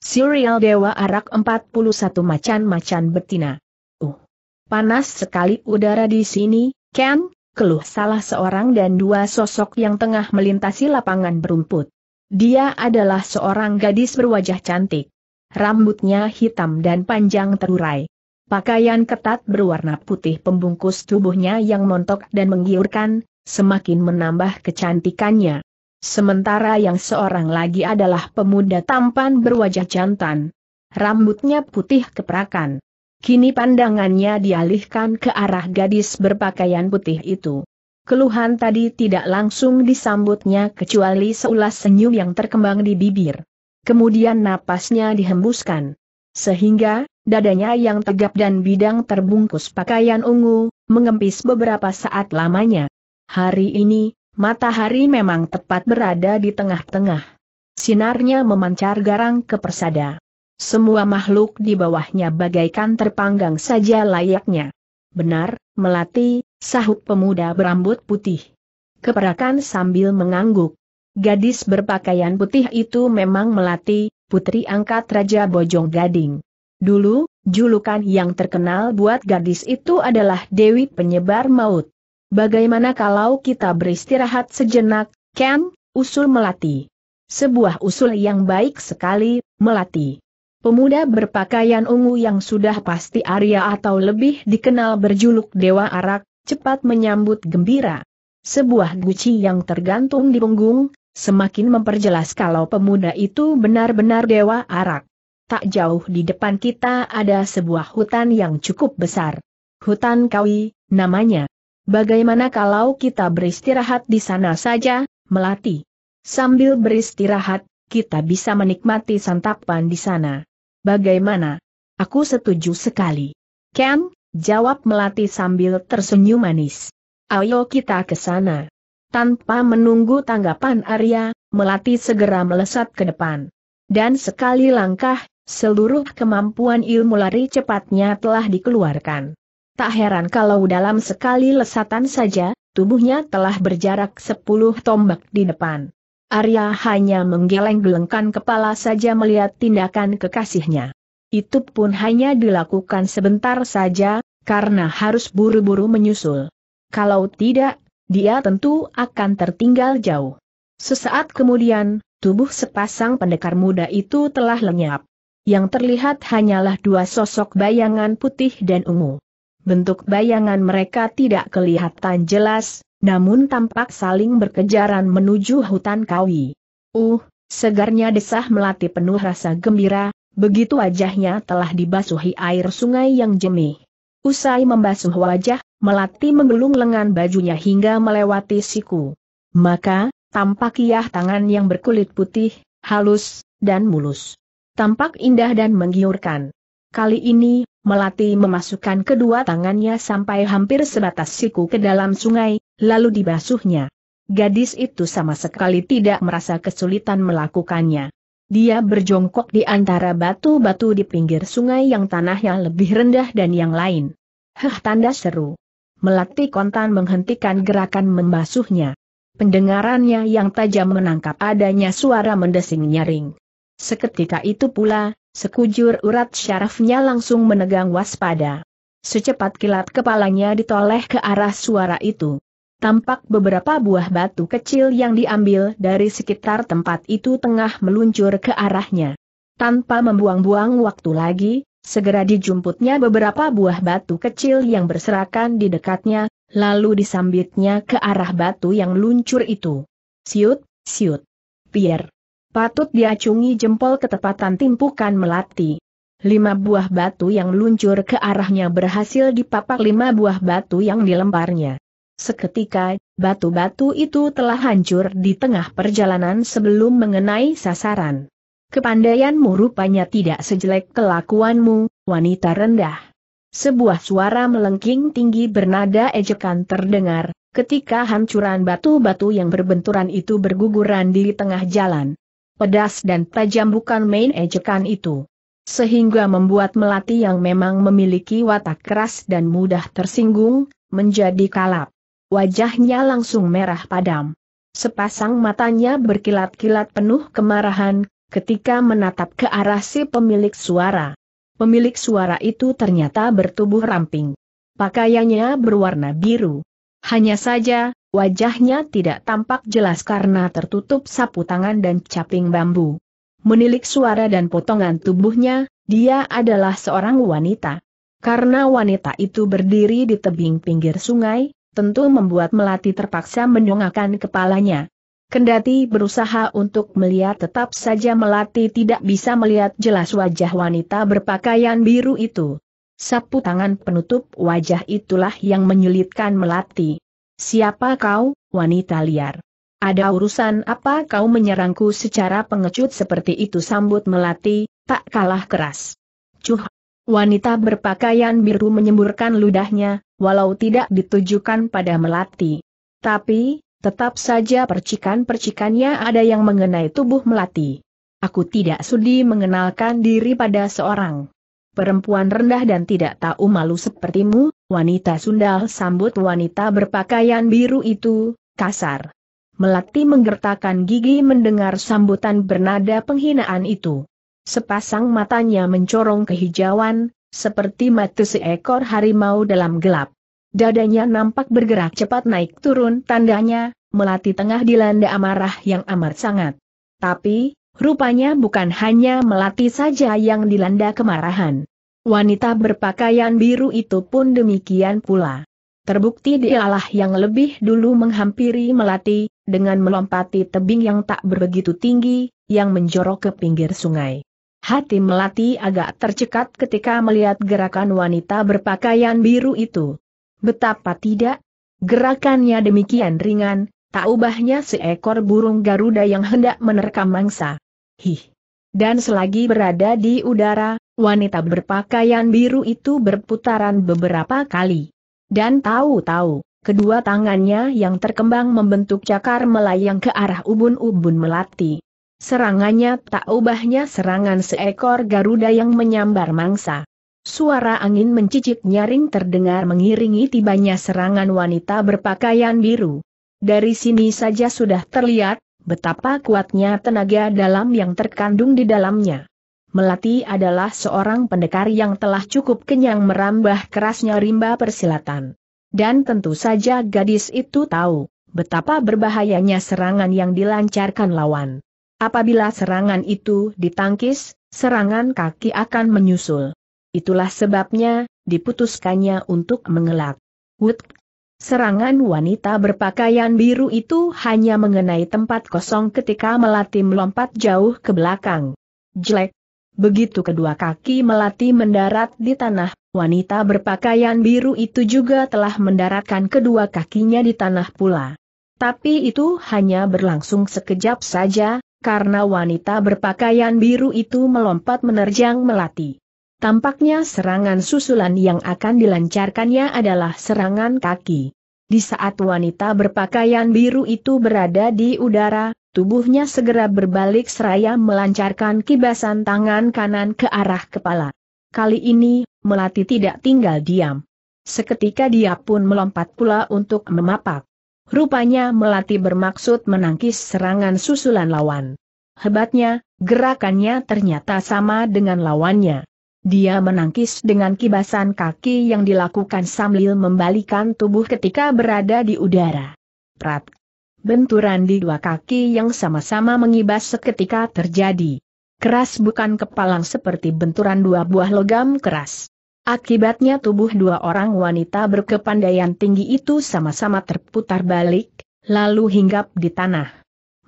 Serial Dewa Arak 41 Macan-Macan Betina. Uh, panas sekali udara di sini, Ken, keluh salah seorang dan dua sosok yang tengah melintasi lapangan berumput. Dia adalah seorang gadis berwajah cantik. Rambutnya hitam dan panjang terurai. Pakaian ketat berwarna putih pembungkus tubuhnya yang montok dan menggiurkan, semakin menambah kecantikannya. Sementara yang seorang lagi adalah pemuda tampan berwajah jantan. Rambutnya putih keperakan. Kini pandangannya dialihkan ke arah gadis berpakaian putih itu. Keluhan tadi tidak langsung disambutnya kecuali seulas senyum yang terkembang di bibir. Kemudian napasnya dihembuskan. Sehingga, dadanya yang tegap dan bidang terbungkus pakaian ungu, mengempis beberapa saat lamanya. Hari ini, Matahari memang tepat berada di tengah-tengah. Sinarnya memancar garang ke persada. Semua makhluk di bawahnya bagaikan terpanggang saja layaknya. Benar, melati, sahut pemuda berambut putih. Keperakan sambil mengangguk. Gadis berpakaian putih itu memang melati, putri angkat Raja Bojong Gading. Dulu, julukan yang terkenal buat gadis itu adalah Dewi Penyebar Maut. Bagaimana kalau kita beristirahat sejenak, Ken? Usul Melati. Sebuah usul yang baik sekali, Melati. Pemuda berpakaian ungu yang sudah pasti Arya atau lebih dikenal berjuluk Dewa Arak, cepat menyambut gembira. Sebuah guci yang tergantung di punggung, semakin memperjelas kalau pemuda itu benar-benar Dewa Arak. Tak jauh di depan kita ada sebuah hutan yang cukup besar. Hutan Kawi, namanya. Bagaimana kalau kita beristirahat di sana saja, melati? Sambil beristirahat, kita bisa menikmati santapan di sana. Bagaimana? Aku setuju sekali. Ken, jawab melati sambil tersenyum manis. Ayo kita ke sana. Tanpa menunggu tanggapan Arya, Melati segera melesat ke depan. Dan sekali langkah, seluruh kemampuan ilmu lari cepatnya telah dikeluarkan. Tak heran kalau dalam sekali lesatan saja, tubuhnya telah berjarak sepuluh tombak di depan. Arya hanya menggeleng-gelengkan kepala saja melihat tindakan kekasihnya. Itu pun hanya dilakukan sebentar saja, karena harus buru-buru menyusul. Kalau tidak, dia tentu akan tertinggal jauh. Sesaat kemudian, tubuh sepasang pendekar muda itu telah lenyap. Yang terlihat hanyalah dua sosok bayangan putih dan ungu. Bentuk bayangan mereka tidak kelihatan jelas, namun tampak saling berkejaran menuju hutan kawi. Uh, segarnya desah melati penuh rasa gembira, begitu wajahnya telah dibasuhi air sungai yang jemih. Usai membasuh wajah, melati menggelung lengan bajunya hingga melewati siku. Maka, tampak ia tangan yang berkulit putih, halus, dan mulus. Tampak indah dan menggiurkan. Kali ini, Melati memasukkan kedua tangannya sampai hampir sebatas siku ke dalam sungai, lalu dibasuhnya. Gadis itu sama sekali tidak merasa kesulitan melakukannya. Dia berjongkok di antara batu-batu di pinggir sungai yang tanahnya lebih rendah dan yang lain. Heh tanda seru. Melati kontan menghentikan gerakan membasuhnya. Pendengarannya yang tajam menangkap adanya suara mendesing nyaring. Seketika itu pula, Sekujur urat syarafnya langsung menegang waspada. Secepat kilat kepalanya ditoleh ke arah suara itu. Tampak beberapa buah batu kecil yang diambil dari sekitar tempat itu tengah meluncur ke arahnya. Tanpa membuang-buang waktu lagi, segera dijumputnya beberapa buah batu kecil yang berserakan di dekatnya, lalu disambitnya ke arah batu yang luncur itu. Siut, siut. Pierre. Patut diacungi jempol ketepatan timpukan melati. Lima buah batu yang luncur ke arahnya berhasil dipapak lima buah batu yang dilemparnya. Seketika, batu-batu itu telah hancur di tengah perjalanan sebelum mengenai sasaran. Kepandaianmu rupanya tidak sejelek kelakuanmu, wanita rendah. Sebuah suara melengking tinggi bernada ejekan terdengar, ketika hancuran batu-batu yang berbenturan itu berguguran di tengah jalan pedas dan tajam bukan main ejekan itu. Sehingga membuat Melati yang memang memiliki watak keras dan mudah tersinggung, menjadi kalap. Wajahnya langsung merah padam. Sepasang matanya berkilat-kilat penuh kemarahan, ketika menatap ke arah si pemilik suara. Pemilik suara itu ternyata bertubuh ramping. Pakaiannya berwarna biru. Hanya saja, Wajahnya tidak tampak jelas karena tertutup sapu tangan dan caping bambu. Menilik suara dan potongan tubuhnya, dia adalah seorang wanita. Karena wanita itu berdiri di tebing pinggir sungai, tentu membuat Melati terpaksa menyongakkan kepalanya. Kendati berusaha untuk melihat tetap saja Melati tidak bisa melihat jelas wajah wanita berpakaian biru itu. Sapu tangan penutup wajah itulah yang menyulitkan Melati. Siapa kau, wanita liar? Ada urusan apa kau menyerangku secara pengecut seperti itu sambut melati, tak kalah keras. Cuh! Wanita berpakaian biru menyemburkan ludahnya, walau tidak ditujukan pada melati. Tapi, tetap saja percikan-percikannya ada yang mengenai tubuh melati. Aku tidak sudi mengenalkan diri pada seorang perempuan rendah dan tidak tahu malu sepertimu, wanita sundal sambut wanita berpakaian biru itu, kasar. Melati menggertakkan gigi mendengar sambutan bernada penghinaan itu. Sepasang matanya mencorong kehijauan, seperti mata seekor harimau dalam gelap. Dadanya nampak bergerak cepat naik turun tandanya, Melati tengah dilanda amarah yang amat sangat. Tapi, rupanya bukan hanya Melati saja yang dilanda kemarahan. Wanita berpakaian biru itu pun demikian pula. Terbukti dialah yang lebih dulu menghampiri Melati, dengan melompati tebing yang tak berbegitu tinggi, yang menjorok ke pinggir sungai. Hati Melati agak tercekat ketika melihat gerakan wanita berpakaian biru itu. Betapa tidak? Gerakannya demikian ringan, tak ubahnya seekor burung Garuda yang hendak menerkam mangsa. Hih! Dan selagi berada di udara, wanita berpakaian biru itu berputaran beberapa kali. Dan tahu-tahu, kedua tangannya yang terkembang membentuk cakar melayang ke arah ubun-ubun melati. Serangannya tak ubahnya serangan seekor Garuda yang menyambar mangsa. Suara angin mencicik nyaring terdengar mengiringi tibanya serangan wanita berpakaian biru. Dari sini saja sudah terlihat, Betapa kuatnya tenaga dalam yang terkandung di dalamnya. Melati adalah seorang pendekar yang telah cukup kenyang merambah kerasnya rimba persilatan. Dan tentu saja gadis itu tahu betapa berbahayanya serangan yang dilancarkan lawan. Apabila serangan itu ditangkis, serangan kaki akan menyusul. Itulah sebabnya, diputuskannya untuk mengelak. Wood Serangan wanita berpakaian biru itu hanya mengenai tempat kosong ketika Melati melompat jauh ke belakang. Jelek. Begitu kedua kaki Melati mendarat di tanah, wanita berpakaian biru itu juga telah mendaratkan kedua kakinya di tanah pula. Tapi itu hanya berlangsung sekejap saja, karena wanita berpakaian biru itu melompat menerjang Melati. Tampaknya serangan susulan yang akan dilancarkannya adalah serangan kaki. Di saat wanita berpakaian biru itu berada di udara, tubuhnya segera berbalik seraya melancarkan kibasan tangan kanan ke arah kepala. Kali ini, Melati tidak tinggal diam. Seketika dia pun melompat pula untuk memapak. Rupanya Melati bermaksud menangkis serangan susulan lawan. Hebatnya, gerakannya ternyata sama dengan lawannya. Dia menangkis dengan kibasan kaki yang dilakukan sambil membalikan tubuh ketika berada di udara. Prat. Benturan di dua kaki yang sama-sama mengibas seketika terjadi. Keras bukan kepalang seperti benturan dua buah logam keras. Akibatnya tubuh dua orang wanita berkepandaian tinggi itu sama-sama terputar balik, lalu hinggap di tanah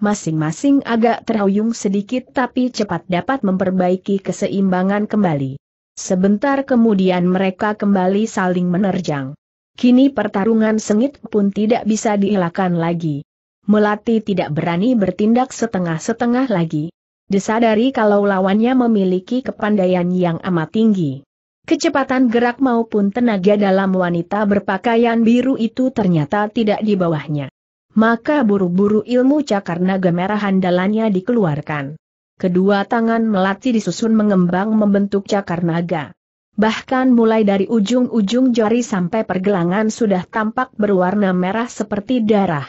masing-masing agak terhuyung sedikit tapi cepat dapat memperbaiki keseimbangan kembali. Sebentar kemudian mereka kembali saling menerjang. Kini pertarungan sengit pun tidak bisa dielakkan lagi. Melati tidak berani bertindak setengah-setengah lagi. Disadari kalau lawannya memiliki kepandaian yang amat tinggi. Kecepatan gerak maupun tenaga dalam wanita berpakaian biru itu ternyata tidak di bawahnya maka buru-buru ilmu cakar naga merah handalannya dikeluarkan. Kedua tangan melati disusun mengembang membentuk cakar naga. Bahkan mulai dari ujung-ujung jari sampai pergelangan sudah tampak berwarna merah seperti darah.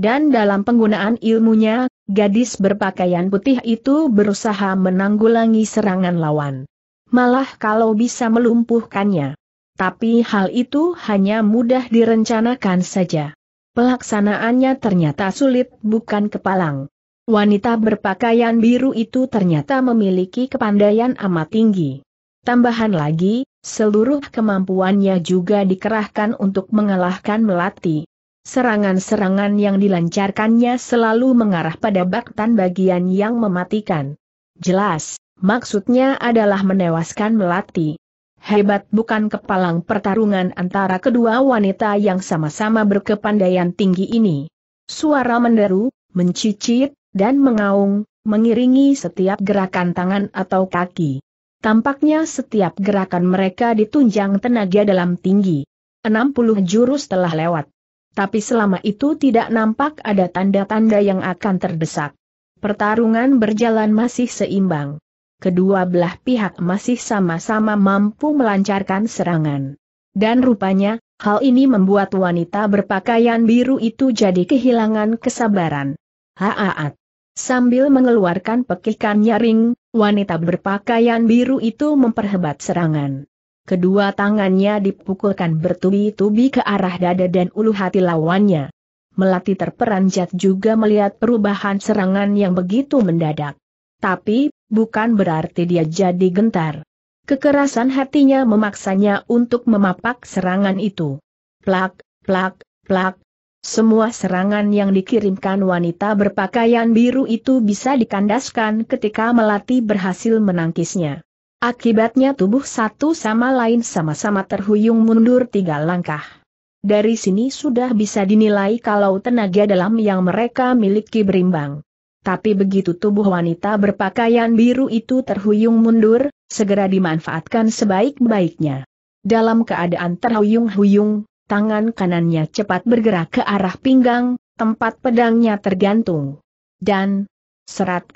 Dan dalam penggunaan ilmunya, gadis berpakaian putih itu berusaha menanggulangi serangan lawan. Malah kalau bisa melumpuhkannya. Tapi hal itu hanya mudah direncanakan saja. Pelaksanaannya ternyata sulit, bukan kepalang. Wanita berpakaian biru itu ternyata memiliki kepandaian amat tinggi. Tambahan lagi, seluruh kemampuannya juga dikerahkan untuk mengalahkan Melati. Serangan-serangan yang dilancarkannya selalu mengarah pada baktan bagian yang mematikan. Jelas, maksudnya adalah menewaskan Melati. Hebat bukan kepalang pertarungan antara kedua wanita yang sama-sama berkepandaian tinggi ini. Suara menderu, mencicit, dan mengaung, mengiringi setiap gerakan tangan atau kaki. Tampaknya setiap gerakan mereka ditunjang tenaga dalam tinggi. 60 jurus telah lewat. Tapi selama itu tidak nampak ada tanda-tanda yang akan terdesak. Pertarungan berjalan masih seimbang kedua belah pihak masih sama-sama mampu melancarkan serangan. Dan rupanya, hal ini membuat wanita berpakaian biru itu jadi kehilangan kesabaran. Haaat. Sambil mengeluarkan pekikan nyaring, wanita berpakaian biru itu memperhebat serangan. Kedua tangannya dipukulkan bertubi-tubi ke arah dada dan ulu hati lawannya. Melati terperanjat juga melihat perubahan serangan yang begitu mendadak. Tapi, bukan berarti dia jadi gentar. Kekerasan hatinya memaksanya untuk memapak serangan itu. Plak, plak, plak. Semua serangan yang dikirimkan wanita berpakaian biru itu bisa dikandaskan ketika Melati berhasil menangkisnya. Akibatnya tubuh satu sama lain sama-sama terhuyung mundur tiga langkah. Dari sini sudah bisa dinilai kalau tenaga dalam yang mereka miliki berimbang tapi begitu tubuh wanita berpakaian biru itu terhuyung mundur, segera dimanfaatkan sebaik-baiknya. Dalam keadaan terhuyung-huyung, tangan kanannya cepat bergerak ke arah pinggang, tempat pedangnya tergantung. Dan, serat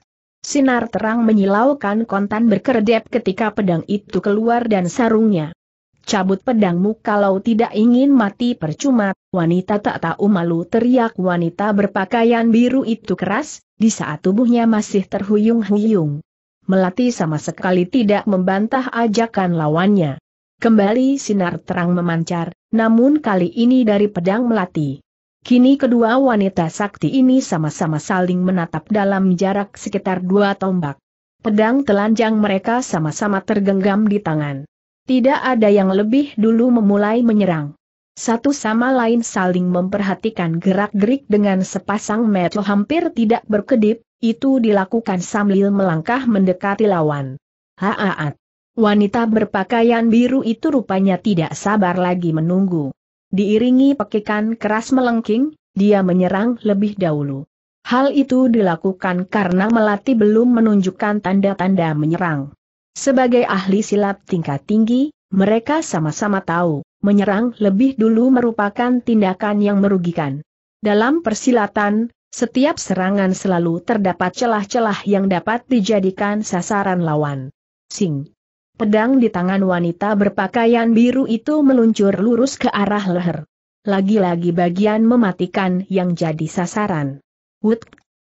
Sinar terang menyilaukan kontan berkedip ketika pedang itu keluar dan sarungnya cabut pedangmu kalau tidak ingin mati percuma, wanita tak tahu malu teriak wanita berpakaian biru itu keras, di saat tubuhnya masih terhuyung-huyung. Melati sama sekali tidak membantah ajakan lawannya. Kembali sinar terang memancar, namun kali ini dari pedang Melati. Kini kedua wanita sakti ini sama-sama saling menatap dalam jarak sekitar dua tombak. Pedang telanjang mereka sama-sama tergenggam di tangan. Tidak ada yang lebih dulu memulai menyerang. Satu sama lain saling memperhatikan gerak-gerik dengan sepasang mata hampir tidak berkedip, itu dilakukan sambil melangkah mendekati lawan. Haaat. Wanita berpakaian biru itu rupanya tidak sabar lagi menunggu. Diiringi pekikan keras melengking, dia menyerang lebih dahulu. Hal itu dilakukan karena Melati belum menunjukkan tanda-tanda menyerang. Sebagai ahli silat tingkat tinggi, mereka sama-sama tahu, menyerang lebih dulu merupakan tindakan yang merugikan. Dalam persilatan, setiap serangan selalu terdapat celah-celah yang dapat dijadikan sasaran lawan. Sing. Pedang di tangan wanita berpakaian biru itu meluncur lurus ke arah leher. Lagi-lagi bagian mematikan yang jadi sasaran. Wood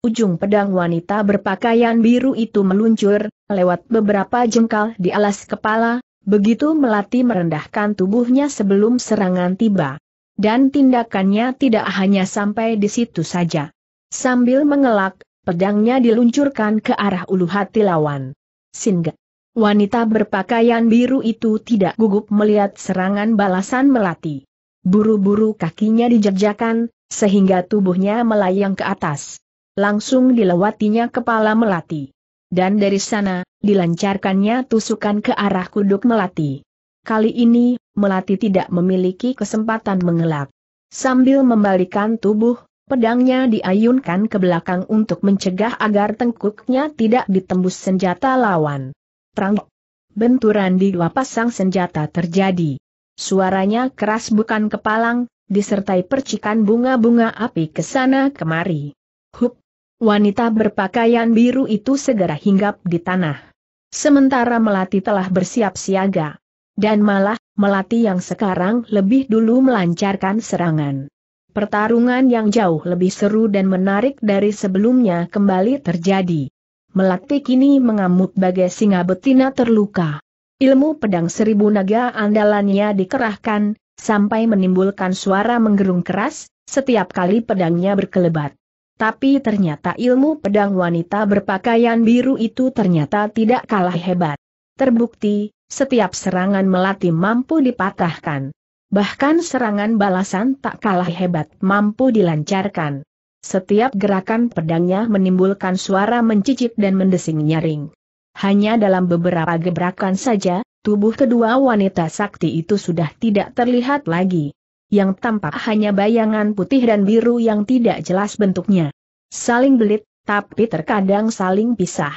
Ujung pedang wanita berpakaian biru itu meluncur, lewat beberapa jengkal di alas kepala, begitu melati merendahkan tubuhnya sebelum serangan tiba. Dan tindakannya tidak hanya sampai di situ saja. Sambil mengelak, pedangnya diluncurkan ke arah ulu hati lawan. Singa. Wanita berpakaian biru itu tidak gugup melihat serangan balasan melati. Buru-buru kakinya dijajakan, sehingga tubuhnya melayang ke atas langsung dilewatinya kepala Melati. Dan dari sana, dilancarkannya tusukan ke arah kuduk Melati. Kali ini, Melati tidak memiliki kesempatan mengelak. Sambil membalikan tubuh, pedangnya diayunkan ke belakang untuk mencegah agar tengkuknya tidak ditembus senjata lawan. Prang! Benturan di dua pasang senjata terjadi. Suaranya keras bukan kepalang, disertai percikan bunga-bunga api ke sana kemari. Hup! wanita berpakaian biru itu segera hinggap di tanah. Sementara Melati telah bersiap siaga. Dan malah, Melati yang sekarang lebih dulu melancarkan serangan. Pertarungan yang jauh lebih seru dan menarik dari sebelumnya kembali terjadi. Melati kini mengamuk bagai singa betina terluka. Ilmu pedang seribu naga andalannya dikerahkan, sampai menimbulkan suara menggerung keras, setiap kali pedangnya berkelebat. Tapi ternyata ilmu pedang wanita berpakaian biru itu ternyata tidak kalah hebat. Terbukti, setiap serangan melati mampu dipatahkan. Bahkan serangan balasan tak kalah hebat mampu dilancarkan. Setiap gerakan pedangnya menimbulkan suara mencicit dan mendesing nyaring. Hanya dalam beberapa gebrakan saja, tubuh kedua wanita sakti itu sudah tidak terlihat lagi yang tampak hanya bayangan putih dan biru yang tidak jelas bentuknya. Saling belit, tapi terkadang saling pisah.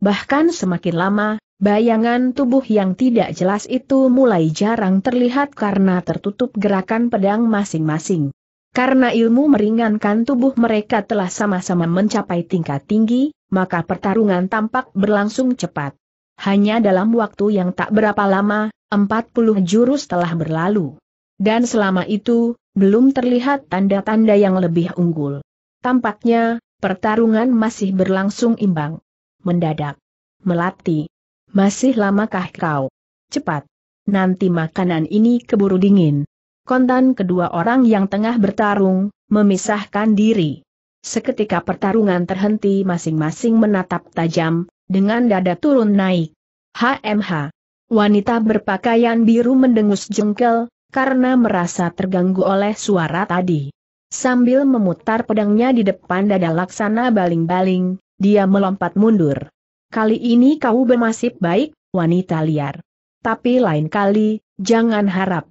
Bahkan semakin lama, bayangan tubuh yang tidak jelas itu mulai jarang terlihat karena tertutup gerakan pedang masing-masing. Karena ilmu meringankan tubuh mereka telah sama-sama mencapai tingkat tinggi, maka pertarungan tampak berlangsung cepat. Hanya dalam waktu yang tak berapa lama, 40 jurus telah berlalu. Dan selama itu, belum terlihat tanda-tanda yang lebih unggul. Tampaknya, pertarungan masih berlangsung imbang. Mendadak. Melati. Masih lamakah kau? Cepat. Nanti makanan ini keburu dingin. Kontan kedua orang yang tengah bertarung, memisahkan diri. Seketika pertarungan terhenti masing-masing menatap tajam, dengan dada turun naik. HMH. Wanita berpakaian biru mendengus jengkel, karena merasa terganggu oleh suara tadi. Sambil memutar pedangnya di depan dada laksana baling-baling, dia melompat mundur. Kali ini kau bermasib baik, wanita liar. Tapi lain kali, jangan harap.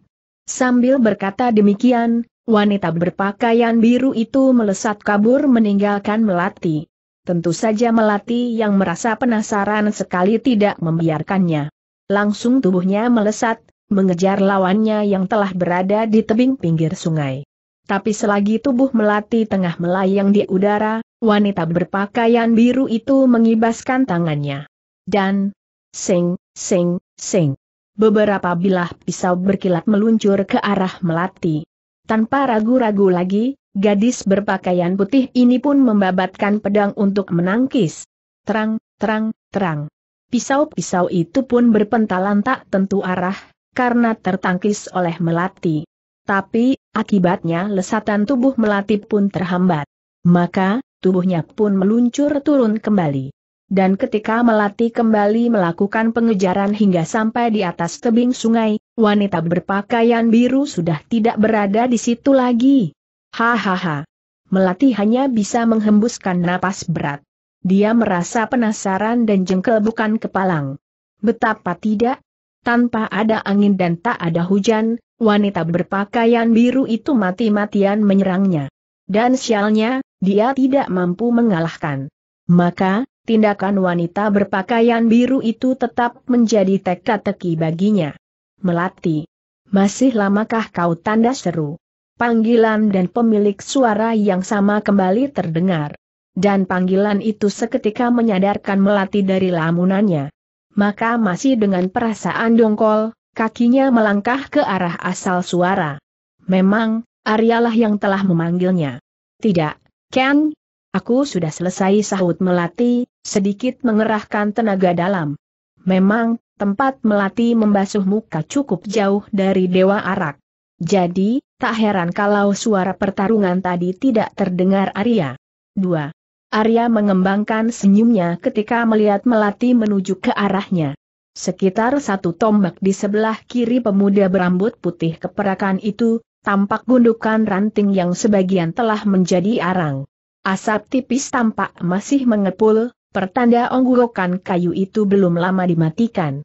Sambil berkata demikian, wanita berpakaian biru itu melesat kabur meninggalkan Melati. Tentu saja Melati yang merasa penasaran sekali tidak membiarkannya. Langsung tubuhnya melesat, mengejar lawannya yang telah berada di tebing pinggir sungai. Tapi selagi tubuh melati tengah melayang di udara, wanita berpakaian biru itu mengibaskan tangannya. Dan, sing, sing, sing. Beberapa bilah pisau berkilat meluncur ke arah melati. Tanpa ragu-ragu lagi, gadis berpakaian putih ini pun membabatkan pedang untuk menangkis. Terang, terang, terang. Pisau-pisau itu pun berpentalan tak tentu arah, karena tertangkis oleh Melati. Tapi, akibatnya lesatan tubuh Melati pun terhambat. Maka, tubuhnya pun meluncur turun kembali. Dan ketika Melati kembali melakukan pengejaran hingga sampai di atas tebing sungai, wanita berpakaian biru sudah tidak berada di situ lagi. Hahaha. Melati hanya bisa menghembuskan napas berat. Dia merasa penasaran dan jengkel bukan kepalang. Betapa tidak, tanpa ada angin dan tak ada hujan, wanita berpakaian biru itu mati-matian menyerangnya. Dan sialnya, dia tidak mampu mengalahkan. Maka, tindakan wanita berpakaian biru itu tetap menjadi teka-teki baginya. Melati. Masih lamakah kau tanda seru? Panggilan dan pemilik suara yang sama kembali terdengar. Dan panggilan itu seketika menyadarkan Melati dari lamunannya maka masih dengan perasaan dongkol, kakinya melangkah ke arah asal suara. Memang, lah yang telah memanggilnya. Tidak, Ken, aku sudah selesai sahut melati, sedikit mengerahkan tenaga dalam. Memang, tempat melati membasuh muka cukup jauh dari Dewa Arak. Jadi, tak heran kalau suara pertarungan tadi tidak terdengar Arya. 2. Arya mengembangkan senyumnya ketika melihat Melati menuju ke arahnya. Sekitar satu tombak di sebelah kiri pemuda berambut putih keperakan itu, tampak gundukan ranting yang sebagian telah menjadi arang. Asap tipis tampak masih mengepul, pertanda onggokan kayu itu belum lama dimatikan.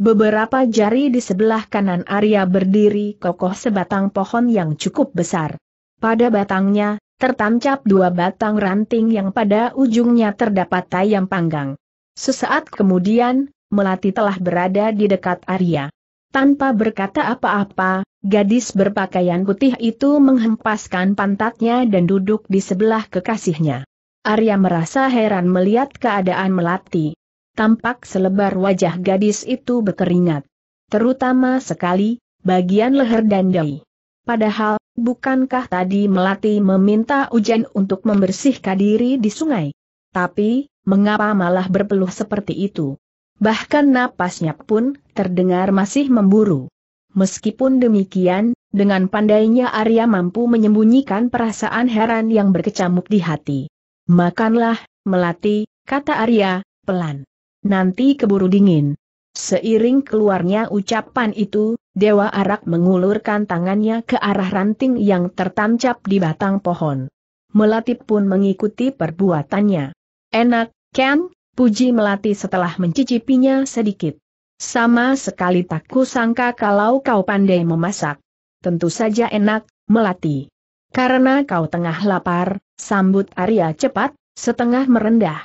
Beberapa jari di sebelah kanan Arya berdiri kokoh sebatang pohon yang cukup besar. Pada batangnya, tertancap dua batang ranting yang pada ujungnya terdapat tayam panggang. Sesaat kemudian, Melati telah berada di dekat Arya. Tanpa berkata apa-apa, gadis berpakaian putih itu menghempaskan pantatnya dan duduk di sebelah kekasihnya. Arya merasa heran melihat keadaan Melati. Tampak selebar wajah gadis itu berkeringat. Terutama sekali, bagian leher dan dahi. Padahal, bukankah tadi Melati meminta Ujen untuk membersihkan diri di sungai? Tapi, mengapa malah berpeluh seperti itu? Bahkan napasnya pun terdengar masih memburu. Meskipun demikian, dengan pandainya Arya mampu menyembunyikan perasaan heran yang berkecamuk di hati. Makanlah, Melati, kata Arya, pelan. Nanti keburu dingin. Seiring keluarnya ucapan itu, Dewa Arak mengulurkan tangannya ke arah ranting yang tertancap di batang pohon. Melati pun mengikuti perbuatannya. Enak, Ken, puji Melati setelah mencicipinya sedikit. Sama sekali tak kusangka kalau kau pandai memasak. Tentu saja enak, Melati. Karena kau tengah lapar, sambut Arya cepat, setengah merendah.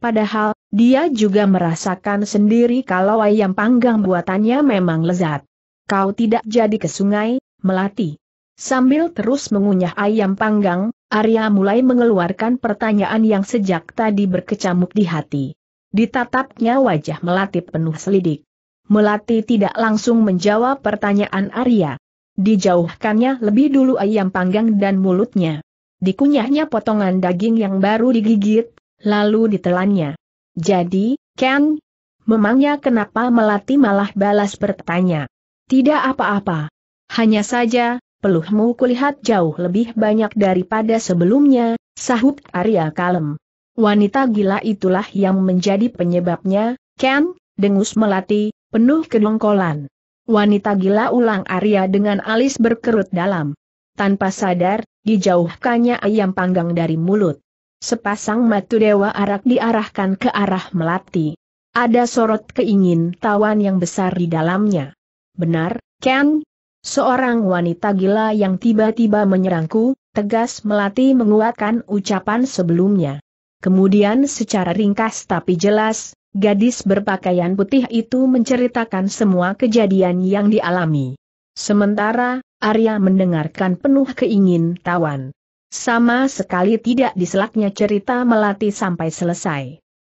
Padahal, dia juga merasakan sendiri kalau ayam panggang buatannya memang lezat. Kau tidak jadi ke sungai, melati. Sambil terus mengunyah ayam panggang, Arya mulai mengeluarkan pertanyaan yang sejak tadi berkecamuk di hati. Ditatapnya wajah melati penuh selidik. Melati tidak langsung menjawab pertanyaan Arya. Dijauhkannya lebih dulu ayam panggang dan mulutnya. Dikunyahnya potongan daging yang baru digigit, lalu ditelannya. Jadi, Ken? Memangnya kenapa Melati malah balas bertanya? Tidak apa-apa. Hanya saja, peluhmu kulihat jauh lebih banyak daripada sebelumnya, sahut Arya kalem. Wanita gila itulah yang menjadi penyebabnya, Ken, dengus Melati, penuh kedongkolan. Wanita gila ulang Arya dengan alis berkerut dalam. Tanpa sadar, dijauhkannya ayam panggang dari mulut. Sepasang matu dewa arak diarahkan ke arah Melati. Ada sorot keingin tawan yang besar di dalamnya. Benar, Ken? Seorang wanita gila yang tiba-tiba menyerangku, tegas Melati menguatkan ucapan sebelumnya. Kemudian secara ringkas tapi jelas, gadis berpakaian putih itu menceritakan semua kejadian yang dialami. Sementara, Arya mendengarkan penuh keingin tawan. Sama sekali tidak diselaknya cerita melati sampai selesai.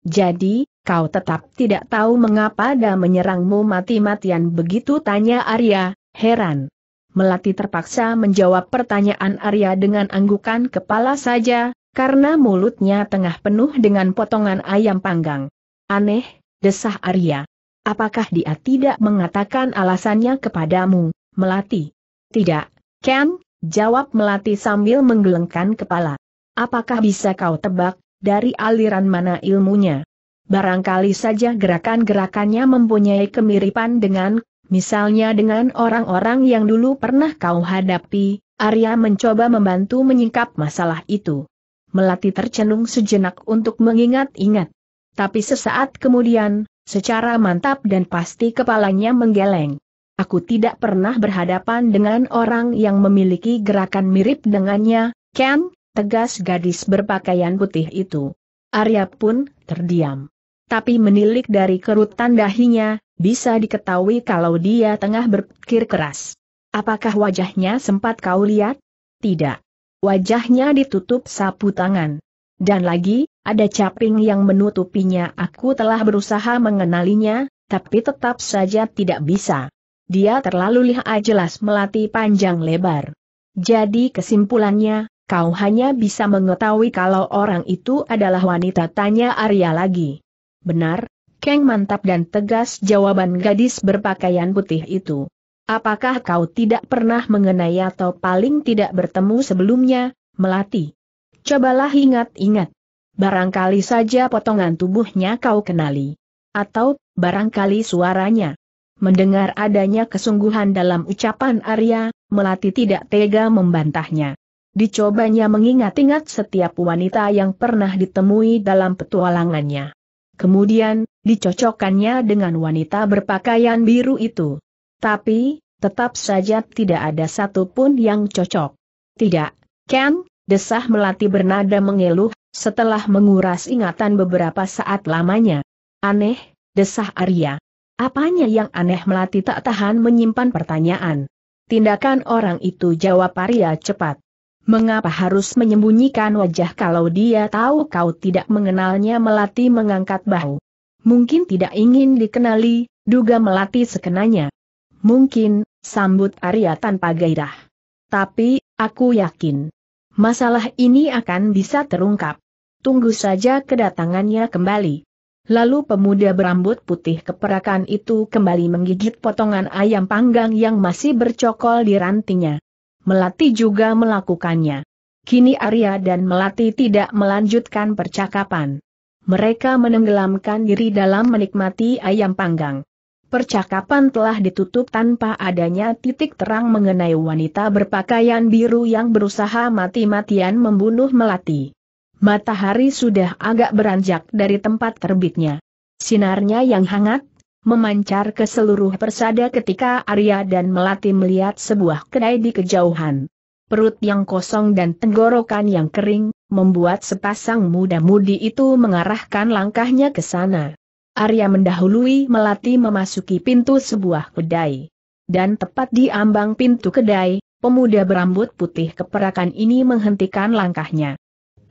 Jadi, kau tetap tidak tahu mengapa dia menyerangmu mati-matian begitu tanya Arya, heran. Melati terpaksa menjawab pertanyaan Arya dengan anggukan kepala saja, karena mulutnya tengah penuh dengan potongan ayam panggang. Aneh, desah Arya. Apakah dia tidak mengatakan alasannya kepadamu, Melati? Tidak, Ken, Jawab Melati sambil menggelengkan kepala. Apakah bisa kau tebak, dari aliran mana ilmunya? Barangkali saja gerakan-gerakannya mempunyai kemiripan dengan, misalnya dengan orang-orang yang dulu pernah kau hadapi, Arya mencoba membantu menyingkap masalah itu. Melati tercenung sejenak untuk mengingat-ingat. Tapi sesaat kemudian, secara mantap dan pasti kepalanya menggeleng. Aku tidak pernah berhadapan dengan orang yang memiliki gerakan mirip dengannya, Ken, tegas gadis berpakaian putih itu. Arya pun terdiam. Tapi menilik dari kerutan dahinya, bisa diketahui kalau dia tengah berpikir keras. Apakah wajahnya sempat kau lihat? Tidak. Wajahnya ditutup sapu tangan. Dan lagi, ada caping yang menutupinya. Aku telah berusaha mengenalinya, tapi tetap saja tidak bisa. Dia terlalu lihai jelas melatih panjang lebar. Jadi kesimpulannya, kau hanya bisa mengetahui kalau orang itu adalah wanita tanya Arya lagi. Benar, Keng mantap dan tegas jawaban gadis berpakaian putih itu. Apakah kau tidak pernah mengenai atau paling tidak bertemu sebelumnya, Melati? Cobalah ingat-ingat. Barangkali saja potongan tubuhnya kau kenali. Atau, barangkali suaranya. Mendengar adanya kesungguhan dalam ucapan Arya, Melati tidak tega membantahnya. Dicobanya mengingat-ingat setiap wanita yang pernah ditemui dalam petualangannya. Kemudian, dicocokkannya dengan wanita berpakaian biru itu. Tapi, tetap saja tidak ada satupun yang cocok. Tidak, Ken, desah Melati bernada mengeluh, setelah menguras ingatan beberapa saat lamanya. Aneh, desah Arya. Apanya yang aneh Melati tak tahan menyimpan pertanyaan. Tindakan orang itu jawab Arya cepat. Mengapa harus menyembunyikan wajah kalau dia tahu kau tidak mengenalnya Melati mengangkat bahu. Mungkin tidak ingin dikenali, duga Melati sekenanya. Mungkin, sambut Arya tanpa gairah. Tapi, aku yakin. Masalah ini akan bisa terungkap. Tunggu saja kedatangannya kembali. Lalu pemuda berambut putih keperakan itu kembali menggigit potongan ayam panggang yang masih bercokol di rantinya. Melati juga melakukannya. Kini Arya dan Melati tidak melanjutkan percakapan. Mereka menenggelamkan diri dalam menikmati ayam panggang. Percakapan telah ditutup tanpa adanya titik terang mengenai wanita berpakaian biru yang berusaha mati-matian membunuh Melati matahari sudah agak beranjak dari tempat terbitnya. Sinarnya yang hangat, memancar ke seluruh persada ketika Arya dan Melati melihat sebuah kedai di kejauhan. Perut yang kosong dan tenggorokan yang kering, membuat sepasang muda-mudi itu mengarahkan langkahnya ke sana. Arya mendahului Melati memasuki pintu sebuah kedai. Dan tepat di ambang pintu kedai, pemuda berambut putih keperakan ini menghentikan langkahnya.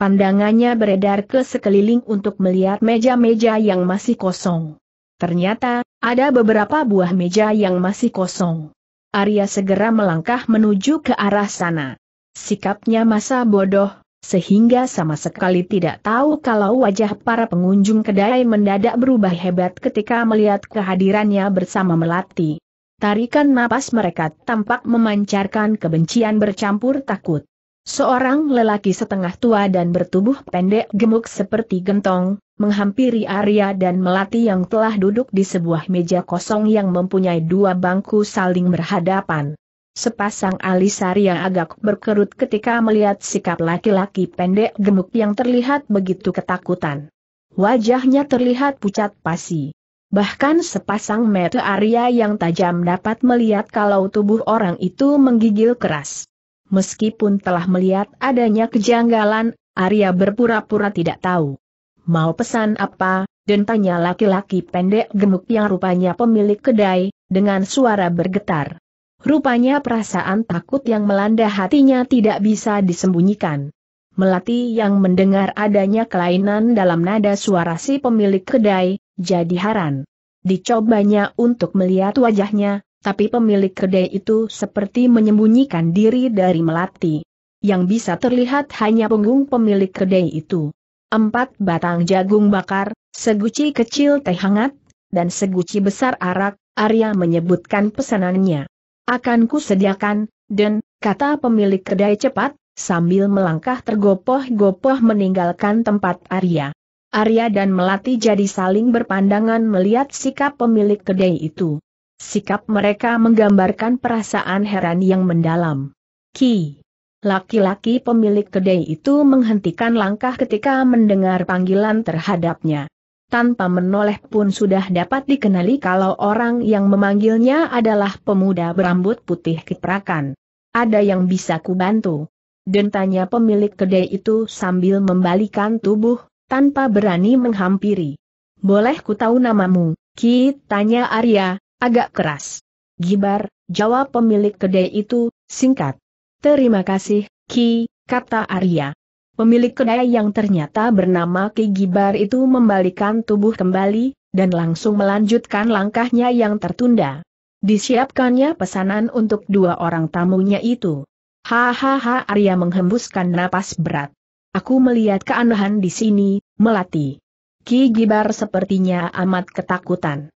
Pandangannya beredar ke sekeliling untuk melihat meja-meja yang masih kosong. Ternyata, ada beberapa buah meja yang masih kosong. Arya segera melangkah menuju ke arah sana. Sikapnya masa bodoh, sehingga sama sekali tidak tahu kalau wajah para pengunjung kedai mendadak berubah hebat ketika melihat kehadirannya bersama Melati. Tarikan napas mereka tampak memancarkan kebencian bercampur takut. Seorang lelaki setengah tua dan bertubuh pendek gemuk seperti gentong, menghampiri Arya dan Melati yang telah duduk di sebuah meja kosong yang mempunyai dua bangku saling berhadapan. Sepasang alis Arya agak berkerut ketika melihat sikap laki-laki pendek gemuk yang terlihat begitu ketakutan. Wajahnya terlihat pucat pasi. Bahkan sepasang mata Arya yang tajam dapat melihat kalau tubuh orang itu menggigil keras. Meskipun telah melihat adanya kejanggalan, Arya berpura-pura tidak tahu. Mau pesan apa, dan tanya laki-laki pendek gemuk yang rupanya pemilik kedai, dengan suara bergetar. Rupanya perasaan takut yang melanda hatinya tidak bisa disembunyikan. Melati yang mendengar adanya kelainan dalam nada suara si pemilik kedai, jadi haran. Dicobanya untuk melihat wajahnya, tapi pemilik kedai itu seperti menyembunyikan diri dari Melati. Yang bisa terlihat hanya punggung pemilik kedai itu. Empat batang jagung bakar, seguci kecil teh hangat, dan seguci besar arak, Arya menyebutkan pesanannya. Akan ku sediakan, dan, kata pemilik kedai cepat, sambil melangkah tergopoh-gopoh meninggalkan tempat Arya. Arya dan Melati jadi saling berpandangan melihat sikap pemilik kedai itu. Sikap mereka menggambarkan perasaan heran yang mendalam. Ki. Laki-laki pemilik kedai itu menghentikan langkah ketika mendengar panggilan terhadapnya. Tanpa menoleh pun sudah dapat dikenali kalau orang yang memanggilnya adalah pemuda berambut putih kiprakan. Ada yang bisa kubantu? Dan tanya pemilik kedai itu sambil membalikan tubuh, tanpa berani menghampiri. Boleh ku tahu namamu? Ki, tanya Arya, Agak keras. Gibar, jawab pemilik kedai itu, singkat. Terima kasih, Ki, kata Arya. Pemilik kedai yang ternyata bernama Ki Gibar itu membalikan tubuh kembali, dan langsung melanjutkan langkahnya yang tertunda. Disiapkannya pesanan untuk dua orang tamunya itu. Hahaha Arya menghembuskan napas berat. Aku melihat keanehan di sini, Melati. Ki Gibar sepertinya amat ketakutan.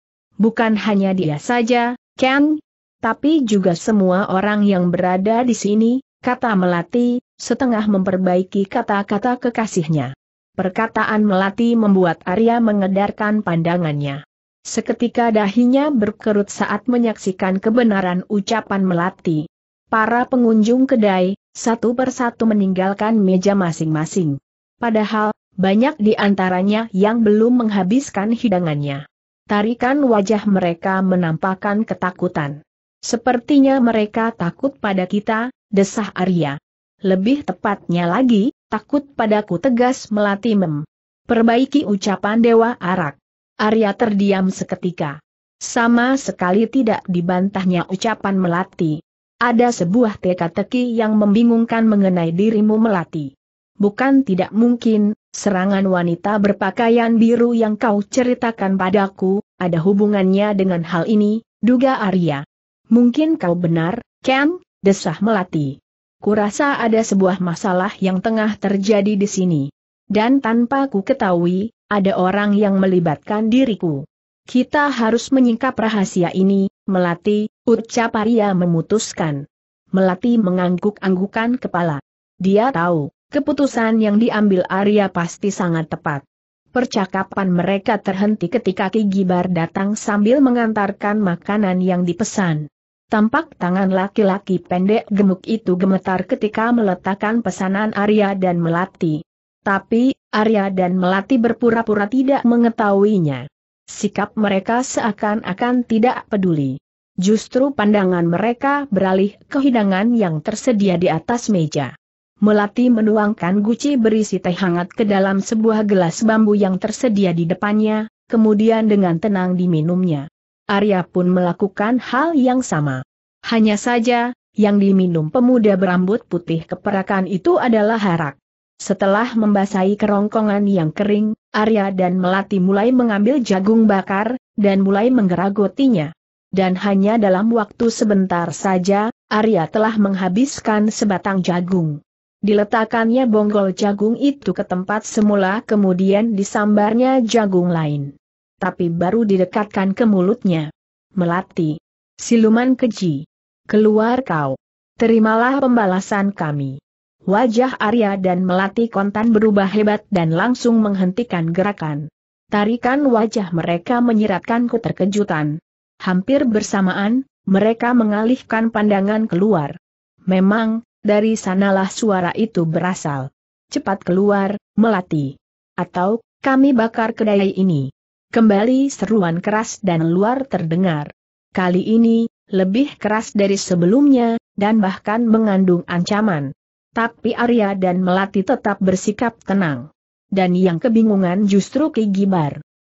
Bukan hanya dia saja, Ken, tapi juga semua orang yang berada di sini, kata Melati, setengah memperbaiki kata-kata kekasihnya. Perkataan Melati membuat Arya mengedarkan pandangannya. Seketika dahinya berkerut saat menyaksikan kebenaran ucapan Melati. Para pengunjung kedai, satu persatu meninggalkan meja masing-masing. Padahal, banyak di antaranya yang belum menghabiskan hidangannya. Tarikan wajah mereka menampakkan ketakutan. Sepertinya mereka takut pada kita, desah Arya. Lebih tepatnya lagi, takut padaku tegas melati mem. Perbaiki ucapan Dewa Arak. Arya terdiam seketika. Sama sekali tidak dibantahnya ucapan Melati. Ada sebuah teka-teki yang membingungkan mengenai dirimu Melati. Bukan tidak mungkin, Serangan wanita berpakaian biru yang kau ceritakan padaku, ada hubungannya dengan hal ini, duga Arya. Mungkin kau benar, Ken, desah Melati. Kurasa ada sebuah masalah yang tengah terjadi di sini. Dan tanpa ku ketahui, ada orang yang melibatkan diriku. Kita harus menyingkap rahasia ini, Melati, ucap Arya memutuskan. Melati mengangguk-anggukan kepala. Dia tahu, Keputusan yang diambil Arya pasti sangat tepat. Percakapan mereka terhenti ketika Ki Gibar datang sambil mengantarkan makanan yang dipesan. Tampak tangan laki-laki pendek gemuk itu gemetar ketika meletakkan pesanan Arya dan Melati. Tapi, Arya dan Melati berpura-pura tidak mengetahuinya. Sikap mereka seakan-akan tidak peduli. Justru pandangan mereka beralih ke hidangan yang tersedia di atas meja. Melati menuangkan guci berisi teh hangat ke dalam sebuah gelas bambu yang tersedia di depannya, kemudian dengan tenang diminumnya. Arya pun melakukan hal yang sama. Hanya saja, yang diminum pemuda berambut putih keperakan itu adalah harak. Setelah membasahi kerongkongan yang kering, Arya dan Melati mulai mengambil jagung bakar, dan mulai menggeragotinya. Dan hanya dalam waktu sebentar saja, Arya telah menghabiskan sebatang jagung. Diletakkannya bonggol jagung itu ke tempat semula kemudian disambarnya jagung lain. Tapi baru didekatkan ke mulutnya. Melati. Siluman keji. Keluar kau. Terimalah pembalasan kami. Wajah Arya dan Melati kontan berubah hebat dan langsung menghentikan gerakan. Tarikan wajah mereka menyiratkanku terkejutan. Hampir bersamaan, mereka mengalihkan pandangan keluar. Memang, dari sanalah suara itu berasal. Cepat keluar, melati. Atau, kami bakar kedai ini. Kembali seruan keras dan luar terdengar. Kali ini, lebih keras dari sebelumnya, dan bahkan mengandung ancaman. Tapi Arya dan Melati tetap bersikap tenang. Dan yang kebingungan justru Ki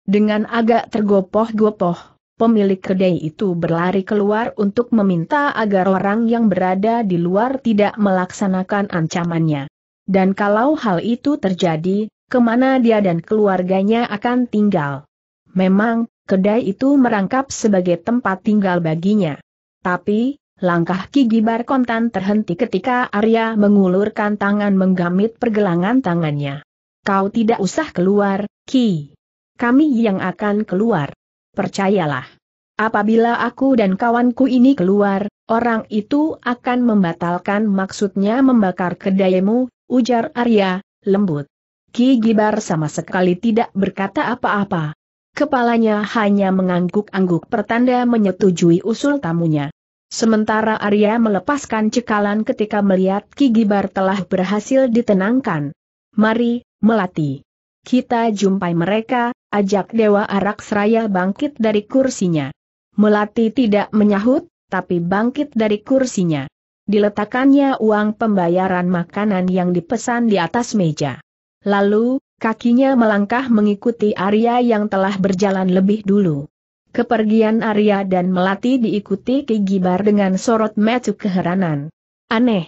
Dengan agak tergopoh-gopoh, pemilik kedai itu berlari keluar untuk meminta agar orang yang berada di luar tidak melaksanakan ancamannya. Dan kalau hal itu terjadi, kemana dia dan keluarganya akan tinggal? Memang, kedai itu merangkap sebagai tempat tinggal baginya. Tapi, langkah Ki Gibar kontan terhenti ketika Arya mengulurkan tangan menggamit pergelangan tangannya. Kau tidak usah keluar, Ki. Kami yang akan keluar percayalah. Apabila aku dan kawanku ini keluar, orang itu akan membatalkan maksudnya membakar kedaimu, ujar Arya, lembut. Ki Gibar sama sekali tidak berkata apa-apa. Kepalanya hanya mengangguk-angguk pertanda menyetujui usul tamunya. Sementara Arya melepaskan cekalan ketika melihat Ki Gibar telah berhasil ditenangkan. Mari, melatih. Kita jumpai mereka, ajak Dewa Arak Seraya bangkit dari kursinya. Melati tidak menyahut, tapi bangkit dari kursinya. Diletakkannya uang pembayaran makanan yang dipesan di atas meja. Lalu, kakinya melangkah mengikuti Arya yang telah berjalan lebih dulu. Kepergian Arya dan Melati diikuti Ki Gibar dengan sorot mata keheranan. Aneh.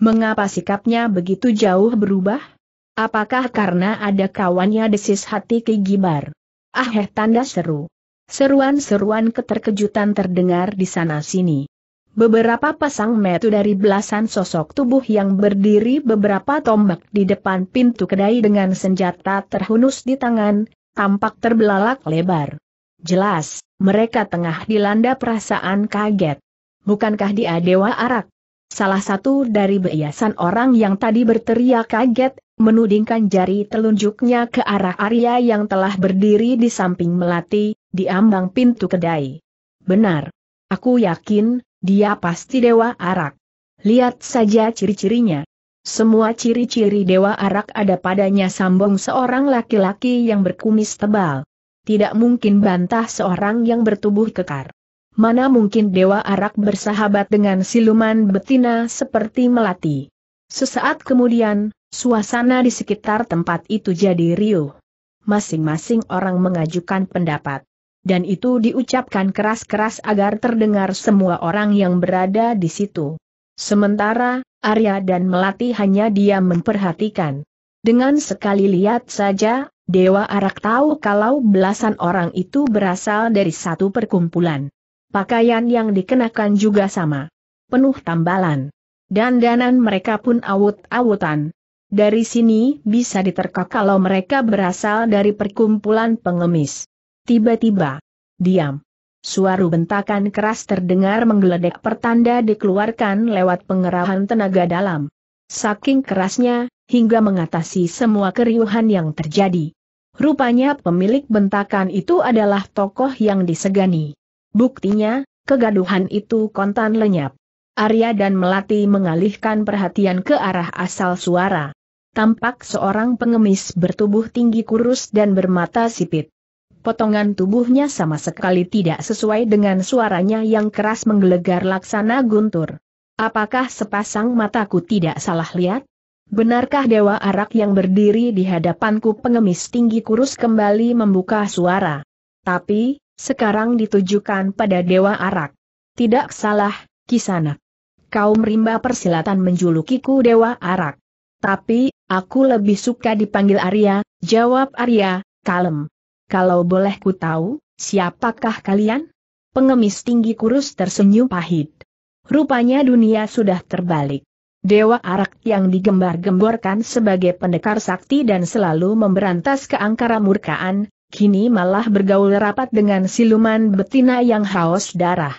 Mengapa sikapnya begitu jauh berubah? Apakah karena ada kawannya desis hati Ki Gibar? Ah eh, tanda seru. Seruan-seruan keterkejutan terdengar di sana-sini. Beberapa pasang metu dari belasan sosok tubuh yang berdiri beberapa tombak di depan pintu kedai dengan senjata terhunus di tangan, tampak terbelalak lebar. Jelas, mereka tengah dilanda perasaan kaget. Bukankah dia dewa arak? Salah satu dari biasan orang yang tadi berteriak kaget menudingkan jari telunjuknya ke arah Arya yang telah berdiri di samping Melati, di ambang pintu kedai. Benar. Aku yakin, dia pasti Dewa Arak. Lihat saja ciri-cirinya. Semua ciri-ciri Dewa Arak ada padanya sambung seorang laki-laki yang berkumis tebal. Tidak mungkin bantah seorang yang bertubuh kekar. Mana mungkin Dewa Arak bersahabat dengan siluman betina seperti Melati. Sesaat kemudian, Suasana di sekitar tempat itu jadi riuh. Masing-masing orang mengajukan pendapat. Dan itu diucapkan keras-keras agar terdengar semua orang yang berada di situ. Sementara, Arya dan Melati hanya diam memperhatikan. Dengan sekali lihat saja, Dewa Arak tahu kalau belasan orang itu berasal dari satu perkumpulan. Pakaian yang dikenakan juga sama. Penuh tambalan. Dandanan mereka pun awut-awutan, dari sini bisa diterka kalau mereka berasal dari perkumpulan pengemis. Tiba-tiba. Diam. Suara bentakan keras terdengar menggeledek pertanda dikeluarkan lewat pengerahan tenaga dalam. Saking kerasnya, hingga mengatasi semua keriuhan yang terjadi. Rupanya pemilik bentakan itu adalah tokoh yang disegani. Buktinya, kegaduhan itu kontan lenyap. Arya dan Melati mengalihkan perhatian ke arah asal suara. Tampak seorang pengemis bertubuh tinggi kurus dan bermata sipit. Potongan tubuhnya sama sekali tidak sesuai dengan suaranya yang keras menggelegar laksana guntur. Apakah sepasang mataku tidak salah lihat? Benarkah Dewa Arak yang berdiri di hadapanku pengemis tinggi kurus kembali membuka suara? Tapi, sekarang ditujukan pada Dewa Arak. Tidak salah, Kisanak kaum rimba persilatan menjulukiku Dewa Arak. Tapi, aku lebih suka dipanggil Arya, jawab Arya, kalem. Kalau boleh ku tahu, siapakah kalian? Pengemis tinggi kurus tersenyum pahit. Rupanya dunia sudah terbalik. Dewa Arak yang digembar-gemborkan sebagai pendekar sakti dan selalu memberantas keangkara murkaan, kini malah bergaul rapat dengan siluman betina yang haus darah.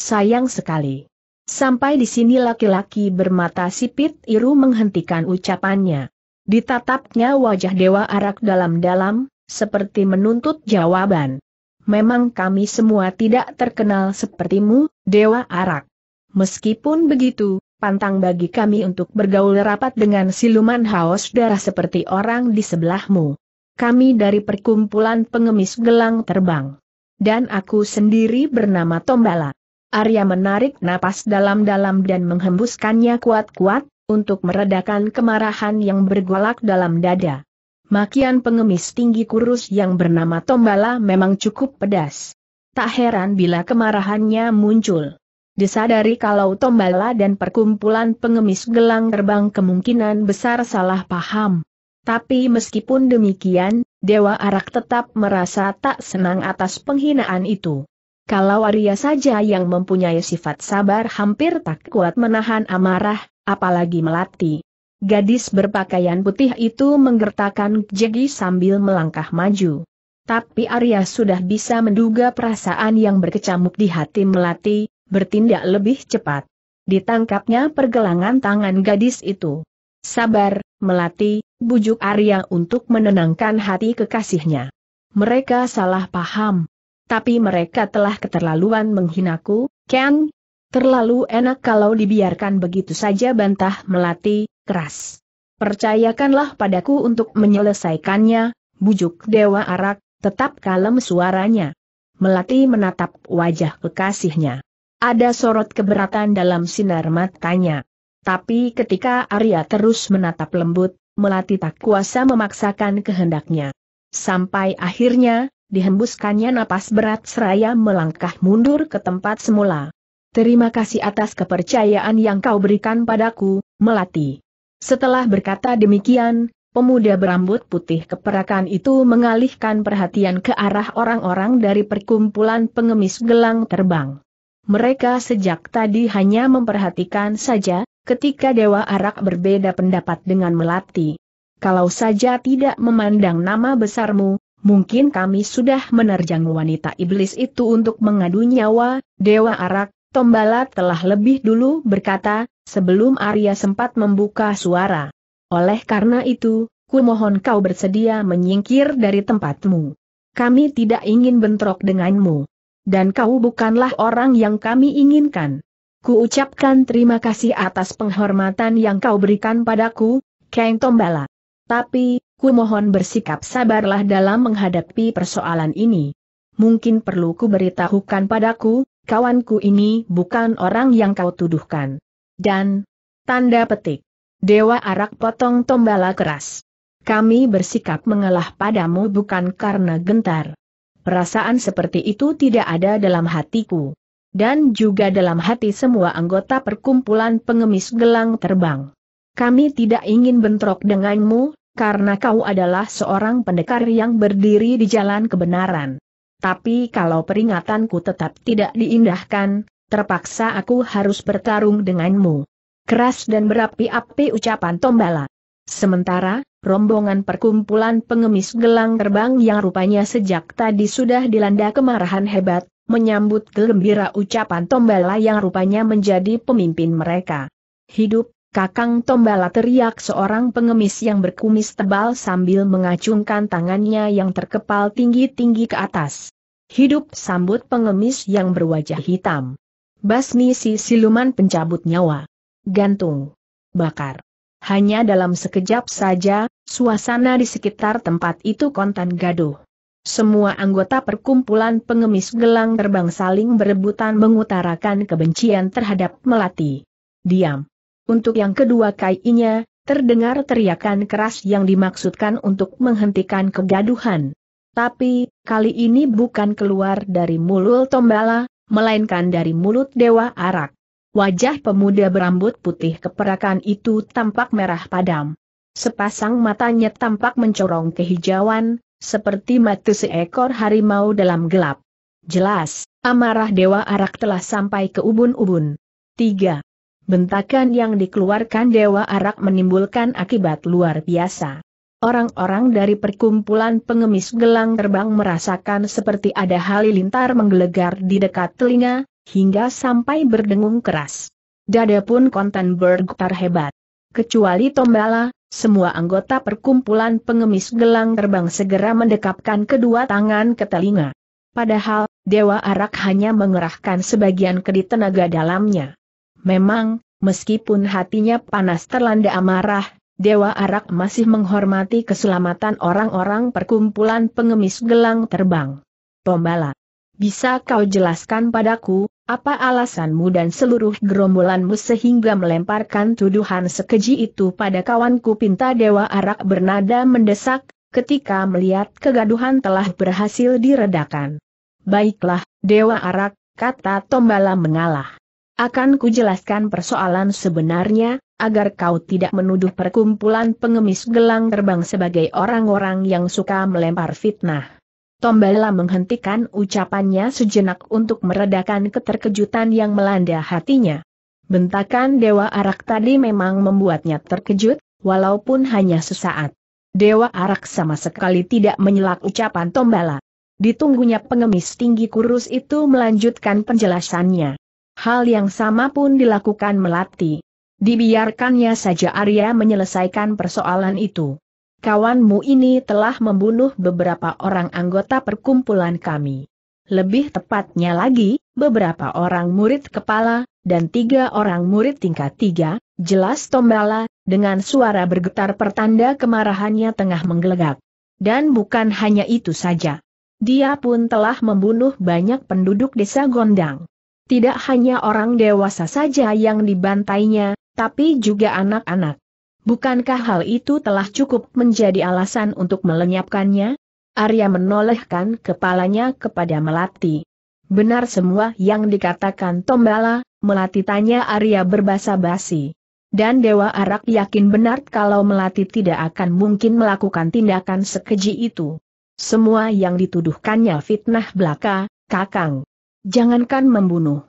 Sayang sekali. Sampai di sini laki-laki bermata sipit Iru menghentikan ucapannya. Ditatapnya wajah Dewa Arak dalam-dalam, seperti menuntut jawaban. Memang kami semua tidak terkenal sepertimu, Dewa Arak. Meskipun begitu, pantang bagi kami untuk bergaul rapat dengan siluman haus darah seperti orang di sebelahmu. Kami dari perkumpulan pengemis gelang terbang. Dan aku sendiri bernama Tombala. Arya menarik napas dalam-dalam dan menghembuskannya kuat-kuat, untuk meredakan kemarahan yang bergolak dalam dada. Makian pengemis tinggi kurus yang bernama Tombala memang cukup pedas. Tak heran bila kemarahannya muncul. Disadari kalau Tombala dan perkumpulan pengemis gelang terbang kemungkinan besar salah paham. Tapi meskipun demikian, Dewa Arak tetap merasa tak senang atas penghinaan itu. Kalau Arya saja yang mempunyai sifat sabar hampir tak kuat menahan amarah, apalagi melati. Gadis berpakaian putih itu menggertakkan jegi sambil melangkah maju. Tapi Arya sudah bisa menduga perasaan yang berkecamuk di hati Melati, bertindak lebih cepat. Ditangkapnya pergelangan tangan gadis itu. Sabar, Melati, bujuk Arya untuk menenangkan hati kekasihnya. Mereka salah paham tapi mereka telah keterlaluan menghinaku, Ken. Terlalu enak kalau dibiarkan begitu saja bantah melati, keras. Percayakanlah padaku untuk menyelesaikannya, bujuk Dewa Arak, tetap kalem suaranya. Melati menatap wajah kekasihnya. Ada sorot keberatan dalam sinar matanya. Tapi ketika Arya terus menatap lembut, Melati tak kuasa memaksakan kehendaknya. Sampai akhirnya, dihembuskannya napas berat seraya melangkah mundur ke tempat semula. Terima kasih atas kepercayaan yang kau berikan padaku, Melati. Setelah berkata demikian, pemuda berambut putih keperakan itu mengalihkan perhatian ke arah orang-orang dari perkumpulan pengemis gelang terbang. Mereka sejak tadi hanya memperhatikan saja, ketika Dewa Arak berbeda pendapat dengan Melati. Kalau saja tidak memandang nama besarmu, Mungkin kami sudah menerjang wanita iblis itu untuk mengadu nyawa, Dewa Arak, Tombala telah lebih dulu berkata, sebelum Arya sempat membuka suara. Oleh karena itu, ku mohon kau bersedia menyingkir dari tempatmu. Kami tidak ingin bentrok denganmu. Dan kau bukanlah orang yang kami inginkan. Kuucapkan terima kasih atas penghormatan yang kau berikan padaku, Kang Tombala. Tapi, ku mohon bersikap sabarlah dalam menghadapi persoalan ini. Mungkin perlu ku beritahukan padaku, kawanku ini bukan orang yang kau tuduhkan. Dan, tanda petik, Dewa Arak potong tombala keras. Kami bersikap mengalah padamu bukan karena gentar. Perasaan seperti itu tidak ada dalam hatiku. Dan juga dalam hati semua anggota perkumpulan pengemis gelang terbang. Kami tidak ingin bentrok denganmu, karena kau adalah seorang pendekar yang berdiri di jalan kebenaran. Tapi kalau peringatanku tetap tidak diindahkan, terpaksa aku harus bertarung denganmu. Keras dan berapi-api ucapan Tombala. Sementara, rombongan perkumpulan pengemis gelang terbang yang rupanya sejak tadi sudah dilanda kemarahan hebat, menyambut gembira ucapan Tombala yang rupanya menjadi pemimpin mereka. Hidup, Kakang Tombala teriak seorang pengemis yang berkumis tebal sambil mengacungkan tangannya yang terkepal tinggi-tinggi ke atas. Hidup sambut pengemis yang berwajah hitam. Basmi si siluman pencabut nyawa. Gantung. Bakar. Hanya dalam sekejap saja, suasana di sekitar tempat itu kontan gaduh. Semua anggota perkumpulan pengemis gelang terbang saling berebutan mengutarakan kebencian terhadap Melati. Diam. Untuk yang kedua kainya, terdengar teriakan keras yang dimaksudkan untuk menghentikan kegaduhan. Tapi, kali ini bukan keluar dari mulut tombala, melainkan dari mulut Dewa Arak. Wajah pemuda berambut putih keperakan itu tampak merah padam. Sepasang matanya tampak mencorong kehijauan, seperti mata seekor harimau dalam gelap. Jelas, amarah Dewa Arak telah sampai ke ubun-ubun. 3. Bentakan yang dikeluarkan Dewa Arak menimbulkan akibat luar biasa. Orang-orang dari perkumpulan pengemis gelang terbang merasakan seperti ada halilintar menggelegar di dekat telinga, hingga sampai berdengung keras. Dada pun konten bergetar hebat. Kecuali Tombala, semua anggota perkumpulan pengemis gelang terbang segera mendekapkan kedua tangan ke telinga. Padahal, Dewa Arak hanya mengerahkan sebagian kedi tenaga dalamnya. Memang, meskipun hatinya panas terlanda amarah, Dewa Arak masih menghormati keselamatan orang-orang perkumpulan pengemis gelang terbang. Tombala, bisa kau jelaskan padaku, apa alasanmu dan seluruh gerombolanmu sehingga melemparkan tuduhan sekeji itu pada kawanku pinta Dewa Arak bernada mendesak, ketika melihat kegaduhan telah berhasil diredakan. Baiklah, Dewa Arak, kata Tombala mengalah. Akan kujelaskan persoalan sebenarnya, agar kau tidak menuduh perkumpulan pengemis gelang terbang sebagai orang-orang yang suka melempar fitnah. Tombala menghentikan ucapannya sejenak untuk meredakan keterkejutan yang melanda hatinya. Bentakan Dewa Arak tadi memang membuatnya terkejut, walaupun hanya sesaat. Dewa Arak sama sekali tidak menyelak ucapan Tombala. Ditunggunya pengemis tinggi kurus itu melanjutkan penjelasannya hal yang sama pun dilakukan Melati. Dibiarkannya saja Arya menyelesaikan persoalan itu. Kawanmu ini telah membunuh beberapa orang anggota perkumpulan kami. Lebih tepatnya lagi, beberapa orang murid kepala, dan tiga orang murid tingkat tiga, jelas Tombala, dengan suara bergetar pertanda kemarahannya tengah menggelegak. Dan bukan hanya itu saja. Dia pun telah membunuh banyak penduduk desa Gondang. Tidak hanya orang dewasa saja yang dibantainya, tapi juga anak-anak. Bukankah hal itu telah cukup menjadi alasan untuk melenyapkannya? Arya menolehkan kepalanya kepada Melati. Benar semua yang dikatakan Tombala, Melati tanya Arya berbahasa basi. Dan Dewa Arak yakin benar kalau Melati tidak akan mungkin melakukan tindakan sekeji itu. Semua yang dituduhkannya fitnah belaka, Kakang. Jangankan membunuh.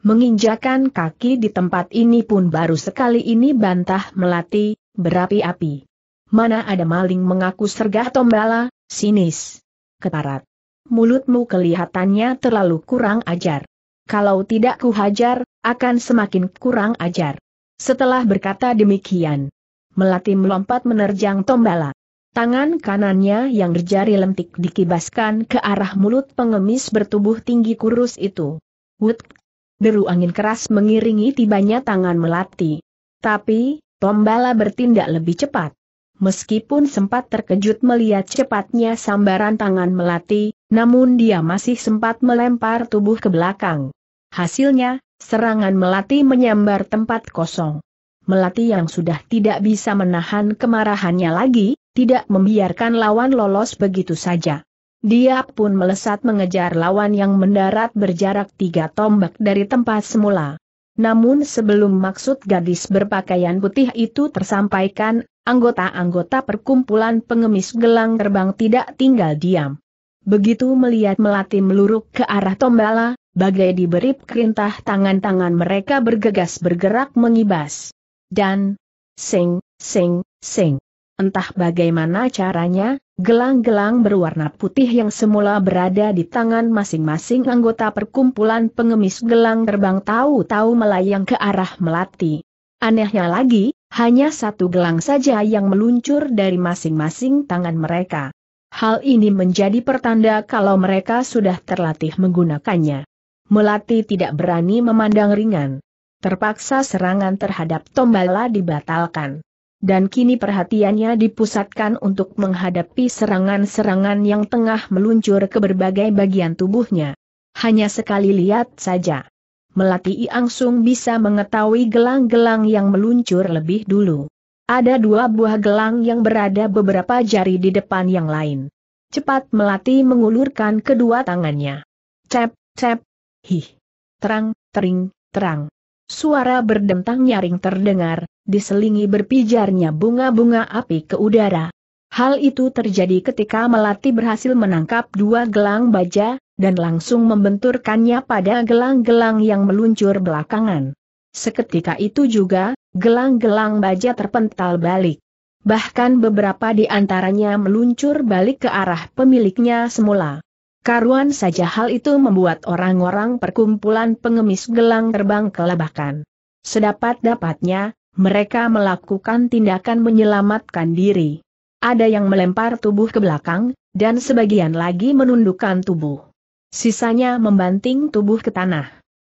Menginjakan kaki di tempat ini pun baru sekali ini bantah melati, berapi-api. Mana ada maling mengaku sergah tombala, sinis, keparat. Mulutmu kelihatannya terlalu kurang ajar. Kalau tidak kuhajar, akan semakin kurang ajar. Setelah berkata demikian, Melati melompat menerjang tombala. Tangan kanannya yang berjari lentik dikibaskan ke arah mulut pengemis bertubuh tinggi kurus itu. Wut! Deru angin keras mengiringi tibanya tangan melati. Tapi, Tombala bertindak lebih cepat. Meskipun sempat terkejut melihat cepatnya sambaran tangan melati, namun dia masih sempat melempar tubuh ke belakang. Hasilnya, serangan melati menyambar tempat kosong. Melati yang sudah tidak bisa menahan kemarahannya lagi, tidak membiarkan lawan lolos begitu saja. Dia pun melesat mengejar lawan yang mendarat berjarak tiga tombak dari tempat semula. Namun sebelum maksud gadis berpakaian putih itu tersampaikan, anggota-anggota perkumpulan pengemis gelang terbang tidak tinggal diam. Begitu melihat Melati meluruk ke arah Tombala, bagai diberi perintah tangan-tangan mereka bergegas bergerak mengibas. Dan, sing, sing, sing. Entah bagaimana caranya, gelang-gelang berwarna putih yang semula berada di tangan masing-masing anggota perkumpulan pengemis gelang terbang tahu-tahu melayang ke arah Melati. Anehnya lagi, hanya satu gelang saja yang meluncur dari masing-masing tangan mereka. Hal ini menjadi pertanda kalau mereka sudah terlatih menggunakannya. Melati tidak berani memandang ringan. Terpaksa serangan terhadap Tombala dibatalkan dan kini perhatiannya dipusatkan untuk menghadapi serangan-serangan yang tengah meluncur ke berbagai bagian tubuhnya. Hanya sekali lihat saja. Melati sung bisa mengetahui gelang-gelang yang meluncur lebih dulu. Ada dua buah gelang yang berada beberapa jari di depan yang lain. Cepat Melati mengulurkan kedua tangannya. Cep, cep, hih. Terang, tering, terang. Suara berdentang nyaring terdengar, diselingi berpijarnya bunga-bunga api ke udara. Hal itu terjadi ketika Melati berhasil menangkap dua gelang baja, dan langsung membenturkannya pada gelang-gelang yang meluncur belakangan. Seketika itu juga, gelang-gelang baja terpental balik. Bahkan beberapa di antaranya meluncur balik ke arah pemiliknya semula. Karuan saja hal itu membuat orang-orang perkumpulan pengemis gelang terbang kelabakan. Sedapat-dapatnya, mereka melakukan tindakan menyelamatkan diri. Ada yang melempar tubuh ke belakang, dan sebagian lagi menundukkan tubuh. Sisanya membanting tubuh ke tanah.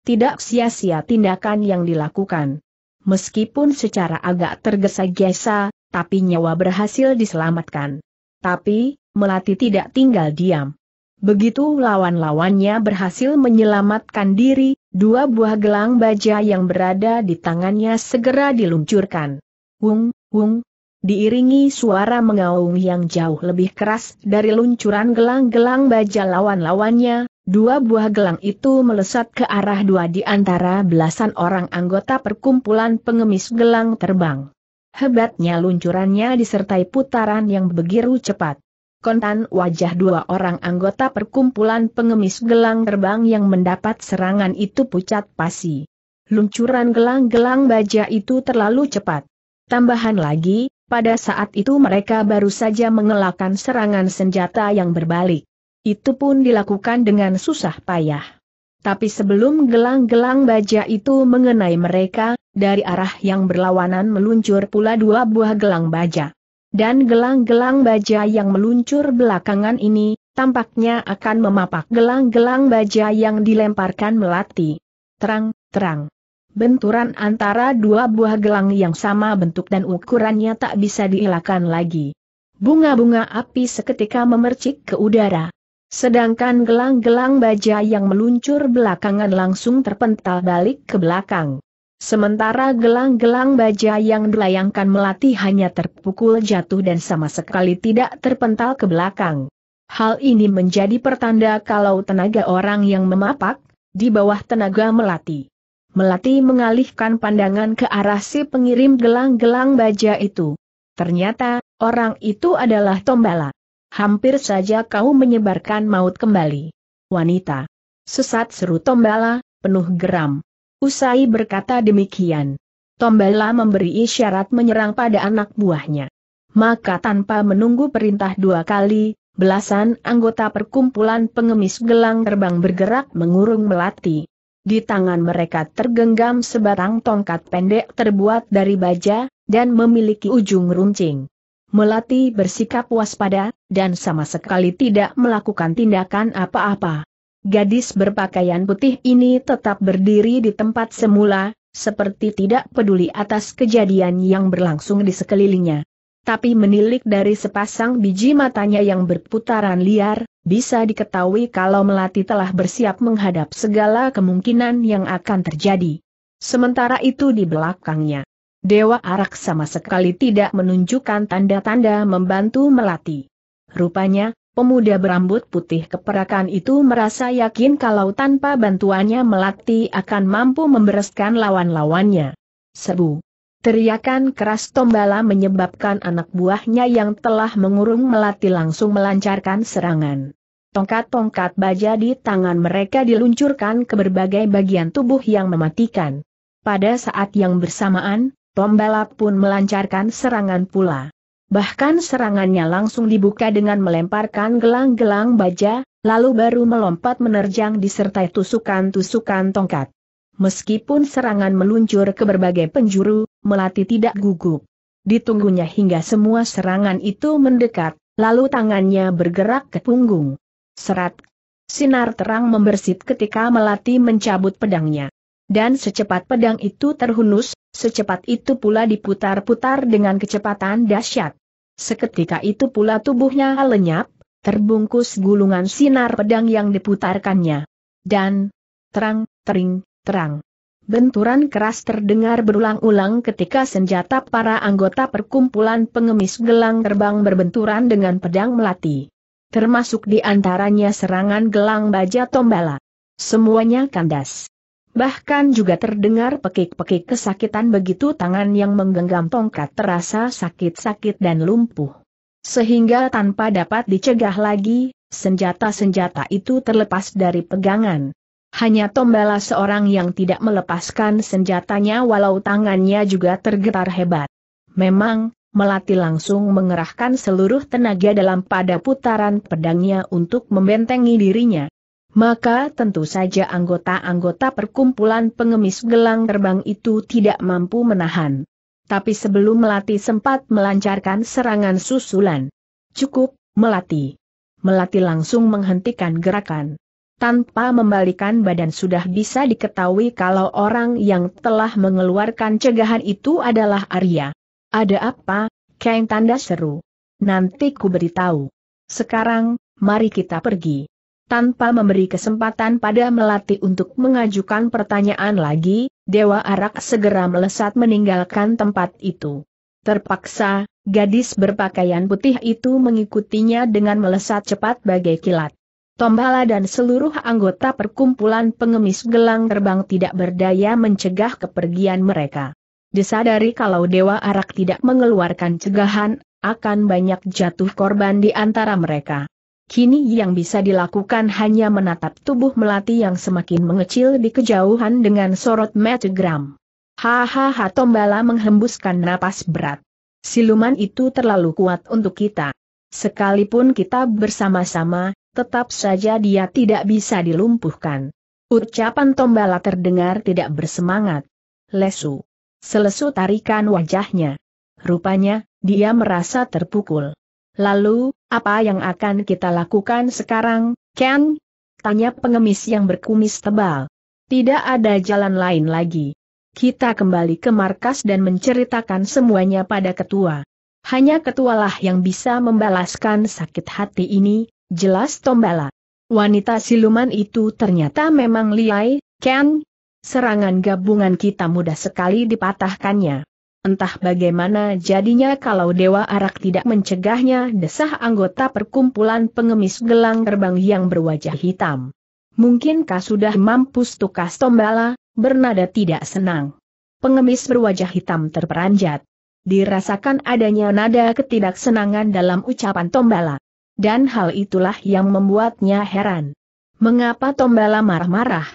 Tidak sia-sia tindakan yang dilakukan. Meskipun secara agak tergesa-gesa, tapi nyawa berhasil diselamatkan. Tapi, Melati tidak tinggal diam. Begitu lawan-lawannya berhasil menyelamatkan diri, dua buah gelang baja yang berada di tangannya segera diluncurkan. Wung, wung, diiringi suara mengaung yang jauh lebih keras dari luncuran gelang-gelang baja lawan-lawannya, dua buah gelang itu melesat ke arah dua di antara belasan orang anggota perkumpulan pengemis gelang terbang. Hebatnya luncurannya disertai putaran yang begiru cepat kontan wajah dua orang anggota perkumpulan pengemis gelang terbang yang mendapat serangan itu pucat pasi. Luncuran gelang-gelang baja itu terlalu cepat. Tambahan lagi, pada saat itu mereka baru saja mengelakkan serangan senjata yang berbalik. Itu pun dilakukan dengan susah payah. Tapi sebelum gelang-gelang baja itu mengenai mereka, dari arah yang berlawanan meluncur pula dua buah gelang baja. Dan gelang-gelang baja yang meluncur belakangan ini, tampaknya akan memapak gelang-gelang baja yang dilemparkan melati. Terang, terang. Benturan antara dua buah gelang yang sama bentuk dan ukurannya tak bisa dielakkan lagi. Bunga-bunga api seketika memercik ke udara. Sedangkan gelang-gelang baja yang meluncur belakangan langsung terpental balik ke belakang. Sementara gelang-gelang baja yang dilayangkan melati hanya terpukul jatuh dan sama sekali tidak terpental ke belakang. Hal ini menjadi pertanda kalau tenaga orang yang memapak, di bawah tenaga melati. Melati mengalihkan pandangan ke arah si pengirim gelang-gelang baja itu. Ternyata, orang itu adalah Tombala. Hampir saja kau menyebarkan maut kembali. Wanita. Sesat seru Tombala, penuh geram. Usai berkata demikian, Tombala memberi isyarat menyerang pada anak buahnya. Maka tanpa menunggu perintah dua kali, belasan anggota perkumpulan pengemis gelang terbang bergerak mengurung melati. Di tangan mereka tergenggam sebatang tongkat pendek terbuat dari baja, dan memiliki ujung runcing. Melati bersikap waspada, dan sama sekali tidak melakukan tindakan apa-apa. Gadis berpakaian putih ini tetap berdiri di tempat semula, seperti tidak peduli atas kejadian yang berlangsung di sekelilingnya. Tapi menilik dari sepasang biji matanya yang berputaran liar, bisa diketahui kalau Melati telah bersiap menghadap segala kemungkinan yang akan terjadi. Sementara itu di belakangnya, Dewa Arak sama sekali tidak menunjukkan tanda-tanda membantu Melati. Rupanya, Pemuda berambut putih keperakan itu merasa yakin kalau tanpa bantuannya Melati akan mampu membereskan lawan-lawannya. Sebu. Teriakan keras Tombala menyebabkan anak buahnya yang telah mengurung Melati langsung melancarkan serangan. Tongkat-tongkat baja di tangan mereka diluncurkan ke berbagai bagian tubuh yang mematikan. Pada saat yang bersamaan, Tombala pun melancarkan serangan pula. Bahkan serangannya langsung dibuka dengan melemparkan gelang-gelang baja, lalu baru melompat menerjang disertai tusukan-tusukan tongkat. Meskipun serangan meluncur ke berbagai penjuru, Melati tidak gugup. Ditunggunya hingga semua serangan itu mendekat, lalu tangannya bergerak ke punggung. Serat. Sinar terang membersit ketika Melati mencabut pedangnya. Dan secepat pedang itu terhunus, Secepat itu pula diputar-putar dengan kecepatan dahsyat. Seketika itu pula tubuhnya lenyap, terbungkus gulungan sinar pedang yang diputarkannya. Dan, terang, tering, terang. Benturan keras terdengar berulang-ulang ketika senjata para anggota perkumpulan pengemis gelang terbang berbenturan dengan pedang melati. Termasuk di antaranya serangan gelang baja tombala. Semuanya kandas. Bahkan juga terdengar pekik-pekik kesakitan begitu tangan yang menggenggam tongkat terasa sakit-sakit dan lumpuh. Sehingga tanpa dapat dicegah lagi, senjata-senjata itu terlepas dari pegangan. Hanya Tombala seorang yang tidak melepaskan senjatanya walau tangannya juga tergetar hebat. Memang, Melati langsung mengerahkan seluruh tenaga dalam pada putaran pedangnya untuk membentengi dirinya maka tentu saja anggota-anggota perkumpulan pengemis gelang terbang itu tidak mampu menahan. Tapi sebelum Melati sempat melancarkan serangan susulan. Cukup, Melati. Melati langsung menghentikan gerakan. Tanpa membalikan badan sudah bisa diketahui kalau orang yang telah mengeluarkan cegahan itu adalah Arya. Ada apa, Kain tanda seru. Nanti ku beritahu. Sekarang, mari kita pergi tanpa memberi kesempatan pada Melati untuk mengajukan pertanyaan lagi, Dewa Arak segera melesat meninggalkan tempat itu. Terpaksa, gadis berpakaian putih itu mengikutinya dengan melesat cepat bagai kilat. Tombala dan seluruh anggota perkumpulan pengemis gelang terbang tidak berdaya mencegah kepergian mereka. Disadari kalau Dewa Arak tidak mengeluarkan cegahan, akan banyak jatuh korban di antara mereka. Kini yang bisa dilakukan hanya menatap tubuh melati yang semakin mengecil di kejauhan dengan sorot metegram. Hahaha Tombala menghembuskan napas berat. Siluman itu terlalu kuat untuk kita. Sekalipun kita bersama-sama, tetap saja dia tidak bisa dilumpuhkan. Ucapan Tombala terdengar tidak bersemangat. Lesu. Selesu tarikan wajahnya. Rupanya, dia merasa terpukul. Lalu, apa yang akan kita lakukan sekarang, Ken? Tanya pengemis yang berkumis tebal. Tidak ada jalan lain lagi. Kita kembali ke markas dan menceritakan semuanya pada ketua. Hanya ketualah yang bisa membalaskan sakit hati ini, jelas Tombala. Wanita siluman itu ternyata memang liai, Ken. Serangan gabungan kita mudah sekali dipatahkannya. Entah bagaimana jadinya kalau Dewa Arak tidak mencegahnya desah anggota perkumpulan pengemis gelang terbang yang berwajah hitam. Mungkinkah sudah mampus tukas tombala, bernada tidak senang. Pengemis berwajah hitam terperanjat. Dirasakan adanya nada ketidaksenangan dalam ucapan tombala. Dan hal itulah yang membuatnya heran. Mengapa tombala marah-marah?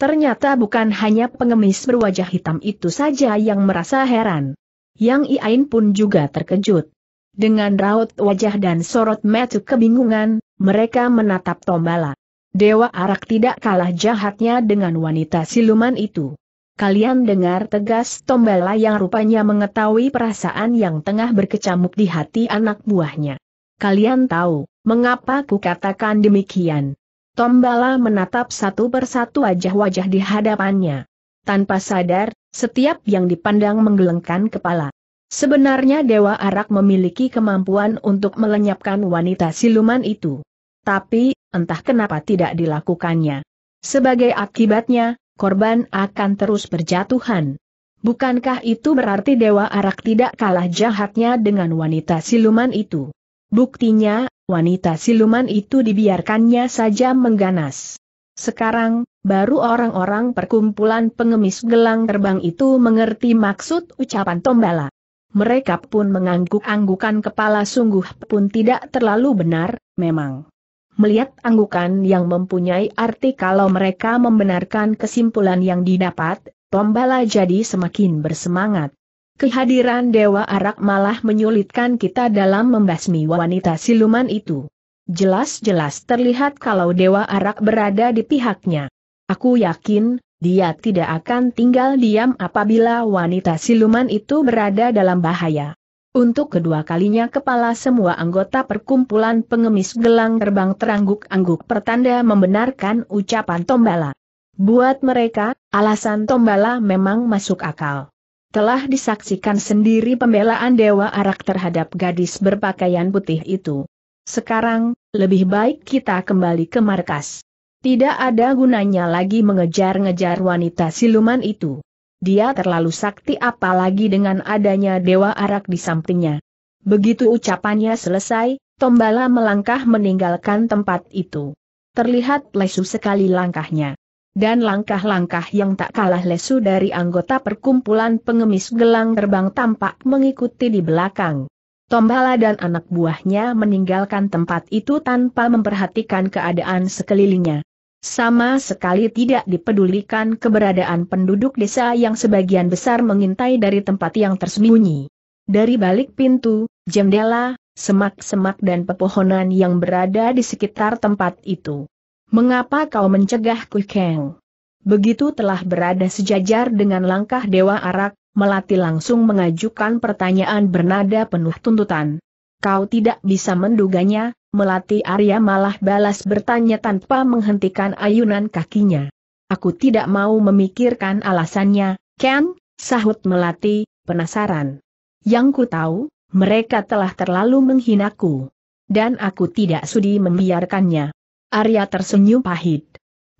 Ternyata bukan hanya pengemis berwajah hitam itu saja yang merasa heran. Yang Iain pun juga terkejut. Dengan raut wajah dan sorot mata kebingungan, mereka menatap Tombala. Dewa Arak tidak kalah jahatnya dengan wanita siluman itu. Kalian dengar tegas Tombala yang rupanya mengetahui perasaan yang tengah berkecamuk di hati anak buahnya. Kalian tahu, mengapa ku katakan demikian? Tombala menatap satu persatu wajah-wajah di hadapannya. Tanpa sadar, setiap yang dipandang menggelengkan kepala. Sebenarnya Dewa Arak memiliki kemampuan untuk melenyapkan wanita siluman itu. Tapi, entah kenapa tidak dilakukannya. Sebagai akibatnya, korban akan terus berjatuhan. Bukankah itu berarti Dewa Arak tidak kalah jahatnya dengan wanita siluman itu? Buktinya, wanita siluman itu dibiarkannya saja mengganas. Sekarang, baru orang-orang perkumpulan pengemis gelang terbang itu mengerti maksud ucapan Tombala. Mereka pun mengangguk-anggukan kepala sungguh pun tidak terlalu benar, memang. Melihat anggukan yang mempunyai arti kalau mereka membenarkan kesimpulan yang didapat, Tombala jadi semakin bersemangat. Kehadiran Dewa Arak malah menyulitkan kita dalam membasmi wanita siluman itu. Jelas-jelas terlihat kalau Dewa Arak berada di pihaknya. Aku yakin, dia tidak akan tinggal diam apabila wanita siluman itu berada dalam bahaya. Untuk kedua kalinya kepala semua anggota perkumpulan pengemis gelang terbang terangguk-angguk pertanda membenarkan ucapan Tombala. Buat mereka, alasan Tombala memang masuk akal. Telah disaksikan sendiri pembelaan Dewa Arak terhadap gadis berpakaian putih itu. Sekarang, lebih baik kita kembali ke markas. Tidak ada gunanya lagi mengejar-ngejar wanita siluman itu. Dia terlalu sakti apalagi dengan adanya Dewa Arak di sampingnya. Begitu ucapannya selesai, Tombala melangkah meninggalkan tempat itu. Terlihat lesu sekali langkahnya dan langkah-langkah yang tak kalah lesu dari anggota perkumpulan pengemis gelang terbang tampak mengikuti di belakang. Tombala dan anak buahnya meninggalkan tempat itu tanpa memperhatikan keadaan sekelilingnya. Sama sekali tidak dipedulikan keberadaan penduduk desa yang sebagian besar mengintai dari tempat yang tersembunyi. Dari balik pintu, jendela, semak-semak dan pepohonan yang berada di sekitar tempat itu Mengapa kau mencegah Keng? Begitu telah berada sejajar dengan langkah Dewa Arak, Melati langsung mengajukan pertanyaan bernada penuh tuntutan. Kau tidak bisa menduganya, Melati Arya malah balas bertanya tanpa menghentikan ayunan kakinya. Aku tidak mau memikirkan alasannya, Ken, sahut Melati, penasaran. Yang ku tahu, mereka telah terlalu menghinaku. Dan aku tidak sudi membiarkannya. Arya tersenyum pahit.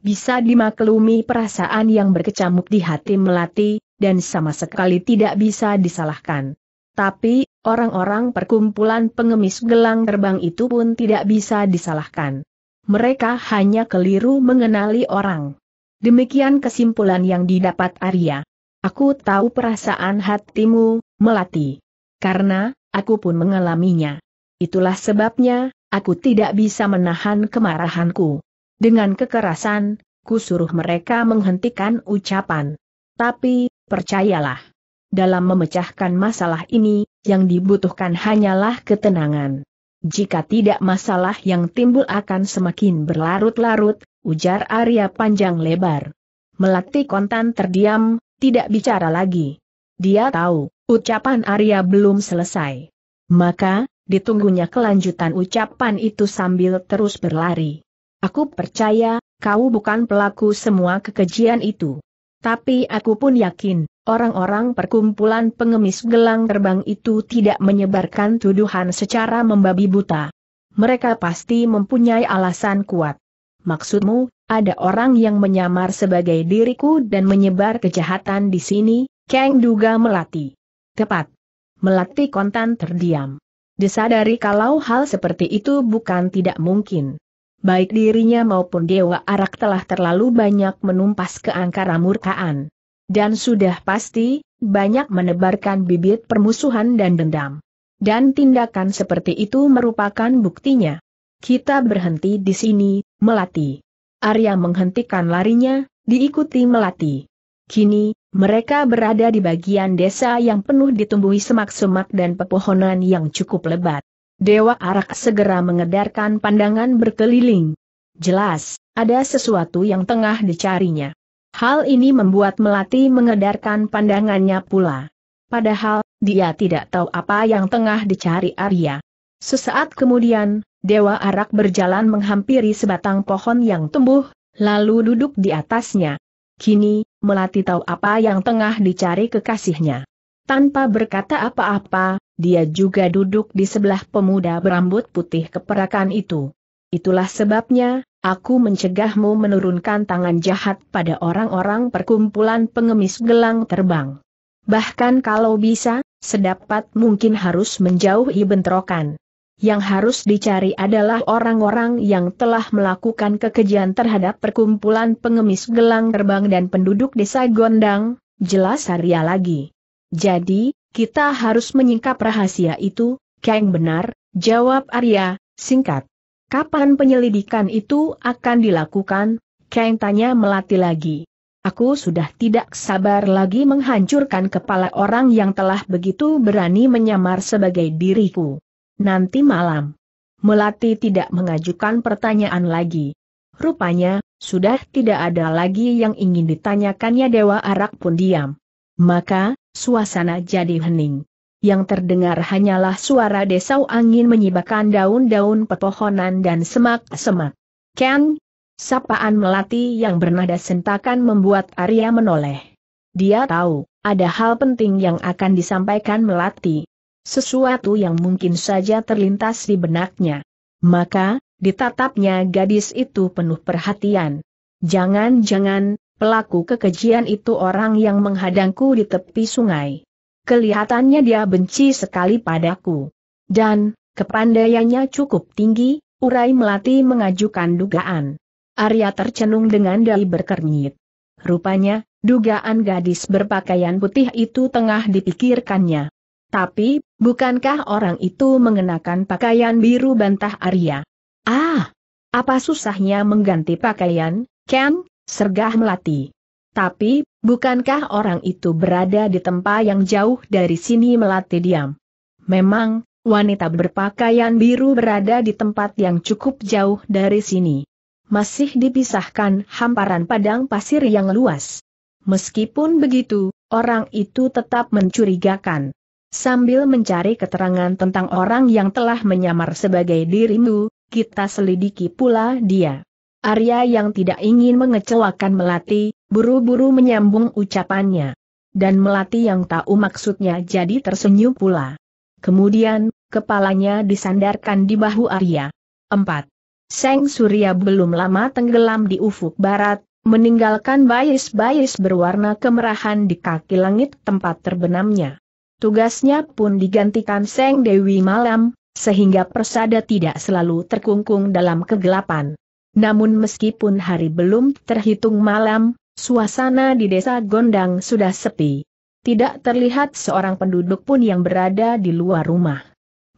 Bisa dimaklumi perasaan yang berkecamuk di hati Melati, dan sama sekali tidak bisa disalahkan. Tapi, orang-orang perkumpulan pengemis gelang terbang itu pun tidak bisa disalahkan. Mereka hanya keliru mengenali orang. Demikian kesimpulan yang didapat Arya. Aku tahu perasaan hatimu, Melati. Karena, aku pun mengalaminya. Itulah sebabnya, Aku tidak bisa menahan kemarahanku. Dengan kekerasan, ku suruh mereka menghentikan ucapan. Tapi, percayalah. Dalam memecahkan masalah ini, yang dibutuhkan hanyalah ketenangan. Jika tidak masalah yang timbul akan semakin berlarut-larut, ujar Arya panjang lebar. Melati kontan terdiam, tidak bicara lagi. Dia tahu, ucapan Arya belum selesai. Maka, Ditunggunya kelanjutan ucapan itu sambil terus berlari. Aku percaya, kau bukan pelaku semua kekejian itu. Tapi aku pun yakin, orang-orang perkumpulan pengemis gelang terbang itu tidak menyebarkan tuduhan secara membabi buta. Mereka pasti mempunyai alasan kuat. Maksudmu, ada orang yang menyamar sebagai diriku dan menyebar kejahatan di sini, Kang duga melati. Tepat. Melati kontan terdiam. Disadari kalau hal seperti itu bukan tidak mungkin. Baik dirinya maupun Dewa Arak telah terlalu banyak menumpas keangkara murkaan. Dan sudah pasti, banyak menebarkan bibit permusuhan dan dendam. Dan tindakan seperti itu merupakan buktinya. Kita berhenti di sini, Melati. Arya menghentikan larinya, diikuti Melati. Kini, mereka berada di bagian desa yang penuh ditumbuhi semak-semak dan pepohonan yang cukup lebat. Dewa Arak segera mengedarkan pandangan berkeliling. Jelas, ada sesuatu yang tengah dicarinya. Hal ini membuat Melati mengedarkan pandangannya pula. Padahal, dia tidak tahu apa yang tengah dicari Arya. Sesaat kemudian, Dewa Arak berjalan menghampiri sebatang pohon yang tumbuh, lalu duduk di atasnya. Kini, Melati tahu apa yang tengah dicari kekasihnya. Tanpa berkata apa-apa, dia juga duduk di sebelah pemuda berambut putih keperakan itu. Itulah sebabnya, aku mencegahmu menurunkan tangan jahat pada orang-orang perkumpulan pengemis gelang terbang. Bahkan kalau bisa, sedapat mungkin harus menjauhi bentrokan yang harus dicari adalah orang-orang yang telah melakukan kekejian terhadap perkumpulan pengemis gelang terbang dan penduduk desa Gondang, jelas Arya lagi. Jadi, kita harus menyingkap rahasia itu, Kang benar, jawab Arya, singkat. Kapan penyelidikan itu akan dilakukan? Kang tanya Melati lagi. Aku sudah tidak sabar lagi menghancurkan kepala orang yang telah begitu berani menyamar sebagai diriku. Nanti malam. Melati tidak mengajukan pertanyaan lagi. Rupanya, sudah tidak ada lagi yang ingin ditanyakannya Dewa Arak pun diam. Maka, suasana jadi hening. Yang terdengar hanyalah suara desau angin menyibakkan daun-daun pepohonan dan semak-semak. Ken, sapaan melati yang bernada sentakan membuat Arya menoleh. Dia tahu, ada hal penting yang akan disampaikan melati sesuatu yang mungkin saja terlintas di benaknya. Maka, ditatapnya gadis itu penuh perhatian. Jangan-jangan, pelaku kekejian itu orang yang menghadangku di tepi sungai. Kelihatannya dia benci sekali padaku. Dan, kepandaiannya cukup tinggi, urai melati mengajukan dugaan. Arya tercenung dengan dai berkernyit. Rupanya, dugaan gadis berpakaian putih itu tengah dipikirkannya. Tapi, bukankah orang itu mengenakan pakaian biru bantah Arya? Ah! Apa susahnya mengganti pakaian, Ken? Sergah Melati. Tapi, bukankah orang itu berada di tempat yang jauh dari sini Melati diam? Memang, wanita berpakaian biru berada di tempat yang cukup jauh dari sini. Masih dipisahkan hamparan padang pasir yang luas. Meskipun begitu, orang itu tetap mencurigakan. Sambil mencari keterangan tentang orang yang telah menyamar sebagai dirimu, kita selidiki pula dia. Arya yang tidak ingin mengecewakan Melati, buru-buru menyambung ucapannya. Dan Melati yang tahu maksudnya jadi tersenyum pula. Kemudian, kepalanya disandarkan di bahu Arya. 4. Seng Surya belum lama tenggelam di ufuk barat, meninggalkan bayis-bayis berwarna kemerahan di kaki langit tempat terbenamnya. Tugasnya pun digantikan Seng Dewi Malam, sehingga persada tidak selalu terkungkung dalam kegelapan. Namun meskipun hari belum terhitung malam, suasana di desa Gondang sudah sepi. Tidak terlihat seorang penduduk pun yang berada di luar rumah.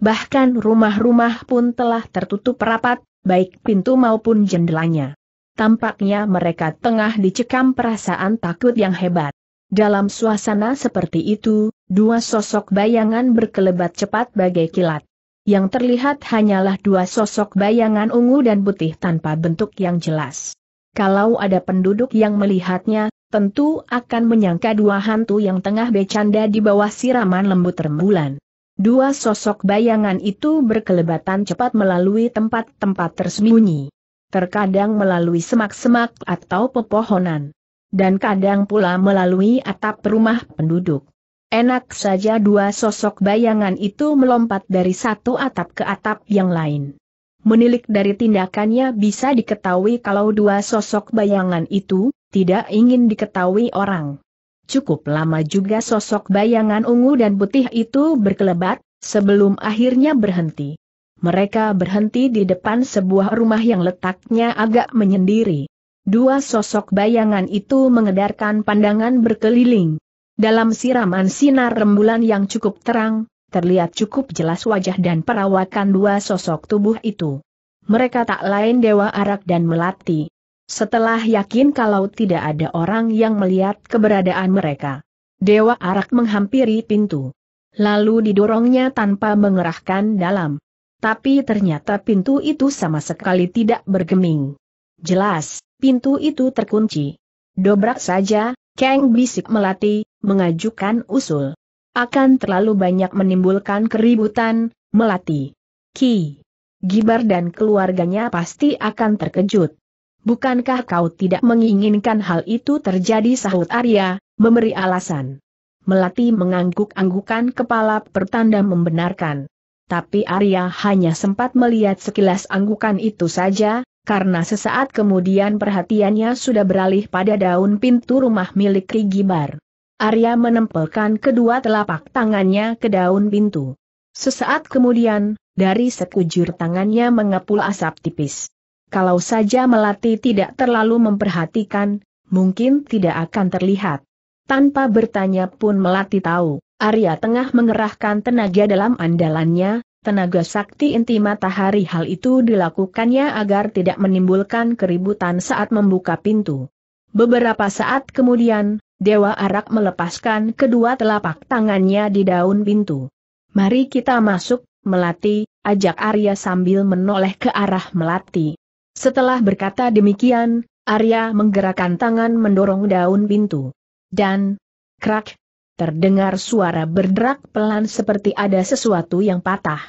Bahkan rumah-rumah pun telah tertutup rapat, baik pintu maupun jendelanya. Tampaknya mereka tengah dicekam perasaan takut yang hebat. Dalam suasana seperti itu, Dua sosok bayangan berkelebat cepat bagai kilat. Yang terlihat hanyalah dua sosok bayangan ungu dan putih tanpa bentuk yang jelas. Kalau ada penduduk yang melihatnya, tentu akan menyangka dua hantu yang tengah becanda di bawah siraman lembut rembulan. Dua sosok bayangan itu berkelebatan cepat melalui tempat-tempat tersembunyi. Terkadang melalui semak-semak atau pepohonan. Dan kadang pula melalui atap rumah penduduk. Enak saja dua sosok bayangan itu melompat dari satu atap ke atap yang lain. Menilik dari tindakannya bisa diketahui kalau dua sosok bayangan itu, tidak ingin diketahui orang. Cukup lama juga sosok bayangan ungu dan putih itu berkelebat, sebelum akhirnya berhenti. Mereka berhenti di depan sebuah rumah yang letaknya agak menyendiri. Dua sosok bayangan itu mengedarkan pandangan berkeliling, dalam siraman sinar rembulan yang cukup terang, terlihat cukup jelas wajah dan perawakan dua sosok tubuh itu. Mereka tak lain Dewa Arak dan Melati. Setelah yakin kalau tidak ada orang yang melihat keberadaan mereka, Dewa Arak menghampiri pintu. Lalu didorongnya tanpa mengerahkan dalam. Tapi ternyata pintu itu sama sekali tidak bergeming. Jelas, pintu itu terkunci. Dobrak saja, Kang bisik melati, mengajukan usul. Akan terlalu banyak menimbulkan keributan, melati. Ki. Gibar dan keluarganya pasti akan terkejut. Bukankah kau tidak menginginkan hal itu terjadi sahut Arya, memberi alasan. Melati mengangguk-anggukan kepala pertanda membenarkan. Tapi Arya hanya sempat melihat sekilas anggukan itu saja, karena sesaat kemudian perhatiannya sudah beralih pada daun pintu rumah milik Ki Gibar. Arya menempelkan kedua telapak tangannya ke daun pintu. Sesaat kemudian, dari sekujur tangannya mengepul asap tipis. Kalau saja Melati tidak terlalu memperhatikan, mungkin tidak akan terlihat. Tanpa bertanya pun Melati tahu, Arya tengah mengerahkan tenaga dalam andalannya, Tenaga sakti inti matahari hal itu dilakukannya agar tidak menimbulkan keributan saat membuka pintu. Beberapa saat kemudian, Dewa Arak melepaskan kedua telapak tangannya di daun pintu. Mari kita masuk, Melati, ajak Arya sambil menoleh ke arah Melati. Setelah berkata demikian, Arya menggerakkan tangan mendorong daun pintu. Dan, krak, terdengar suara berderak pelan seperti ada sesuatu yang patah.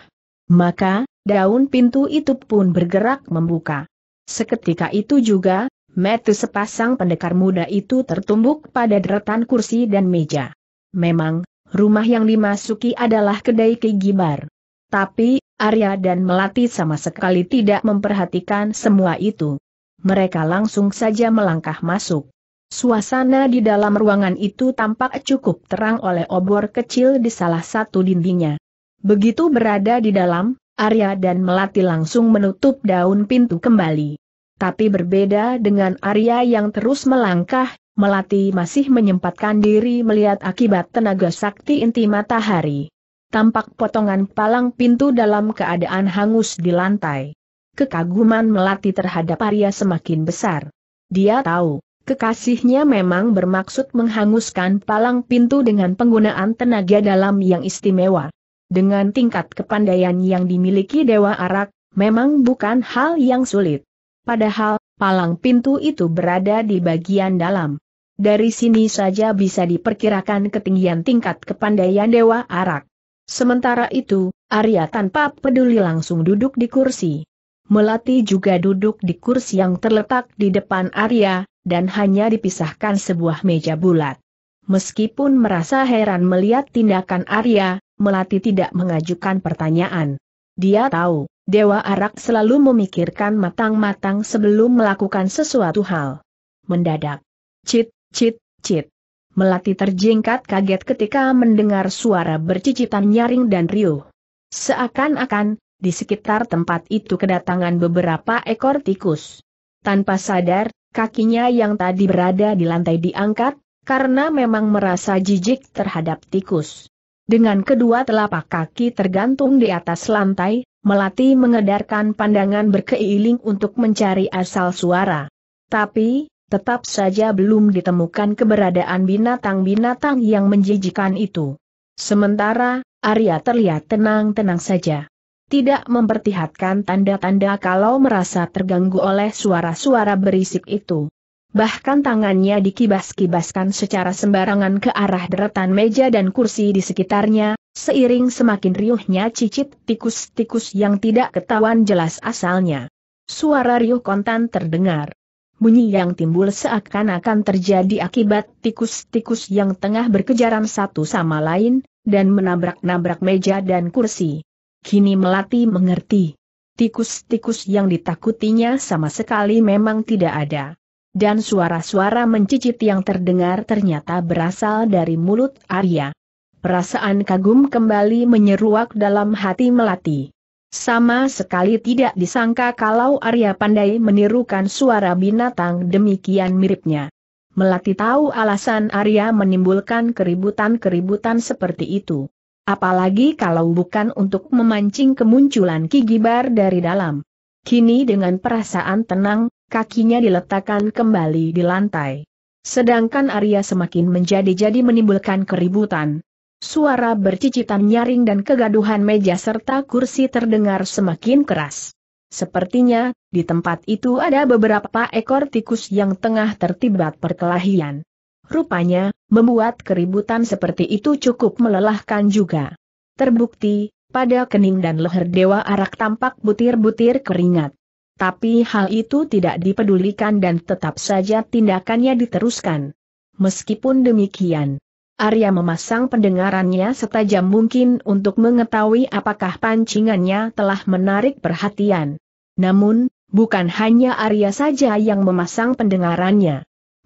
Maka, daun pintu itu pun bergerak membuka. Seketika itu juga, metu sepasang pendekar muda itu tertumbuk pada deretan kursi dan meja. Memang, rumah yang dimasuki adalah kedai kegibar. Tapi, Arya dan Melati sama sekali tidak memperhatikan semua itu. Mereka langsung saja melangkah masuk. Suasana di dalam ruangan itu tampak cukup terang oleh obor kecil di salah satu dindingnya. Begitu berada di dalam, Arya dan Melati langsung menutup daun pintu kembali. Tapi berbeda dengan Arya yang terus melangkah, Melati masih menyempatkan diri melihat akibat tenaga sakti inti matahari. Tampak potongan palang pintu dalam keadaan hangus di lantai. Kekaguman Melati terhadap Arya semakin besar. Dia tahu, Kekasihnya memang bermaksud menghanguskan palang pintu dengan penggunaan tenaga dalam yang istimewa. Dengan tingkat kepandaian yang dimiliki Dewa Arak, memang bukan hal yang sulit. Padahal, palang pintu itu berada di bagian dalam. Dari sini saja bisa diperkirakan ketinggian tingkat kepandaian Dewa Arak. Sementara itu, Arya tanpa peduli langsung duduk di kursi. Melati juga duduk di kursi yang terletak di depan Arya, dan hanya dipisahkan sebuah meja bulat. Meskipun merasa heran melihat tindakan Arya, Melati tidak mengajukan pertanyaan. Dia tahu, Dewa Arak selalu memikirkan matang-matang sebelum melakukan sesuatu hal. Mendadak. Cit, cit, cit. Melati terjingkat kaget ketika mendengar suara bercicitan nyaring dan riuh. Seakan-akan, di sekitar tempat itu kedatangan beberapa ekor tikus. Tanpa sadar, kakinya yang tadi berada di lantai diangkat, karena memang merasa jijik terhadap tikus. Dengan kedua telapak kaki tergantung di atas lantai, Melati mengedarkan pandangan berkeiling untuk mencari asal suara. Tapi, tetap saja belum ditemukan keberadaan binatang-binatang yang menjijikan itu. Sementara, Arya terlihat tenang-tenang saja tidak memperlihatkan tanda-tanda kalau merasa terganggu oleh suara-suara berisik itu. Bahkan tangannya dikibas-kibaskan secara sembarangan ke arah deretan meja dan kursi di sekitarnya, seiring semakin riuhnya cicit tikus-tikus yang tidak ketahuan jelas asalnya. Suara riuh kontan terdengar. Bunyi yang timbul seakan-akan terjadi akibat tikus-tikus yang tengah berkejaran satu sama lain, dan menabrak-nabrak meja dan kursi. Kini Melati mengerti. Tikus-tikus yang ditakutinya sama sekali memang tidak ada. Dan suara-suara mencicit yang terdengar ternyata berasal dari mulut Arya. Perasaan kagum kembali menyeruak dalam hati Melati. Sama sekali tidak disangka kalau Arya pandai menirukan suara binatang demikian miripnya. Melati tahu alasan Arya menimbulkan keributan-keributan seperti itu. Apalagi kalau bukan untuk memancing kemunculan kigibar dari dalam. Kini dengan perasaan tenang, kakinya diletakkan kembali di lantai. Sedangkan Arya semakin menjadi-jadi menimbulkan keributan. Suara bercicitan nyaring dan kegaduhan meja serta kursi terdengar semakin keras. Sepertinya, di tempat itu ada beberapa ekor tikus yang tengah tertibat perkelahian. Rupanya, membuat keributan seperti itu cukup melelahkan juga. Terbukti, pada kening dan leher Dewa Arak tampak butir-butir keringat. Tapi hal itu tidak dipedulikan dan tetap saja tindakannya diteruskan. Meskipun demikian, Arya memasang pendengarannya setajam mungkin untuk mengetahui apakah pancingannya telah menarik perhatian. Namun, bukan hanya Arya saja yang memasang pendengarannya.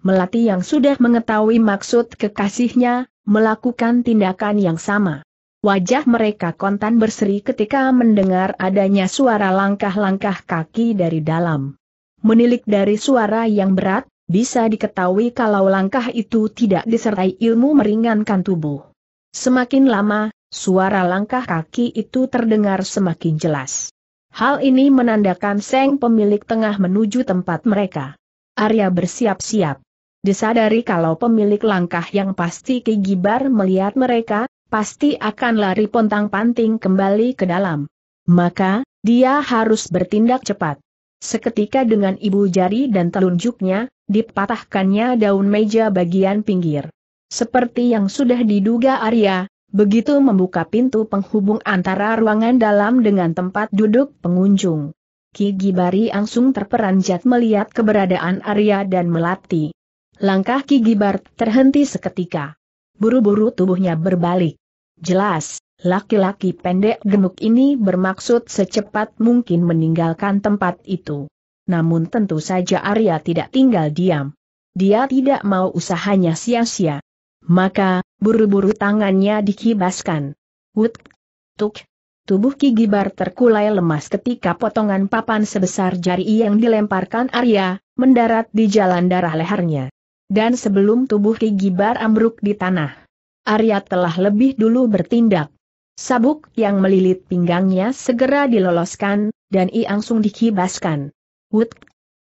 Melati yang sudah mengetahui maksud kekasihnya, melakukan tindakan yang sama. Wajah mereka kontan berseri ketika mendengar adanya suara langkah-langkah kaki dari dalam. Menilik dari suara yang berat, bisa diketahui kalau langkah itu tidak disertai ilmu meringankan tubuh. Semakin lama, suara langkah kaki itu terdengar semakin jelas. Hal ini menandakan Seng pemilik tengah menuju tempat mereka. Arya bersiap-siap. Disadari kalau pemilik langkah yang pasti kegibar melihat mereka, pasti akan lari pontang-panting kembali ke dalam. Maka, dia harus bertindak cepat. Seketika dengan ibu jari dan telunjuknya, dipatahkannya daun meja bagian pinggir. Seperti yang sudah diduga Arya, begitu membuka pintu penghubung antara ruangan dalam dengan tempat duduk pengunjung. Ki Gibari langsung terperanjat melihat keberadaan Arya dan Melati. Langkah Ki Gibar terhenti seketika. Buru-buru tubuhnya berbalik. Jelas, laki-laki pendek gemuk ini bermaksud secepat mungkin meninggalkan tempat itu. Namun tentu saja Arya tidak tinggal diam. Dia tidak mau usahanya sia-sia. Maka, buru-buru tangannya dikibaskan. Wut, tuk, tubuh Ki Gibar terkulai lemas ketika potongan papan sebesar jari yang dilemparkan Arya, mendarat di jalan darah lehernya dan sebelum tubuh Ki Gibar ambruk di tanah. Arya telah lebih dulu bertindak. Sabuk yang melilit pinggangnya segera diloloskan, dan ia langsung dikibaskan. Wut!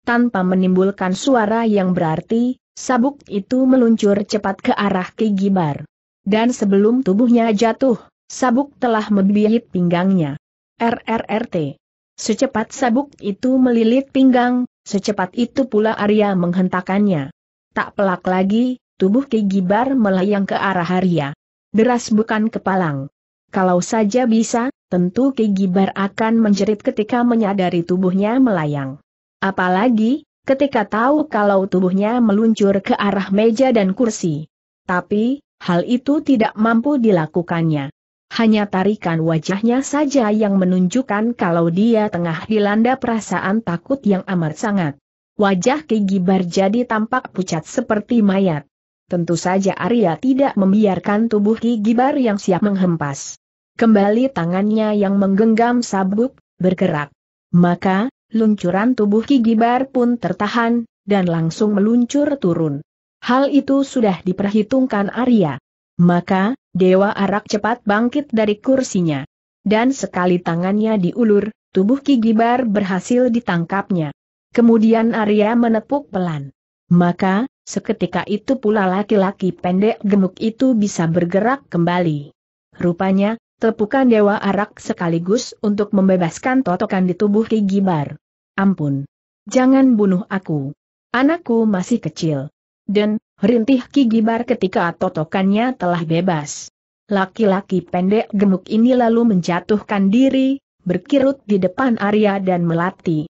Tanpa menimbulkan suara yang berarti, sabuk itu meluncur cepat ke arah Ki Gibar. Dan sebelum tubuhnya jatuh, sabuk telah membiit pinggangnya. RRRT. Secepat sabuk itu melilit pinggang, secepat itu pula Arya menghentakannya. Tak pelak lagi, tubuh Ki Gibar melayang ke arah Arya. Deras bukan kepalang. Kalau saja bisa, tentu Ki Gibar akan menjerit ketika menyadari tubuhnya melayang. Apalagi, ketika tahu kalau tubuhnya meluncur ke arah meja dan kursi. Tapi, hal itu tidak mampu dilakukannya. Hanya tarikan wajahnya saja yang menunjukkan kalau dia tengah dilanda perasaan takut yang amat sangat. Wajah Ki Gibar jadi tampak pucat seperti mayat. Tentu saja Arya tidak membiarkan tubuh Ki Gibar yang siap menghempas. Kembali tangannya yang menggenggam sabuk, bergerak. Maka, luncuran tubuh Ki Gibar pun tertahan, dan langsung meluncur turun. Hal itu sudah diperhitungkan Arya. Maka, Dewa Arak cepat bangkit dari kursinya. Dan sekali tangannya diulur, tubuh Ki Gibar berhasil ditangkapnya. Kemudian Arya menepuk pelan. Maka, seketika itu pula laki-laki pendek gemuk itu bisa bergerak kembali. Rupanya, tepukan Dewa Arak sekaligus untuk membebaskan totokan di tubuh Ki Gibar. Ampun. Jangan bunuh aku. Anakku masih kecil. Dan, rintih Ki Gibar ketika totokannya telah bebas. Laki-laki pendek gemuk ini lalu menjatuhkan diri, berkirut di depan Arya dan melati.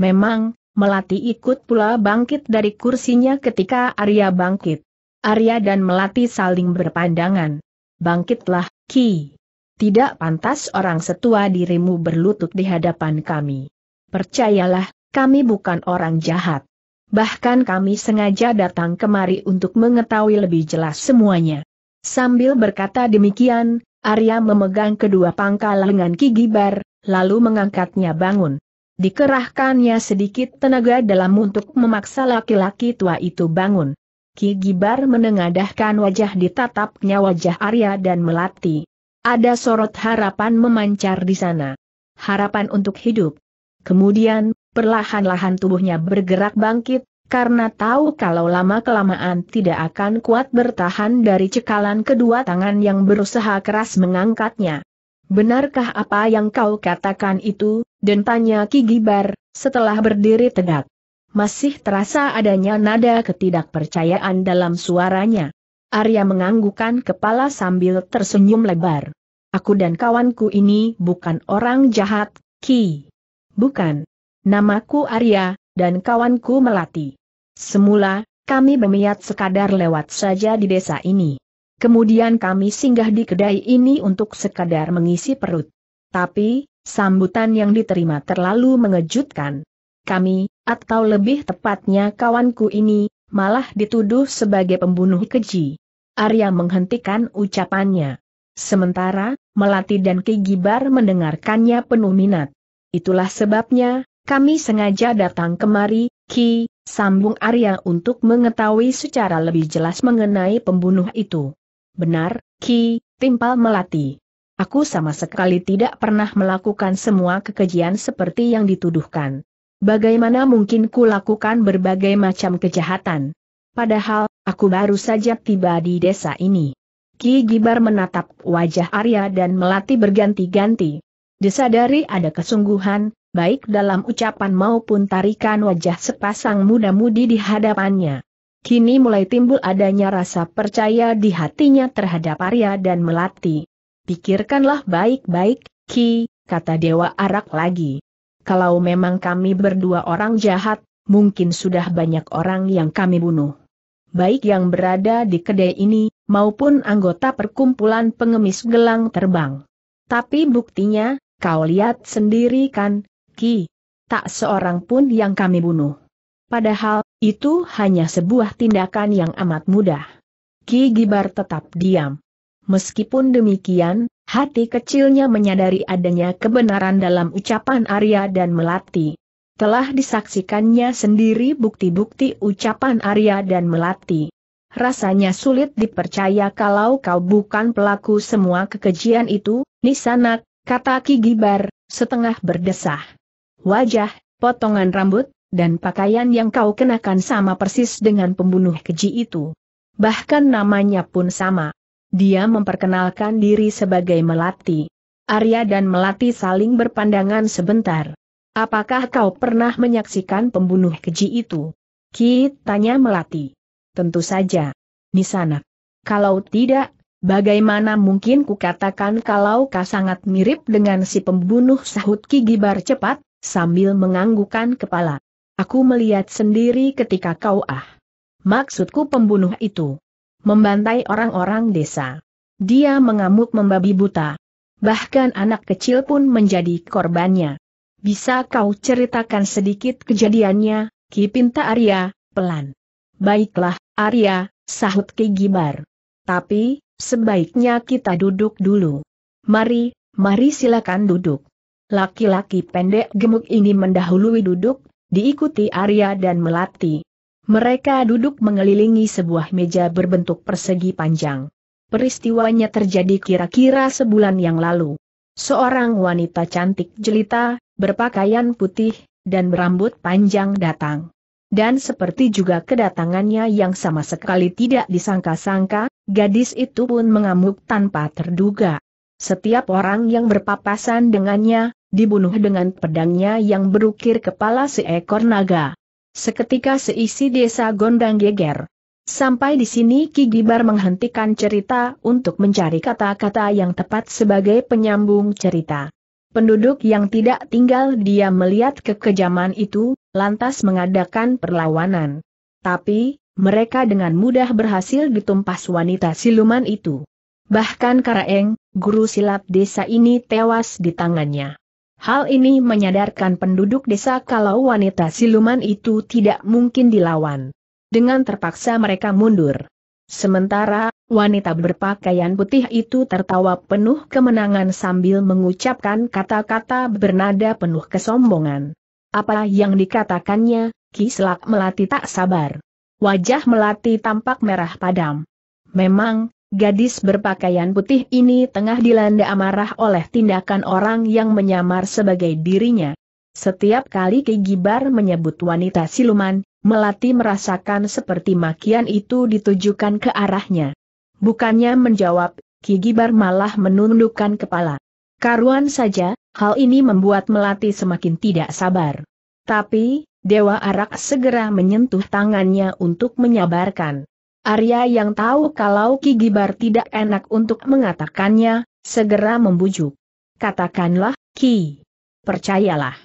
Memang, Melati ikut pula bangkit dari kursinya ketika Arya bangkit. Arya dan Melati saling berpandangan. Bangkitlah, Ki. Tidak pantas orang setua dirimu berlutut di hadapan kami. Percayalah, kami bukan orang jahat. Bahkan kami sengaja datang kemari untuk mengetahui lebih jelas semuanya. Sambil berkata demikian, Arya memegang kedua pangkal lengan Ki Gibar, lalu mengangkatnya bangun. Dikerahkannya sedikit tenaga dalam untuk memaksa laki-laki tua itu bangun. Ki Gibar menengadahkan wajah ditatapnya wajah Arya dan Melati. Ada sorot harapan memancar di sana. Harapan untuk hidup. Kemudian, perlahan-lahan tubuhnya bergerak bangkit, karena tahu kalau lama-kelamaan tidak akan kuat bertahan dari cekalan kedua tangan yang berusaha keras mengangkatnya. Benarkah apa yang kau katakan itu, dentanya Ki Gibar, setelah berdiri tegak. Masih terasa adanya nada ketidakpercayaan dalam suaranya. Arya menganggukan kepala sambil tersenyum lebar. Aku dan kawanku ini bukan orang jahat, Ki. Bukan. Namaku Arya, dan kawanku Melati. Semula, kami berniat sekadar lewat saja di desa ini. Kemudian kami singgah di kedai ini untuk sekadar mengisi perut. Tapi, sambutan yang diterima terlalu mengejutkan. Kami, atau lebih tepatnya kawanku ini, malah dituduh sebagai pembunuh keji. Arya menghentikan ucapannya. Sementara, Melati dan Ki Gibar mendengarkannya penuh minat. Itulah sebabnya, kami sengaja datang kemari, Ki, sambung Arya untuk mengetahui secara lebih jelas mengenai pembunuh itu. Benar, Ki, timpal melati. Aku sama sekali tidak pernah melakukan semua kekejian seperti yang dituduhkan. Bagaimana mungkin ku lakukan berbagai macam kejahatan? Padahal, aku baru saja tiba di desa ini. Ki Gibar menatap wajah Arya dan Melati berganti-ganti. Disadari ada kesungguhan, baik dalam ucapan maupun tarikan wajah sepasang muda-mudi di hadapannya. Kini mulai timbul adanya rasa percaya di hatinya terhadap Arya dan Melati. Pikirkanlah baik-baik, Ki, kata Dewa Arak lagi. Kalau memang kami berdua orang jahat, mungkin sudah banyak orang yang kami bunuh. Baik yang berada di kedai ini, maupun anggota perkumpulan pengemis gelang terbang. Tapi buktinya, kau lihat sendiri kan, Ki, tak seorang pun yang kami bunuh. Padahal, itu hanya sebuah tindakan yang amat mudah. Ki Gibar tetap diam. Meskipun demikian, hati kecilnya menyadari adanya kebenaran dalam ucapan Arya dan Melati. Telah disaksikannya sendiri bukti-bukti ucapan Arya dan Melati. Rasanya sulit dipercaya kalau kau bukan pelaku semua kekejian itu, Nisanak, kata Ki Gibar, setengah berdesah. Wajah, potongan rambut, dan pakaian yang kau kenakan sama persis dengan pembunuh keji itu. Bahkan namanya pun sama. Dia memperkenalkan diri sebagai Melati. Arya dan Melati saling berpandangan sebentar. Apakah kau pernah menyaksikan pembunuh keji itu? Ki, tanya Melati. Tentu saja. Di sana. Kalau tidak, Bagaimana mungkin kukatakan kalau kau sangat mirip dengan si pembunuh sahut Ki Gibar cepat, sambil menganggukan kepala. Aku melihat sendiri ketika kau ah. Maksudku pembunuh itu. Membantai orang-orang desa. Dia mengamuk membabi buta. Bahkan anak kecil pun menjadi korbannya. Bisa kau ceritakan sedikit kejadiannya, Ki Pinta Arya, pelan. Baiklah, Arya, sahut Ki Gibar. Tapi, sebaiknya kita duduk dulu. Mari, mari silakan duduk. Laki-laki pendek gemuk ini mendahului duduk diikuti Arya dan Melati. Mereka duduk mengelilingi sebuah meja berbentuk persegi panjang. Peristiwanya terjadi kira-kira sebulan yang lalu. Seorang wanita cantik jelita, berpakaian putih, dan berambut panjang datang. Dan seperti juga kedatangannya yang sama sekali tidak disangka-sangka, gadis itu pun mengamuk tanpa terduga. Setiap orang yang berpapasan dengannya, dibunuh dengan pedangnya yang berukir kepala seekor naga. Seketika seisi desa gondang geger. Sampai di sini Ki Gibar menghentikan cerita untuk mencari kata-kata yang tepat sebagai penyambung cerita. Penduduk yang tidak tinggal dia melihat kekejaman itu, lantas mengadakan perlawanan. Tapi, mereka dengan mudah berhasil ditumpas wanita siluman itu. Bahkan Karaeng, guru silat desa ini tewas di tangannya. Hal ini menyadarkan penduduk desa kalau wanita siluman itu tidak mungkin dilawan. Dengan terpaksa mereka mundur. Sementara, wanita berpakaian putih itu tertawa penuh kemenangan sambil mengucapkan kata-kata bernada penuh kesombongan. Apa yang dikatakannya, Kislak Melati tak sabar. Wajah Melati tampak merah padam. Memang, Gadis berpakaian putih ini tengah dilanda amarah oleh tindakan orang yang menyamar sebagai dirinya. Setiap kali Ki Gibar menyebut wanita siluman, Melati merasakan seperti makian itu ditujukan ke arahnya. Bukannya menjawab, Ki Gibar malah menundukkan kepala. Karuan saja, hal ini membuat Melati semakin tidak sabar. Tapi, Dewa Arak segera menyentuh tangannya untuk menyabarkan. Arya yang tahu kalau Ki Gibar tidak enak untuk mengatakannya, segera membujuk. Katakanlah, Ki. Percayalah.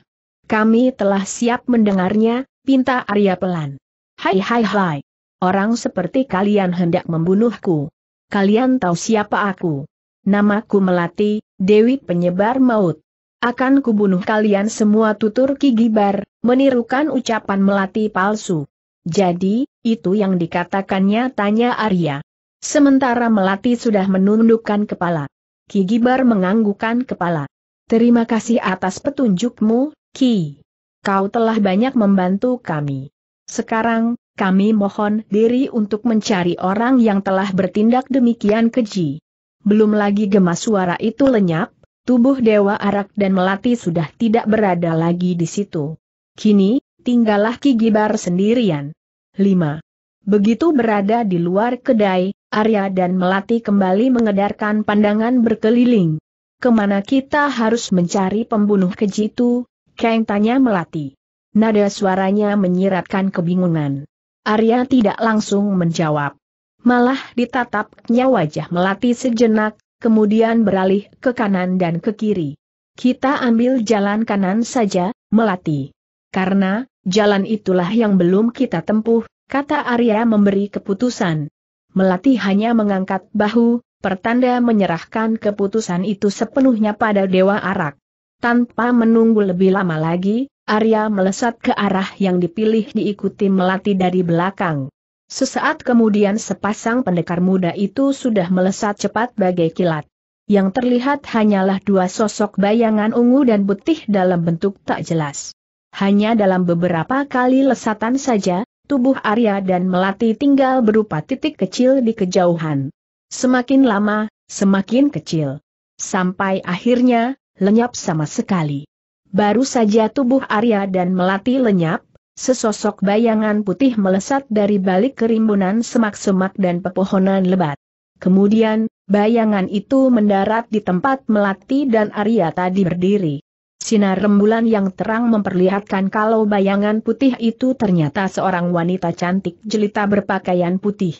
Kami telah siap mendengarnya, pinta Arya pelan. Hai hai hai. Orang seperti kalian hendak membunuhku. Kalian tahu siapa aku. Namaku Melati, Dewi Penyebar Maut. Akan kubunuh kalian semua tutur Ki Gibar, menirukan ucapan Melati palsu. Jadi, itu yang dikatakannya tanya Arya. Sementara Melati sudah menundukkan kepala. Ki Gibar menganggukkan kepala. Terima kasih atas petunjukmu, Ki. Kau telah banyak membantu kami. Sekarang, kami mohon diri untuk mencari orang yang telah bertindak demikian keji. Belum lagi gemas suara itu lenyap, tubuh Dewa Arak dan Melati sudah tidak berada lagi di situ. Kini, tinggallah Ki Gibar sendirian. 5. Begitu berada di luar kedai, Arya dan Melati kembali mengedarkan pandangan berkeliling. Kemana kita harus mencari pembunuh kejitu? Kang tanya Melati. Nada suaranya menyiratkan kebingungan. Arya tidak langsung menjawab. Malah ditatapnya wajah Melati sejenak, kemudian beralih ke kanan dan ke kiri. Kita ambil jalan kanan saja, Melati. Karena, Jalan itulah yang belum kita tempuh, kata Arya memberi keputusan. Melati hanya mengangkat bahu, pertanda menyerahkan keputusan itu sepenuhnya pada Dewa Arak. Tanpa menunggu lebih lama lagi, Arya melesat ke arah yang dipilih diikuti Melati dari belakang. Sesaat kemudian sepasang pendekar muda itu sudah melesat cepat bagai kilat. Yang terlihat hanyalah dua sosok bayangan ungu dan putih dalam bentuk tak jelas. Hanya dalam beberapa kali lesatan saja, tubuh Arya dan Melati tinggal berupa titik kecil di kejauhan. Semakin lama, semakin kecil. Sampai akhirnya, lenyap sama sekali. Baru saja tubuh Arya dan Melati lenyap, sesosok bayangan putih melesat dari balik kerimbunan semak-semak dan pepohonan lebat. Kemudian, bayangan itu mendarat di tempat Melati dan Arya tadi berdiri. Sinar rembulan yang terang memperlihatkan kalau bayangan putih itu ternyata seorang wanita cantik jelita berpakaian putih.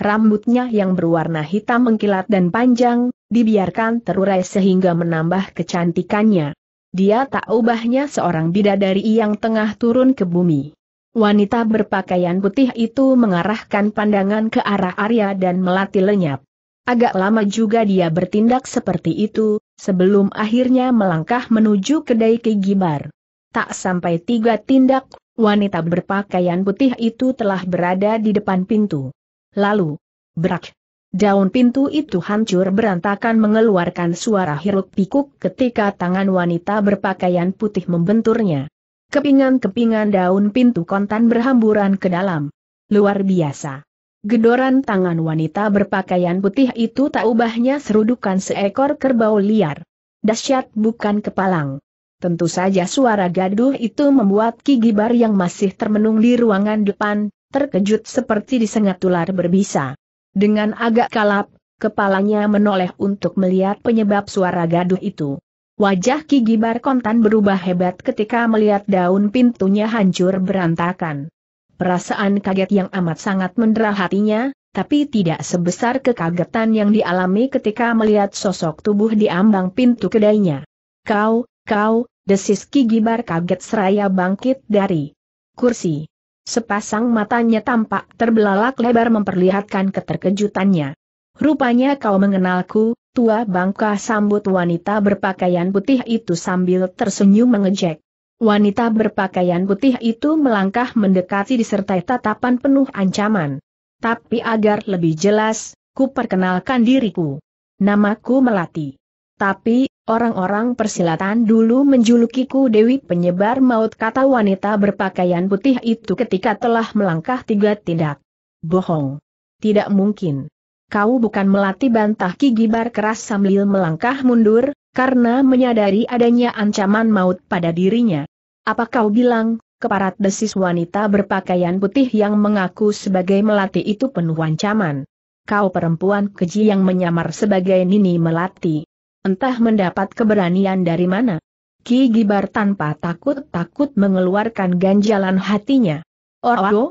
Rambutnya yang berwarna hitam mengkilat dan panjang, dibiarkan terurai sehingga menambah kecantikannya. Dia tak ubahnya seorang bidadari yang tengah turun ke bumi. Wanita berpakaian putih itu mengarahkan pandangan ke arah Arya dan melatih lenyap. Agak lama juga dia bertindak seperti itu, sebelum akhirnya melangkah menuju kedai kegibar, Tak sampai tiga tindak, wanita berpakaian putih itu telah berada di depan pintu. Lalu, berak. Daun pintu itu hancur berantakan mengeluarkan suara hiruk pikuk ketika tangan wanita berpakaian putih membenturnya. Kepingan-kepingan daun pintu kontan berhamburan ke dalam. Luar biasa. Gedoran tangan wanita berpakaian putih itu tak ubahnya serudukan seekor kerbau liar. Dasyat bukan kepalang. Tentu saja suara gaduh itu membuat Ki Gibar yang masih termenung di ruangan depan, terkejut seperti disengat ular berbisa. Dengan agak kalap, kepalanya menoleh untuk melihat penyebab suara gaduh itu. Wajah Ki Gibar kontan berubah hebat ketika melihat daun pintunya hancur berantakan. Perasaan kaget yang amat sangat mendera hatinya, tapi tidak sebesar kekagetan yang dialami ketika melihat sosok tubuh di ambang pintu kedainya. Kau, kau, desis Ki Gibar kaget seraya bangkit dari kursi. Sepasang matanya tampak terbelalak lebar memperlihatkan keterkejutannya. Rupanya kau mengenalku, tua bangka sambut wanita berpakaian putih itu sambil tersenyum mengejek. Wanita berpakaian putih itu melangkah mendekati disertai tatapan penuh ancaman. Tapi agar lebih jelas, ku perkenalkan diriku. Namaku Melati. Tapi, orang-orang persilatan dulu menjulukiku Dewi Penyebar Maut kata wanita berpakaian putih itu ketika telah melangkah tiga tindak. Bohong. Tidak mungkin. Kau bukan Melati bantah Ki Gibar keras sambil melangkah mundur, karena menyadari adanya ancaman maut pada dirinya. Apa kau bilang, keparat desis wanita berpakaian putih yang mengaku sebagai melati itu penuh ancaman. Kau perempuan keji yang menyamar sebagai Nini Melati. Entah mendapat keberanian dari mana. Ki Gibar tanpa takut-takut mengeluarkan ganjalan hatinya. Oh, oh, oh,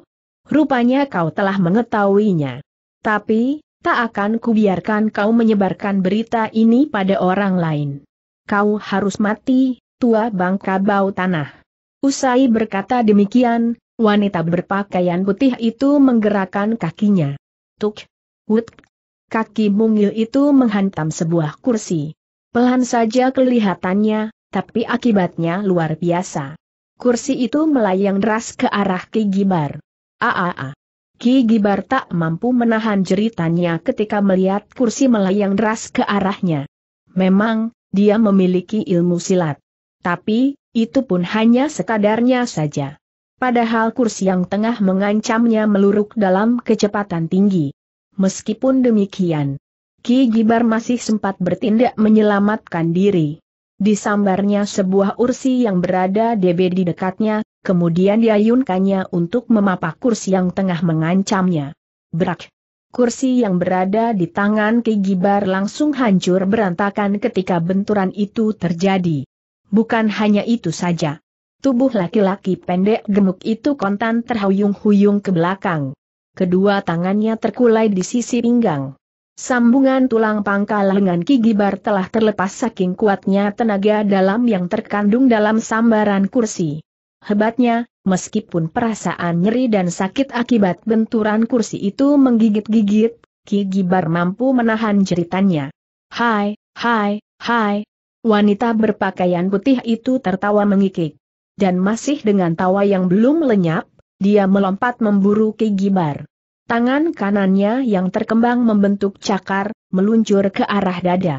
rupanya kau telah mengetahuinya. Tapi, tak akan kubiarkan kau menyebarkan berita ini pada orang lain. Kau harus mati, tua bangka bau tanah. Usai berkata demikian, wanita berpakaian putih itu menggerakkan kakinya. Tuk, wut. Kaki mungil itu menghantam sebuah kursi. Pelan saja kelihatannya, tapi akibatnya luar biasa. Kursi itu melayang deras ke arah Ki Gibar. Aaa. Ki Gibar tak mampu menahan jeritannya ketika melihat kursi melayang deras ke arahnya. Memang, dia memiliki ilmu silat. Tapi, itu pun hanya sekadarnya saja. Padahal kursi yang tengah mengancamnya meluruk dalam kecepatan tinggi. Meskipun demikian, Ki Gibar masih sempat bertindak menyelamatkan diri. Disambarnya sebuah ursi yang berada DB di dekatnya, kemudian diayunkannya untuk memapak kursi yang tengah mengancamnya. Brak! Kursi yang berada di tangan Ki Gibar langsung hancur berantakan ketika benturan itu terjadi. Bukan hanya itu saja. Tubuh laki-laki pendek gemuk itu kontan terhuyung-huyung ke belakang. Kedua tangannya terkulai di sisi pinggang. Sambungan tulang pangkal lengan Kigibar telah terlepas saking kuatnya tenaga dalam yang terkandung dalam sambaran kursi. Hebatnya, meskipun perasaan nyeri dan sakit akibat benturan kursi itu menggigit-gigit, Kigibar mampu menahan jeritannya. Hai, hai, hai, Wanita berpakaian putih itu tertawa mengikik. Dan masih dengan tawa yang belum lenyap, dia melompat memburu Ki Gibar. Tangan kanannya yang terkembang membentuk cakar, meluncur ke arah dada.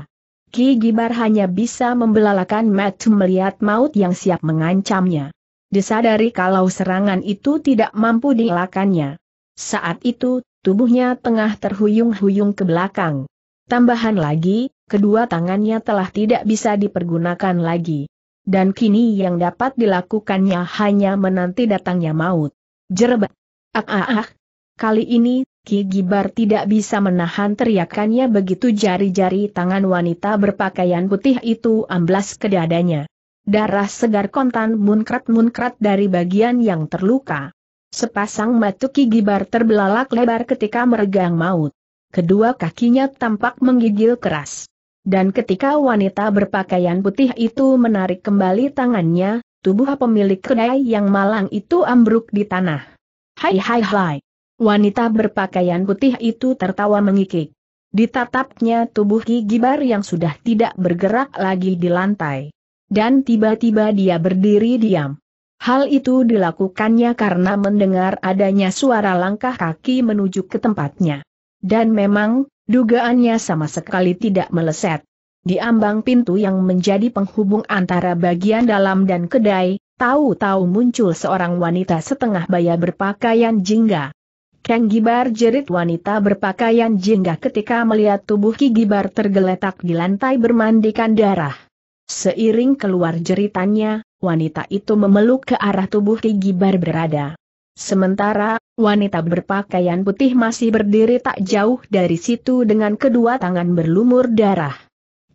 Ki Gibar hanya bisa membelalakan mata melihat maut yang siap mengancamnya. Disadari kalau serangan itu tidak mampu dielakannya. Saat itu, tubuhnya tengah terhuyung-huyung ke belakang. Tambahan lagi, kedua tangannya telah tidak bisa dipergunakan lagi. Dan kini yang dapat dilakukannya hanya menanti datangnya maut. Jerebak. Ah ah ah. Kali ini, Ki Gibar tidak bisa menahan teriakannya begitu jari-jari tangan wanita berpakaian putih itu amblas ke dadanya. Darah segar kontan munkrat-munkrat dari bagian yang terluka. Sepasang mata Ki Gibar terbelalak lebar ketika meregang maut. Kedua kakinya tampak menggigil keras. Dan ketika wanita berpakaian putih itu menarik kembali tangannya, tubuh pemilik kedai yang malang itu ambruk di tanah. Hai hai hai. Wanita berpakaian putih itu tertawa mengikik. Ditatapnya tubuh Ki Gibar yang sudah tidak bergerak lagi di lantai. Dan tiba-tiba dia berdiri diam. Hal itu dilakukannya karena mendengar adanya suara langkah kaki menuju ke tempatnya. Dan memang, Dugaannya sama sekali tidak meleset. Di ambang pintu yang menjadi penghubung antara bagian dalam dan kedai, tahu-tahu muncul seorang wanita setengah baya berpakaian jingga. Kang Gibar jerit wanita berpakaian jingga ketika melihat tubuh Ki Gibar tergeletak di lantai bermandikan darah. Seiring keluar jeritannya, wanita itu memeluk ke arah tubuh Ki Gibar berada. Sementara, wanita berpakaian putih masih berdiri tak jauh dari situ dengan kedua tangan berlumur darah.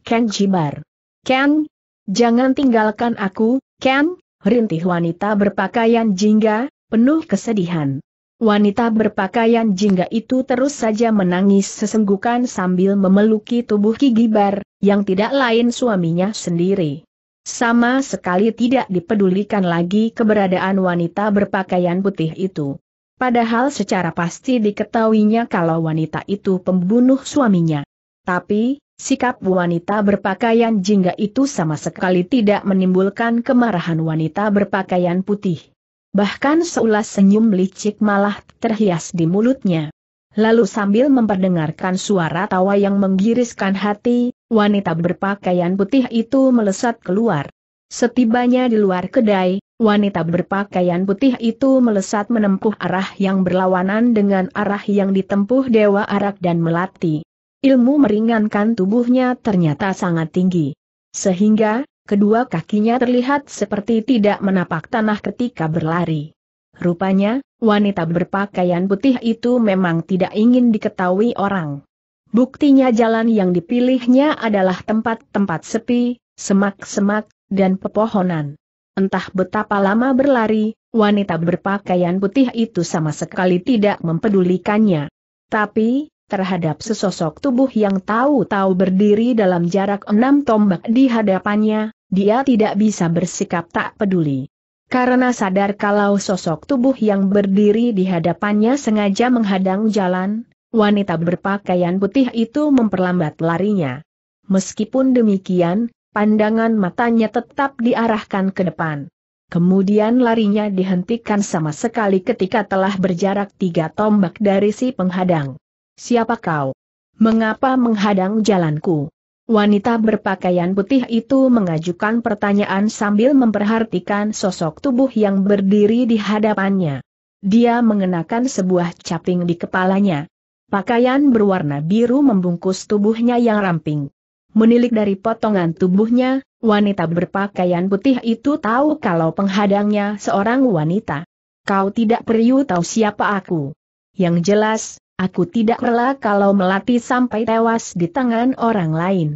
Ken Jibar. Ken, jangan tinggalkan aku, Ken, rintih wanita berpakaian jingga, penuh kesedihan. Wanita berpakaian jingga itu terus saja menangis sesenggukan sambil memeluki tubuh Ki Gibar yang tidak lain suaminya sendiri. Sama sekali tidak dipedulikan lagi keberadaan wanita berpakaian putih itu. Padahal secara pasti diketahuinya kalau wanita itu pembunuh suaminya. Tapi, sikap wanita berpakaian jingga itu sama sekali tidak menimbulkan kemarahan wanita berpakaian putih. Bahkan seulas senyum licik malah terhias di mulutnya. Lalu sambil memperdengarkan suara tawa yang menggiriskan hati, wanita berpakaian putih itu melesat keluar. Setibanya di luar kedai, wanita berpakaian putih itu melesat menempuh arah yang berlawanan dengan arah yang ditempuh Dewa Arak dan Melati. Ilmu meringankan tubuhnya ternyata sangat tinggi. Sehingga, kedua kakinya terlihat seperti tidak menapak tanah ketika berlari. Rupanya, wanita berpakaian putih itu memang tidak ingin diketahui orang. Buktinya jalan yang dipilihnya adalah tempat-tempat sepi, semak-semak, dan pepohonan. Entah betapa lama berlari, wanita berpakaian putih itu sama sekali tidak mempedulikannya. Tapi, terhadap sesosok tubuh yang tahu-tahu berdiri dalam jarak enam tombak di hadapannya, dia tidak bisa bersikap tak peduli. Karena sadar kalau sosok tubuh yang berdiri di hadapannya sengaja menghadang jalan, wanita berpakaian putih itu memperlambat larinya. Meskipun demikian, pandangan matanya tetap diarahkan ke depan. Kemudian larinya dihentikan sama sekali ketika telah berjarak tiga tombak dari si penghadang. Siapa kau? Mengapa menghadang jalanku? Wanita berpakaian putih itu mengajukan pertanyaan sambil memperhatikan sosok tubuh yang berdiri di hadapannya. Dia mengenakan sebuah caping di kepalanya. Pakaian berwarna biru membungkus tubuhnya yang ramping. Menilik dari potongan tubuhnya, wanita berpakaian putih itu tahu kalau penghadangnya seorang wanita. Kau tidak perlu tahu siapa aku. Yang jelas, Aku tidak rela kalau Melati sampai tewas di tangan orang lain.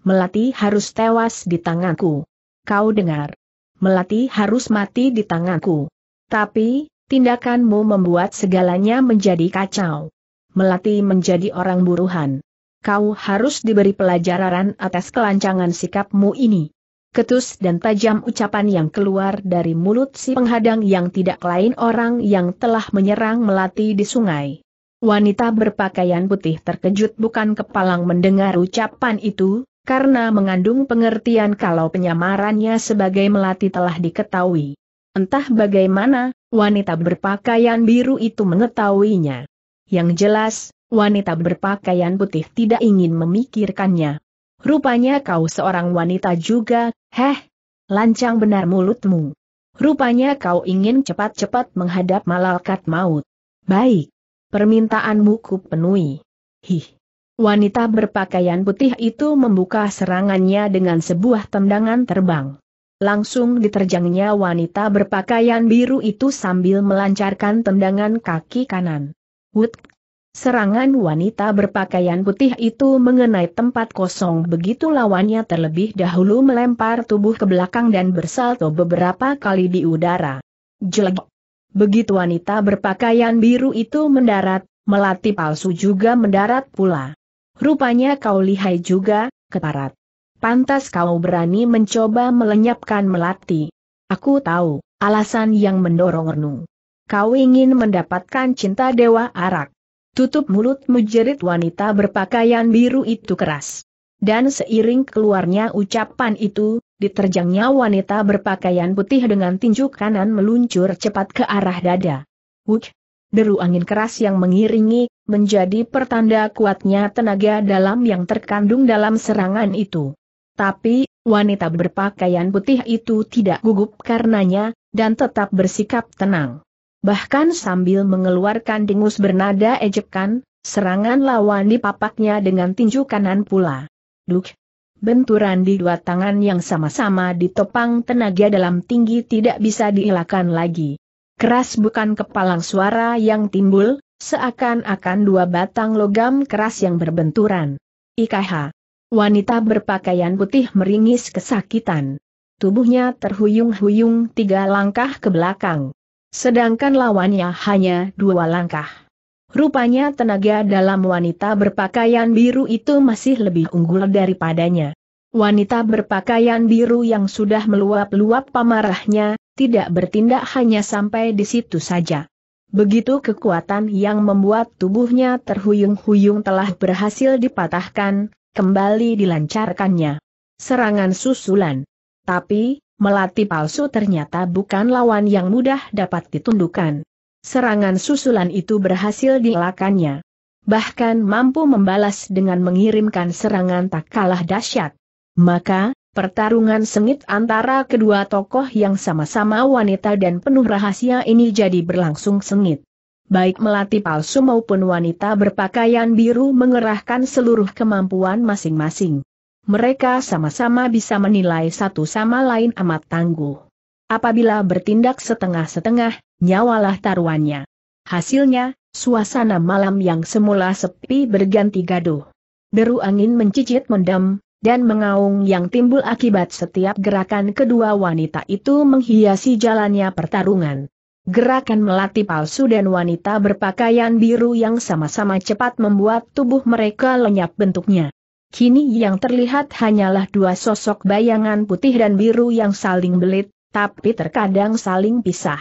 Melati harus tewas di tanganku. Kau dengar. Melati harus mati di tanganku. Tapi, tindakanmu membuat segalanya menjadi kacau. Melati menjadi orang buruhan. Kau harus diberi pelajaran atas kelancangan sikapmu ini. Ketus dan tajam ucapan yang keluar dari mulut si penghadang yang tidak lain orang yang telah menyerang Melati di sungai. Wanita berpakaian putih terkejut bukan kepalang mendengar ucapan itu, karena mengandung pengertian kalau penyamarannya sebagai melati telah diketahui. Entah bagaimana, wanita berpakaian biru itu mengetahuinya. Yang jelas, wanita berpakaian putih tidak ingin memikirkannya. Rupanya kau seorang wanita juga, heh, lancang benar mulutmu. Rupanya kau ingin cepat-cepat menghadap malaikat maut. Baik, Permintaanmu penuhi. Hih. Wanita berpakaian putih itu membuka serangannya dengan sebuah tendangan terbang. Langsung diterjangnya wanita berpakaian biru itu sambil melancarkan tendangan kaki kanan. Wut! Serangan wanita berpakaian putih itu mengenai tempat kosong begitu lawannya terlebih dahulu melempar tubuh ke belakang dan bersalto beberapa kali di udara. Jelek! Begitu wanita berpakaian biru itu mendarat, melati palsu juga mendarat pula. Rupanya kau lihai juga, keparat. Pantas kau berani mencoba melenyapkan melati. Aku tahu, alasan yang mendorong Renu. Kau ingin mendapatkan cinta Dewa Arak. Tutup mulut jerit wanita berpakaian biru itu keras. Dan seiring keluarnya ucapan itu, diterjangnya wanita berpakaian putih dengan tinju kanan meluncur cepat ke arah dada. Wuk! Deru angin keras yang mengiringi, menjadi pertanda kuatnya tenaga dalam yang terkandung dalam serangan itu. Tapi, wanita berpakaian putih itu tidak gugup karenanya, dan tetap bersikap tenang. Bahkan sambil mengeluarkan dengus bernada ejekan, serangan lawan dipapaknya dengan tinju kanan pula. Duk, benturan di dua tangan yang sama-sama ditopang tenaga dalam tinggi tidak bisa dielakkan lagi. Keras bukan kepalang suara yang timbul, seakan-akan dua batang logam keras yang berbenturan. IKH. Wanita berpakaian putih meringis kesakitan. Tubuhnya terhuyung-huyung tiga langkah ke belakang. Sedangkan lawannya hanya dua langkah. Rupanya tenaga dalam wanita berpakaian biru itu masih lebih unggul daripadanya. Wanita berpakaian biru yang sudah meluap-luap pamarahnya, tidak bertindak hanya sampai di situ saja. Begitu kekuatan yang membuat tubuhnya terhuyung-huyung telah berhasil dipatahkan, kembali dilancarkannya. Serangan susulan. Tapi, melati palsu ternyata bukan lawan yang mudah dapat ditundukkan serangan susulan itu berhasil dielakannya. Bahkan mampu membalas dengan mengirimkan serangan tak kalah dahsyat. Maka, pertarungan sengit antara kedua tokoh yang sama-sama wanita dan penuh rahasia ini jadi berlangsung sengit. Baik melati palsu maupun wanita berpakaian biru mengerahkan seluruh kemampuan masing-masing. Mereka sama-sama bisa menilai satu sama lain amat tangguh. Apabila bertindak setengah-setengah, nyawalah taruhannya. Hasilnya, suasana malam yang semula sepi berganti gaduh. Deru angin mencicit mendem, dan mengaung yang timbul akibat setiap gerakan kedua wanita itu menghiasi jalannya pertarungan. Gerakan melati palsu dan wanita berpakaian biru yang sama-sama cepat membuat tubuh mereka lenyap bentuknya. Kini yang terlihat hanyalah dua sosok bayangan putih dan biru yang saling belit, tapi terkadang saling pisah.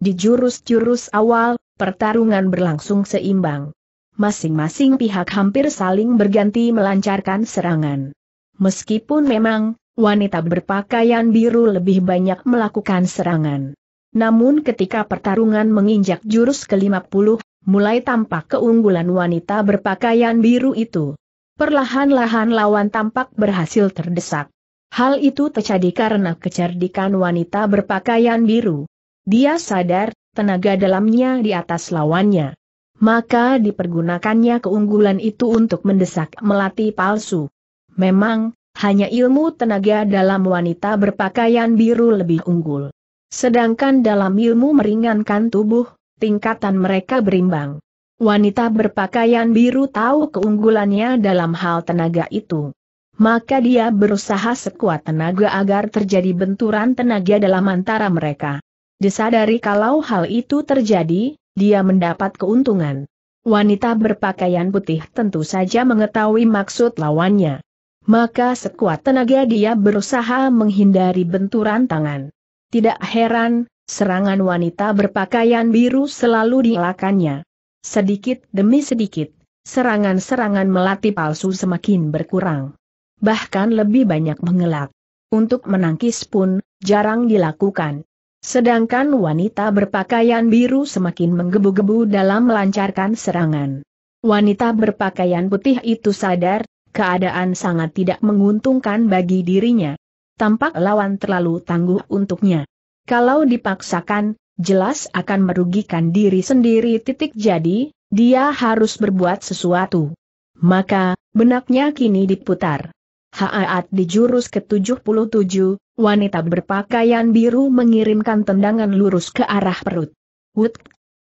Di jurus-jurus awal, pertarungan berlangsung seimbang. Masing-masing pihak hampir saling berganti melancarkan serangan. Meskipun memang, wanita berpakaian biru lebih banyak melakukan serangan. Namun ketika pertarungan menginjak jurus ke-50, mulai tampak keunggulan wanita berpakaian biru itu. Perlahan-lahan lawan tampak berhasil terdesak. Hal itu terjadi karena kecerdikan wanita berpakaian biru. Dia sadar, tenaga dalamnya di atas lawannya. Maka dipergunakannya keunggulan itu untuk mendesak melati palsu. Memang, hanya ilmu tenaga dalam wanita berpakaian biru lebih unggul. Sedangkan dalam ilmu meringankan tubuh, tingkatan mereka berimbang. Wanita berpakaian biru tahu keunggulannya dalam hal tenaga itu. Maka dia berusaha sekuat tenaga agar terjadi benturan tenaga dalam antara mereka. Disadari kalau hal itu terjadi, dia mendapat keuntungan. Wanita berpakaian putih tentu saja mengetahui maksud lawannya. Maka sekuat tenaga dia berusaha menghindari benturan tangan. Tidak heran, serangan wanita berpakaian biru selalu dielakannya. Sedikit demi sedikit, serangan-serangan melati palsu semakin berkurang. Bahkan lebih banyak mengelak. Untuk menangkis pun, jarang dilakukan. Sedangkan wanita berpakaian biru semakin menggebu-gebu dalam melancarkan serangan. Wanita berpakaian putih itu sadar, keadaan sangat tidak menguntungkan bagi dirinya. Tampak lawan terlalu tangguh untuknya. Kalau dipaksakan, jelas akan merugikan diri sendiri titik jadi, dia harus berbuat sesuatu. Maka, benaknya kini diputar. Haaat di jurus ke-77, wanita berpakaian biru mengirimkan tendangan lurus ke arah perut. Wut!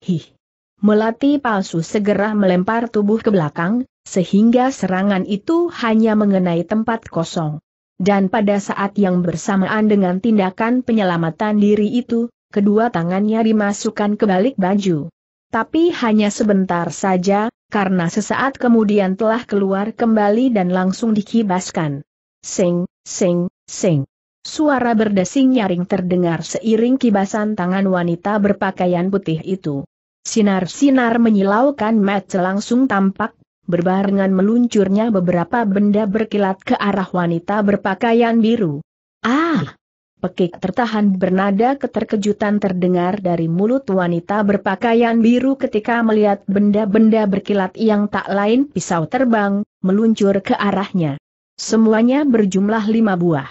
Hih! Melati palsu segera melempar tubuh ke belakang, sehingga serangan itu hanya mengenai tempat kosong. Dan pada saat yang bersamaan dengan tindakan penyelamatan diri itu, kedua tangannya dimasukkan ke balik baju tapi hanya sebentar saja, karena sesaat kemudian telah keluar kembali dan langsung dikibaskan. Sing, sing, sing. Suara berdesing nyaring terdengar seiring kibasan tangan wanita berpakaian putih itu. Sinar-sinar menyilaukan mata langsung tampak, berbarengan meluncurnya beberapa benda berkilat ke arah wanita berpakaian biru. Ah! pekik tertahan bernada keterkejutan terdengar dari mulut wanita berpakaian biru ketika melihat benda-benda berkilat yang tak lain pisau terbang, meluncur ke arahnya. Semuanya berjumlah lima buah.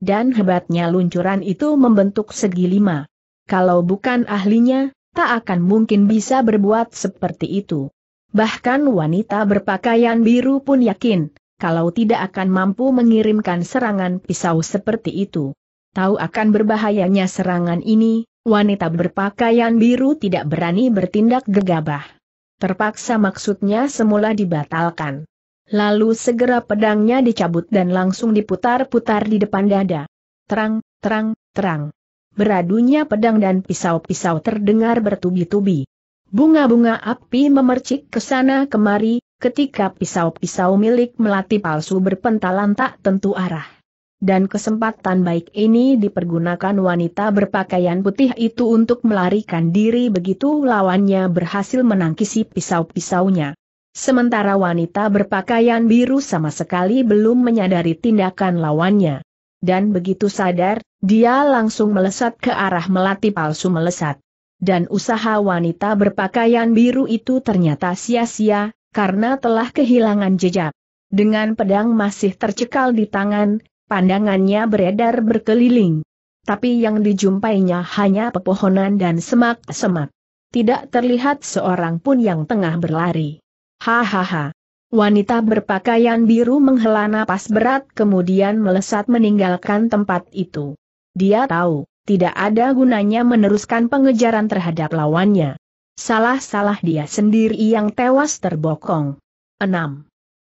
Dan hebatnya luncuran itu membentuk segi lima. Kalau bukan ahlinya, tak akan mungkin bisa berbuat seperti itu. Bahkan wanita berpakaian biru pun yakin, kalau tidak akan mampu mengirimkan serangan pisau seperti itu. Tahu akan berbahayanya serangan ini, wanita berpakaian biru tidak berani bertindak gegabah. Terpaksa maksudnya semula dibatalkan. Lalu segera pedangnya dicabut dan langsung diputar-putar di depan dada. Terang, terang, terang. Beradunya pedang dan pisau-pisau terdengar bertubi-tubi. Bunga-bunga api memercik ke sana kemari, ketika pisau-pisau milik melati palsu berpentalan tak tentu arah dan kesempatan baik ini dipergunakan wanita berpakaian putih itu untuk melarikan diri begitu lawannya berhasil menangkisi pisau-pisaunya. Sementara wanita berpakaian biru sama sekali belum menyadari tindakan lawannya. Dan begitu sadar, dia langsung melesat ke arah melati palsu melesat. Dan usaha wanita berpakaian biru itu ternyata sia-sia, karena telah kehilangan jejak. Dengan pedang masih tercekal di tangan, Pandangannya beredar berkeliling. Tapi yang dijumpainya hanya pepohonan dan semak-semak. Tidak terlihat seorang pun yang tengah berlari. Hahaha. Wanita berpakaian biru menghela napas berat kemudian melesat meninggalkan tempat itu. Dia tahu, tidak ada gunanya meneruskan pengejaran terhadap lawannya. Salah-salah dia sendiri yang tewas terbokong. 6.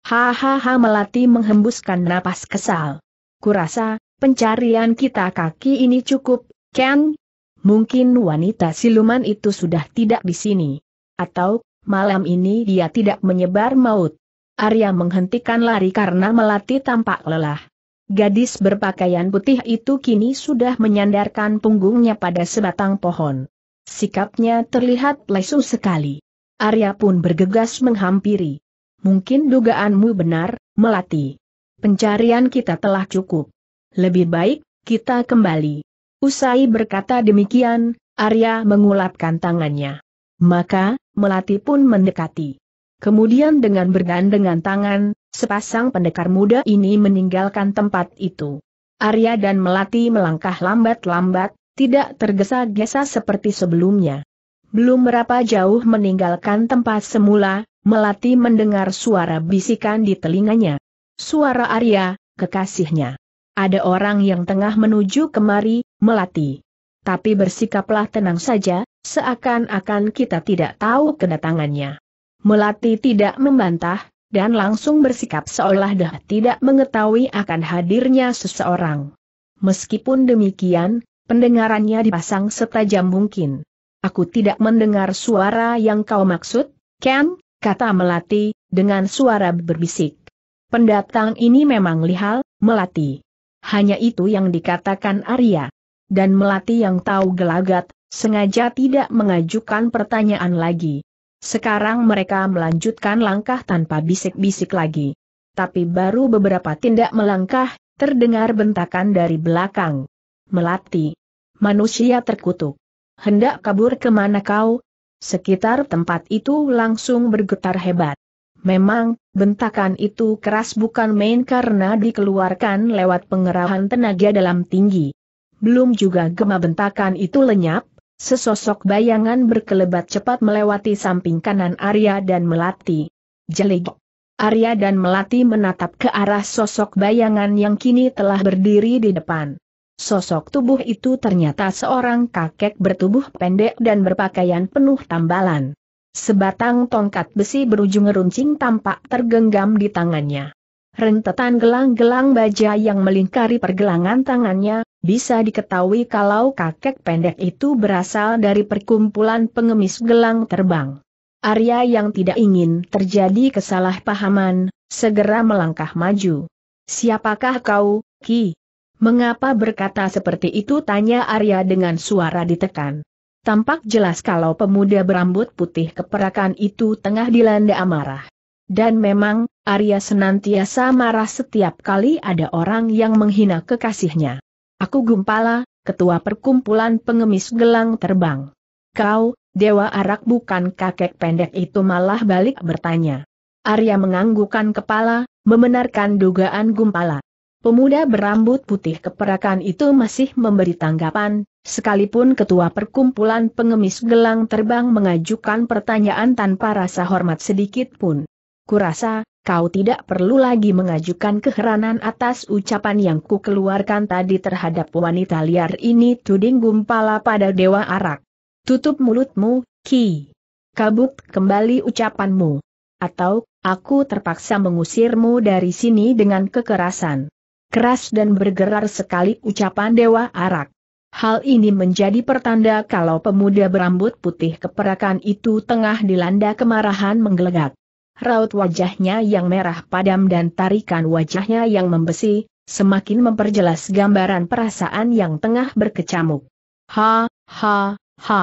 Hahaha Melati menghembuskan napas kesal. Kurasa, pencarian kita kaki ini cukup, Ken. Mungkin wanita siluman itu sudah tidak di sini. Atau, malam ini dia tidak menyebar maut. Arya menghentikan lari karena melati tampak lelah. Gadis berpakaian putih itu kini sudah menyandarkan punggungnya pada sebatang pohon. Sikapnya terlihat lesu sekali. Arya pun bergegas menghampiri. Mungkin dugaanmu benar, Melati. Pencarian kita telah cukup. Lebih baik, kita kembali. Usai berkata demikian, Arya mengulapkan tangannya. Maka, Melati pun mendekati. Kemudian dengan bergandengan tangan, sepasang pendekar muda ini meninggalkan tempat itu. Arya dan Melati melangkah lambat-lambat, tidak tergesa-gesa seperti sebelumnya. Belum berapa jauh meninggalkan tempat semula, Melati mendengar suara bisikan di telinganya. Suara Arya, kekasihnya. Ada orang yang tengah menuju kemari, melati. Tapi bersikaplah tenang saja, seakan-akan kita tidak tahu kedatangannya. Melati tidak membantah, dan langsung bersikap seolah dah tidak mengetahui akan hadirnya seseorang. Meskipun demikian, pendengarannya dipasang setajam mungkin. Aku tidak mendengar suara yang kau maksud, Ken, kata Melati, dengan suara berbisik. Pendatang ini memang lihal, melati. Hanya itu yang dikatakan Arya. Dan melati yang tahu gelagat, sengaja tidak mengajukan pertanyaan lagi. Sekarang mereka melanjutkan langkah tanpa bisik-bisik lagi. Tapi baru beberapa tindak melangkah, terdengar bentakan dari belakang. Melati. Manusia terkutuk. Hendak kabur kemana kau? Sekitar tempat itu langsung bergetar hebat. Memang, Bentakan itu keras bukan main karena dikeluarkan lewat pengerahan tenaga dalam tinggi. Belum juga gema bentakan itu lenyap, sesosok bayangan berkelebat cepat melewati samping kanan Arya dan Melati. Jelik. Arya dan Melati menatap ke arah sosok bayangan yang kini telah berdiri di depan. Sosok tubuh itu ternyata seorang kakek bertubuh pendek dan berpakaian penuh tambalan. Sebatang tongkat besi berujung runcing tampak tergenggam di tangannya. Rentetan gelang-gelang baja yang melingkari pergelangan tangannya, bisa diketahui kalau kakek pendek itu berasal dari perkumpulan pengemis gelang terbang. Arya yang tidak ingin terjadi kesalahpahaman, segera melangkah maju. Siapakah kau, Ki? Mengapa berkata seperti itu tanya Arya dengan suara ditekan. Tampak jelas kalau pemuda berambut putih keperakan itu tengah dilanda amarah. Dan memang, Arya senantiasa marah setiap kali ada orang yang menghina kekasihnya. Aku Gumpala, ketua perkumpulan pengemis gelang terbang. Kau, Dewa Arak bukan kakek pendek itu malah balik bertanya. Arya menganggukan kepala, membenarkan dugaan Gumpala. Pemuda berambut putih keperakan itu masih memberi tanggapan, sekalipun ketua perkumpulan pengemis gelang terbang mengajukan pertanyaan tanpa rasa hormat sedikit pun. Kurasa, kau tidak perlu lagi mengajukan keheranan atas ucapan yang ku keluarkan tadi terhadap wanita liar ini tuding gumpala pada Dewa Arak. Tutup mulutmu, Ki. Kabut kembali ucapanmu. Atau, aku terpaksa mengusirmu dari sini dengan kekerasan keras dan bergerar sekali ucapan Dewa Arak. Hal ini menjadi pertanda kalau pemuda berambut putih keperakan itu tengah dilanda kemarahan menggelegak. Raut wajahnya yang merah padam dan tarikan wajahnya yang membesi, semakin memperjelas gambaran perasaan yang tengah berkecamuk. Ha, ha, ha.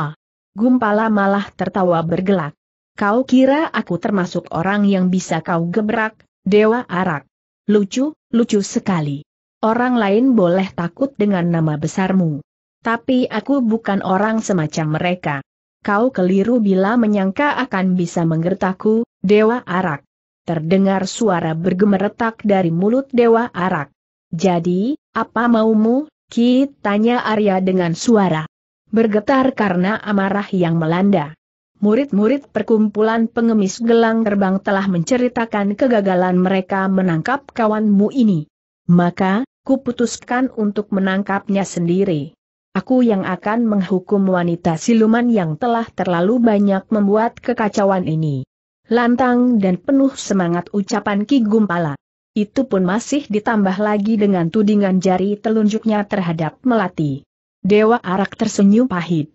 Gumpala malah tertawa bergelak. Kau kira aku termasuk orang yang bisa kau gebrak, Dewa Arak? Lucu, Lucu sekali. Orang lain boleh takut dengan nama besarmu. Tapi aku bukan orang semacam mereka. Kau keliru bila menyangka akan bisa menggertaku, Dewa Arak. Terdengar suara bergemeretak dari mulut Dewa Arak. Jadi, apa maumu, Ki? Tanya Arya dengan suara bergetar karena amarah yang melanda. Murid-murid perkumpulan pengemis gelang terbang telah menceritakan kegagalan mereka menangkap kawanmu ini. Maka, kuputuskan untuk menangkapnya sendiri. Aku yang akan menghukum wanita siluman yang telah terlalu banyak membuat kekacauan ini. Lantang dan penuh semangat ucapan Ki Gumpala. Itu pun masih ditambah lagi dengan tudingan jari telunjuknya terhadap Melati. Dewa Arak tersenyum pahit.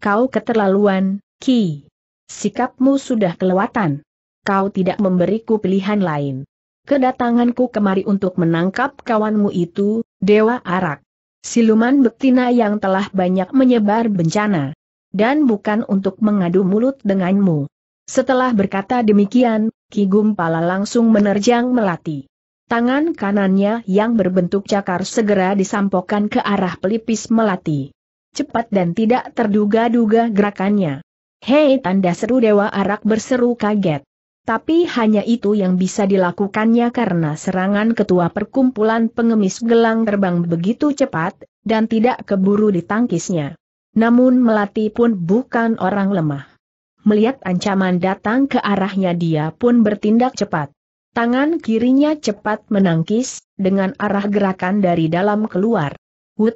Kau keterlaluan, Ki, sikapmu sudah kelewatan. Kau tidak memberiku pilihan lain. Kedatanganku kemari untuk menangkap kawanmu itu, Dewa Arak. Siluman betina yang telah banyak menyebar bencana. Dan bukan untuk mengadu mulut denganmu. Setelah berkata demikian, Ki Gumpala langsung menerjang Melati. Tangan kanannya yang berbentuk cakar segera disampokan ke arah pelipis Melati. Cepat dan tidak terduga-duga gerakannya. Hei tanda seru Dewa Arak berseru kaget. Tapi hanya itu yang bisa dilakukannya karena serangan ketua perkumpulan pengemis gelang terbang begitu cepat, dan tidak keburu ditangkisnya. Namun Melati pun bukan orang lemah. Melihat ancaman datang ke arahnya dia pun bertindak cepat. Tangan kirinya cepat menangkis, dengan arah gerakan dari dalam keluar. Wut,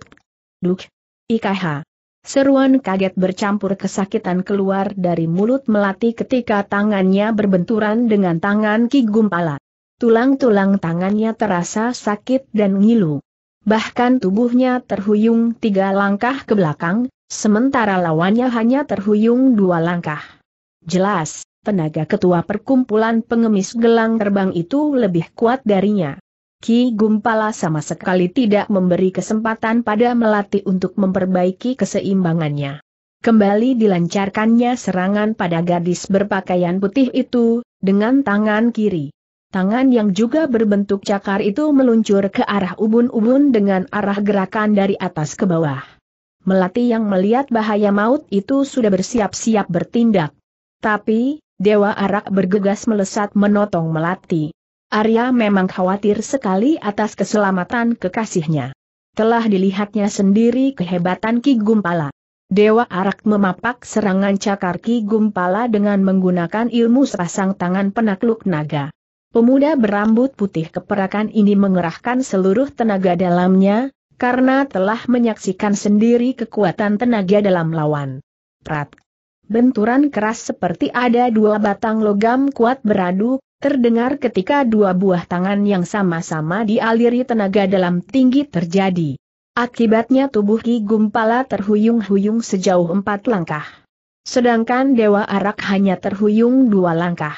duk, ikaha. Seruan kaget bercampur kesakitan keluar dari mulut Melati ketika tangannya berbenturan dengan tangan Ki Gumpala. Tulang-tulang tangannya terasa sakit dan ngilu. Bahkan tubuhnya terhuyung tiga langkah ke belakang, sementara lawannya hanya terhuyung dua langkah. Jelas, tenaga ketua perkumpulan pengemis gelang terbang itu lebih kuat darinya. Ki Gumpala sama sekali tidak memberi kesempatan pada Melati untuk memperbaiki keseimbangannya. Kembali dilancarkannya serangan pada gadis berpakaian putih itu, dengan tangan kiri. Tangan yang juga berbentuk cakar itu meluncur ke arah ubun-ubun dengan arah gerakan dari atas ke bawah. Melati yang melihat bahaya maut itu sudah bersiap-siap bertindak. Tapi, Dewa Arak bergegas melesat menotong Melati. Arya memang khawatir sekali atas keselamatan kekasihnya. Telah dilihatnya sendiri kehebatan Ki Gumpala. Dewa Arak memapak serangan cakar Ki Gumpala dengan menggunakan ilmu sepasang tangan penakluk naga. Pemuda berambut putih keperakan ini mengerahkan seluruh tenaga dalamnya, karena telah menyaksikan sendiri kekuatan tenaga dalam lawan. Prat. Benturan keras seperti ada dua batang logam kuat beradu, terdengar ketika dua buah tangan yang sama-sama dialiri tenaga dalam tinggi terjadi. Akibatnya tubuh Ki Gumpala terhuyung-huyung sejauh empat langkah. Sedangkan Dewa Arak hanya terhuyung dua langkah.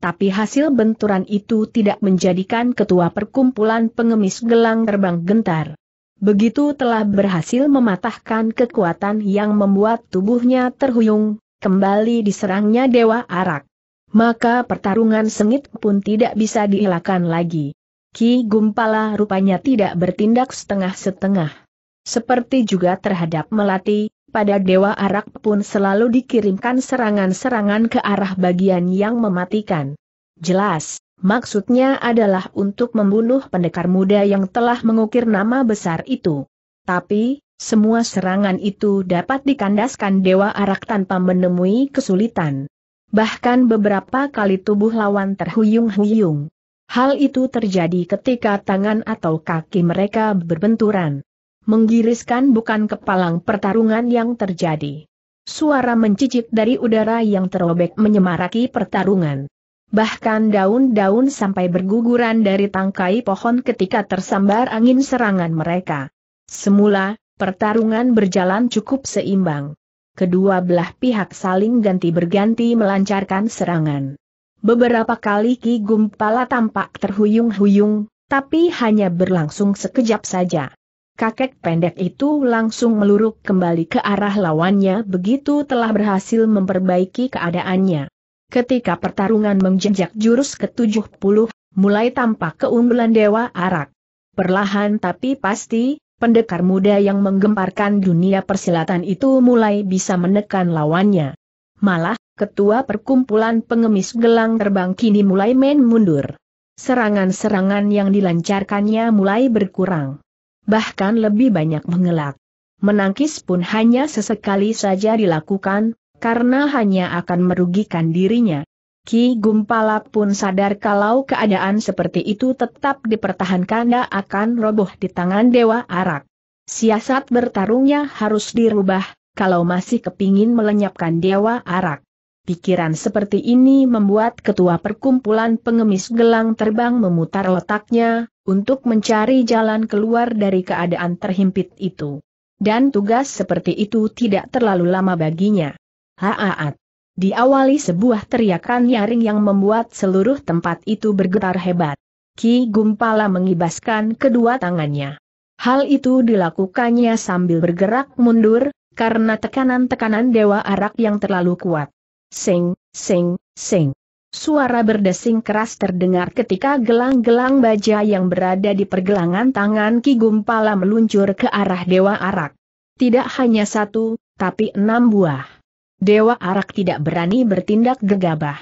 Tapi hasil benturan itu tidak menjadikan ketua perkumpulan pengemis gelang terbang gentar. Begitu telah berhasil mematahkan kekuatan yang membuat tubuhnya terhuyung, kembali diserangnya Dewa Arak maka pertarungan sengit pun tidak bisa dielakkan lagi. Ki Gumpala rupanya tidak bertindak setengah-setengah. Seperti juga terhadap Melati, pada Dewa Arak pun selalu dikirimkan serangan-serangan ke arah bagian yang mematikan. Jelas, maksudnya adalah untuk membunuh pendekar muda yang telah mengukir nama besar itu. Tapi, semua serangan itu dapat dikandaskan Dewa Arak tanpa menemui kesulitan. Bahkan beberapa kali tubuh lawan terhuyung-huyung. Hal itu terjadi ketika tangan atau kaki mereka berbenturan. Menggiriskan bukan kepalang pertarungan yang terjadi. Suara mencicik dari udara yang terobek menyemaraki pertarungan. Bahkan daun-daun sampai berguguran dari tangkai pohon ketika tersambar angin serangan mereka. Semula, pertarungan berjalan cukup seimbang kedua belah pihak saling ganti berganti melancarkan serangan. Beberapa kali Ki Gumpala tampak terhuyung-huyung, tapi hanya berlangsung sekejap saja. Kakek pendek itu langsung meluruk kembali ke arah lawannya begitu telah berhasil memperbaiki keadaannya. Ketika pertarungan menjejak jurus ke-70, mulai tampak keunggulan Dewa Arak. Perlahan tapi pasti, pendekar muda yang menggemparkan dunia persilatan itu mulai bisa menekan lawannya. Malah, ketua perkumpulan pengemis gelang terbang kini mulai main mundur. Serangan-serangan yang dilancarkannya mulai berkurang. Bahkan lebih banyak mengelak. Menangkis pun hanya sesekali saja dilakukan, karena hanya akan merugikan dirinya, Ki Gumpala pun sadar kalau keadaan seperti itu tetap dipertahankan dia akan roboh di tangan Dewa Arak. Siasat bertarungnya harus dirubah, kalau masih kepingin melenyapkan Dewa Arak. Pikiran seperti ini membuat ketua perkumpulan pengemis gelang terbang memutar otaknya, untuk mencari jalan keluar dari keadaan terhimpit itu. Dan tugas seperti itu tidak terlalu lama baginya. Haaat. Diawali sebuah teriakan nyaring yang membuat seluruh tempat itu bergetar hebat. Ki Gumpala mengibaskan kedua tangannya. Hal itu dilakukannya sambil bergerak mundur, karena tekanan-tekanan dewa arak yang terlalu kuat. Sing, sing, sing. Suara berdesing keras terdengar ketika gelang-gelang baja yang berada di pergelangan tangan Ki Gumpala meluncur ke arah Dewa Arak. Tidak hanya satu, tapi enam buah. Dewa Arak tidak berani bertindak gegabah.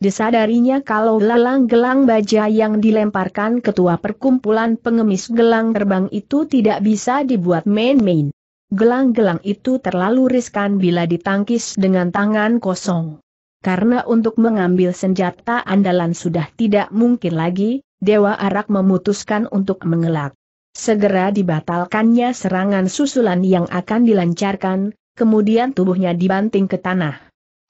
Disadarinya kalau lalang gelang baja yang dilemparkan ketua perkumpulan pengemis gelang terbang itu tidak bisa dibuat main-main. Gelang-gelang itu terlalu riskan bila ditangkis dengan tangan kosong. Karena untuk mengambil senjata andalan sudah tidak mungkin lagi, Dewa Arak memutuskan untuk mengelak. Segera dibatalkannya serangan susulan yang akan dilancarkan, kemudian tubuhnya dibanting ke tanah.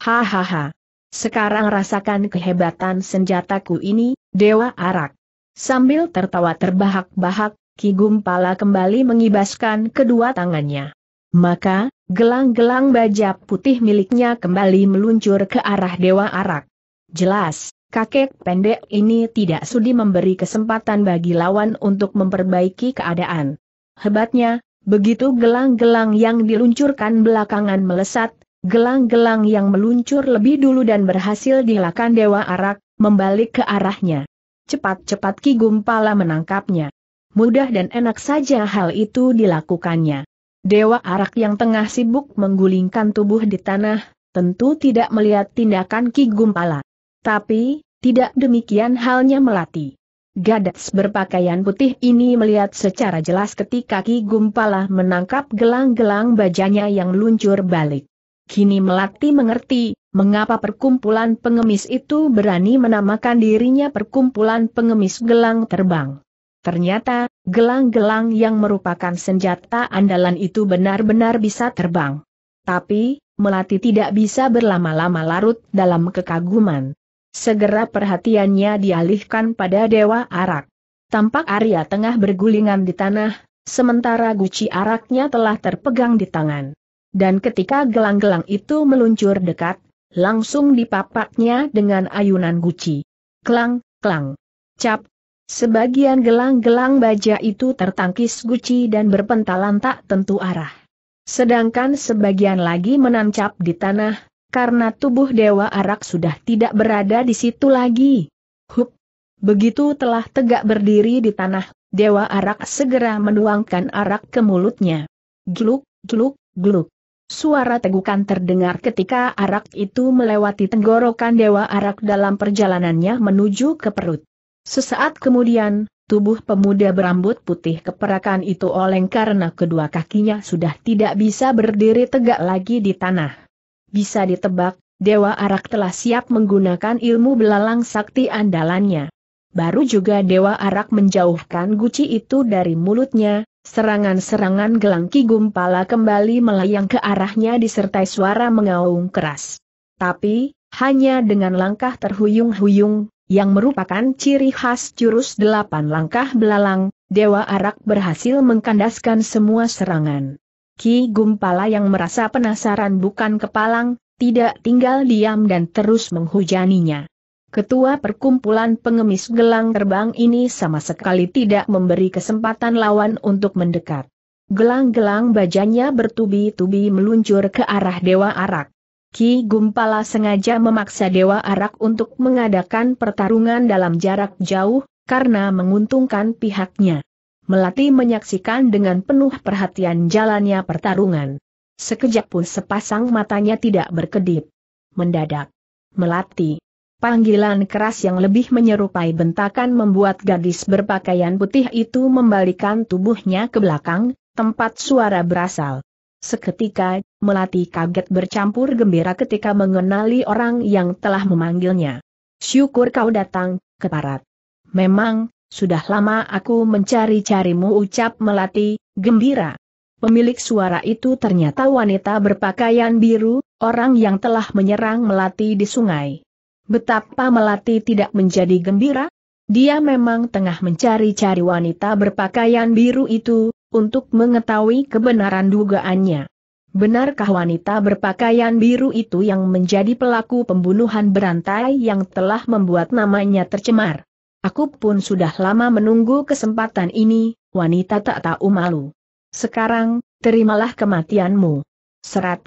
Hahaha. Sekarang rasakan kehebatan senjataku ini, Dewa Arak. Sambil tertawa terbahak-bahak, Ki Gumpala kembali mengibaskan kedua tangannya. Maka, gelang-gelang baja putih miliknya kembali meluncur ke arah Dewa Arak. Jelas, kakek pendek ini tidak sudi memberi kesempatan bagi lawan untuk memperbaiki keadaan. Hebatnya, Begitu gelang-gelang yang diluncurkan belakangan melesat, gelang-gelang yang meluncur lebih dulu dan berhasil dilakukan Dewa Arak, membalik ke arahnya. Cepat-cepat Ki Gumpala menangkapnya. Mudah dan enak saja hal itu dilakukannya. Dewa Arak yang tengah sibuk menggulingkan tubuh di tanah, tentu tidak melihat tindakan Ki Gumpala. Tapi, tidak demikian halnya Melati. Gadets berpakaian putih ini melihat secara jelas ketika Ki Gumpala menangkap gelang-gelang bajanya yang luncur balik. Kini Melati mengerti, mengapa perkumpulan pengemis itu berani menamakan dirinya perkumpulan pengemis gelang terbang. Ternyata, gelang-gelang yang merupakan senjata andalan itu benar-benar bisa terbang. Tapi, Melati tidak bisa berlama-lama larut dalam kekaguman. Segera perhatiannya dialihkan pada Dewa Arak. Tampak Arya tengah bergulingan di tanah, sementara guci araknya telah terpegang di tangan. Dan ketika gelang-gelang itu meluncur dekat, langsung dipapaknya dengan ayunan guci. Klang, klang. Cap. Sebagian gelang-gelang baja itu tertangkis guci dan berpentalan tak tentu arah. Sedangkan sebagian lagi menancap di tanah, karena tubuh Dewa Arak sudah tidak berada di situ lagi. Hup! Begitu telah tegak berdiri di tanah, Dewa Arak segera menuangkan arak ke mulutnya. Gluk, gluk, gluk. Suara tegukan terdengar ketika arak itu melewati tenggorokan Dewa Arak dalam perjalanannya menuju ke perut. Sesaat kemudian, tubuh pemuda berambut putih keperakan itu oleng karena kedua kakinya sudah tidak bisa berdiri tegak lagi di tanah. Bisa ditebak, Dewa Arak telah siap menggunakan ilmu belalang sakti andalannya. Baru juga Dewa Arak menjauhkan guci itu dari mulutnya, serangan-serangan gelang Ki Gumpala kembali melayang ke arahnya disertai suara mengaung keras. Tapi, hanya dengan langkah terhuyung-huyung, yang merupakan ciri khas jurus delapan langkah belalang, Dewa Arak berhasil mengkandaskan semua serangan. Ki Gumpala yang merasa penasaran bukan kepalang, tidak tinggal diam dan terus menghujaninya. Ketua perkumpulan pengemis gelang terbang ini sama sekali tidak memberi kesempatan lawan untuk mendekat. Gelang-gelang bajanya bertubi-tubi meluncur ke arah Dewa Arak. Ki Gumpala sengaja memaksa Dewa Arak untuk mengadakan pertarungan dalam jarak jauh, karena menguntungkan pihaknya. Melati menyaksikan dengan penuh perhatian jalannya pertarungan. Sekejap pun sepasang matanya tidak berkedip. Mendadak. Melati. Panggilan keras yang lebih menyerupai bentakan membuat gadis berpakaian putih itu membalikan tubuhnya ke belakang, tempat suara berasal. Seketika, Melati kaget bercampur gembira ketika mengenali orang yang telah memanggilnya. Syukur kau datang, keparat. Memang, sudah lama aku mencari-carimu ucap Melati, gembira. Pemilik suara itu ternyata wanita berpakaian biru, orang yang telah menyerang Melati di sungai. Betapa Melati tidak menjadi gembira? Dia memang tengah mencari-cari wanita berpakaian biru itu, untuk mengetahui kebenaran dugaannya. Benarkah wanita berpakaian biru itu yang menjadi pelaku pembunuhan berantai yang telah membuat namanya tercemar? Aku pun sudah lama menunggu kesempatan ini, wanita tak tahu malu. Sekarang, terimalah kematianmu. Serat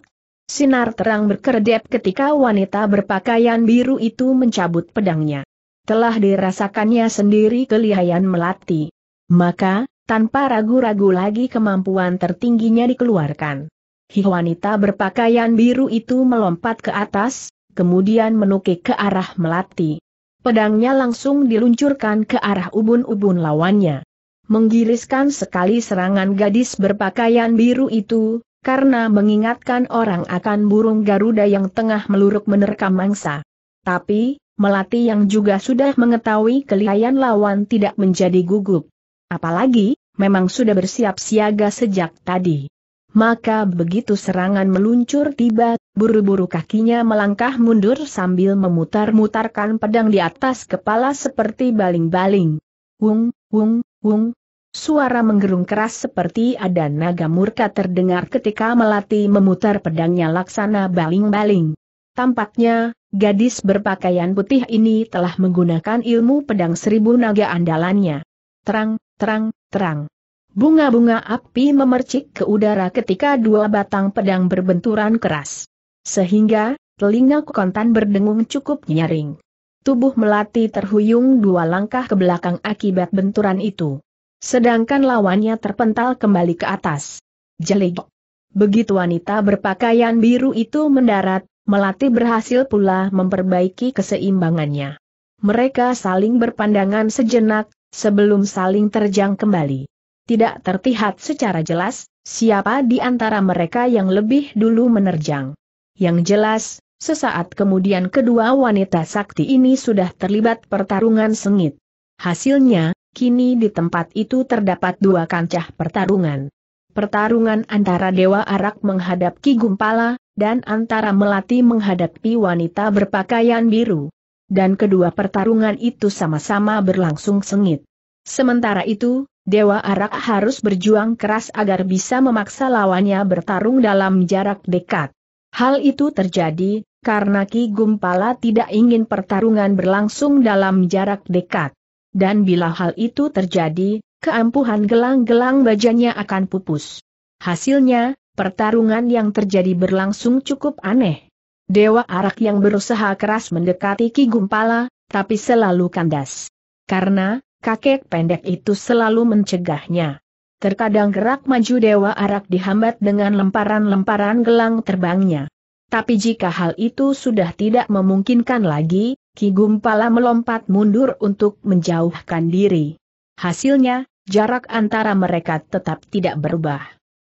Sinar terang berkedip ketika wanita berpakaian biru itu mencabut pedangnya. Telah dirasakannya sendiri kelihayan melati. Maka, tanpa ragu-ragu lagi kemampuan tertingginya dikeluarkan. Hi wanita berpakaian biru itu melompat ke atas, kemudian menukik ke arah melati. Pedangnya langsung diluncurkan ke arah ubun-ubun lawannya. Menggiriskan sekali serangan gadis berpakaian biru itu, karena mengingatkan orang akan burung Garuda yang tengah meluruk menerkam mangsa. Tapi, Melati yang juga sudah mengetahui kelihayan lawan tidak menjadi gugup. Apalagi, memang sudah bersiap siaga sejak tadi. Maka begitu serangan meluncur tiba, buru-buru kakinya melangkah mundur sambil memutar-mutarkan pedang di atas kepala seperti baling-baling. Wung, wung, wung. Suara menggerung keras seperti ada naga murka terdengar ketika Melati memutar pedangnya laksana baling-baling. Tampaknya, gadis berpakaian putih ini telah menggunakan ilmu pedang seribu naga andalannya. Terang, terang, terang. Bunga-bunga api memercik ke udara ketika dua batang pedang berbenturan keras. Sehingga, telinga kontan berdengung cukup nyaring. Tubuh melati terhuyung dua langkah ke belakang akibat benturan itu. Sedangkan lawannya terpental kembali ke atas. Jelik. Begitu wanita berpakaian biru itu mendarat, melati berhasil pula memperbaiki keseimbangannya. Mereka saling berpandangan sejenak, sebelum saling terjang kembali tidak terlihat secara jelas, siapa di antara mereka yang lebih dulu menerjang. Yang jelas, sesaat kemudian kedua wanita sakti ini sudah terlibat pertarungan sengit. Hasilnya, kini di tempat itu terdapat dua kancah pertarungan. Pertarungan antara Dewa Arak menghadap Ki Gumpala, dan antara Melati menghadapi wanita berpakaian biru. Dan kedua pertarungan itu sama-sama berlangsung sengit. Sementara itu, Dewa Arak harus berjuang keras agar bisa memaksa lawannya bertarung dalam jarak dekat. Hal itu terjadi, karena Ki Gumpala tidak ingin pertarungan berlangsung dalam jarak dekat. Dan bila hal itu terjadi, keampuhan gelang-gelang bajanya akan pupus. Hasilnya, pertarungan yang terjadi berlangsung cukup aneh. Dewa Arak yang berusaha keras mendekati Ki Gumpala, tapi selalu kandas. Karena, kakek pendek itu selalu mencegahnya. Terkadang gerak maju Dewa Arak dihambat dengan lemparan-lemparan gelang terbangnya. Tapi jika hal itu sudah tidak memungkinkan lagi, Ki Gumpala melompat mundur untuk menjauhkan diri. Hasilnya, jarak antara mereka tetap tidak berubah.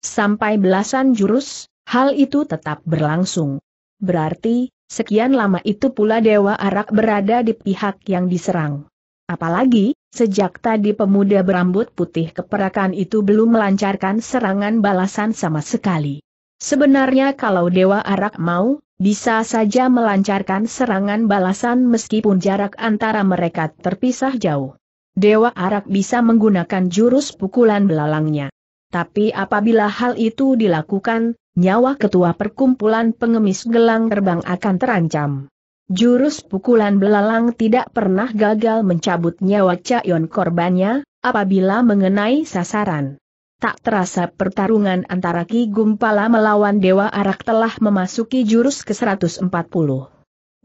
Sampai belasan jurus, hal itu tetap berlangsung. Berarti, sekian lama itu pula Dewa Arak berada di pihak yang diserang. Apalagi, Sejak tadi pemuda berambut putih keperakan itu belum melancarkan serangan balasan sama sekali. Sebenarnya kalau Dewa Arak mau, bisa saja melancarkan serangan balasan meskipun jarak antara mereka terpisah jauh. Dewa Arak bisa menggunakan jurus pukulan belalangnya. Tapi apabila hal itu dilakukan, nyawa ketua perkumpulan pengemis gelang terbang akan terancam. Jurus pukulan belalang tidak pernah gagal mencabut nyawa Cayon korbannya, apabila mengenai sasaran. Tak terasa pertarungan antara Ki Gumpala melawan Dewa Arak telah memasuki jurus ke-140.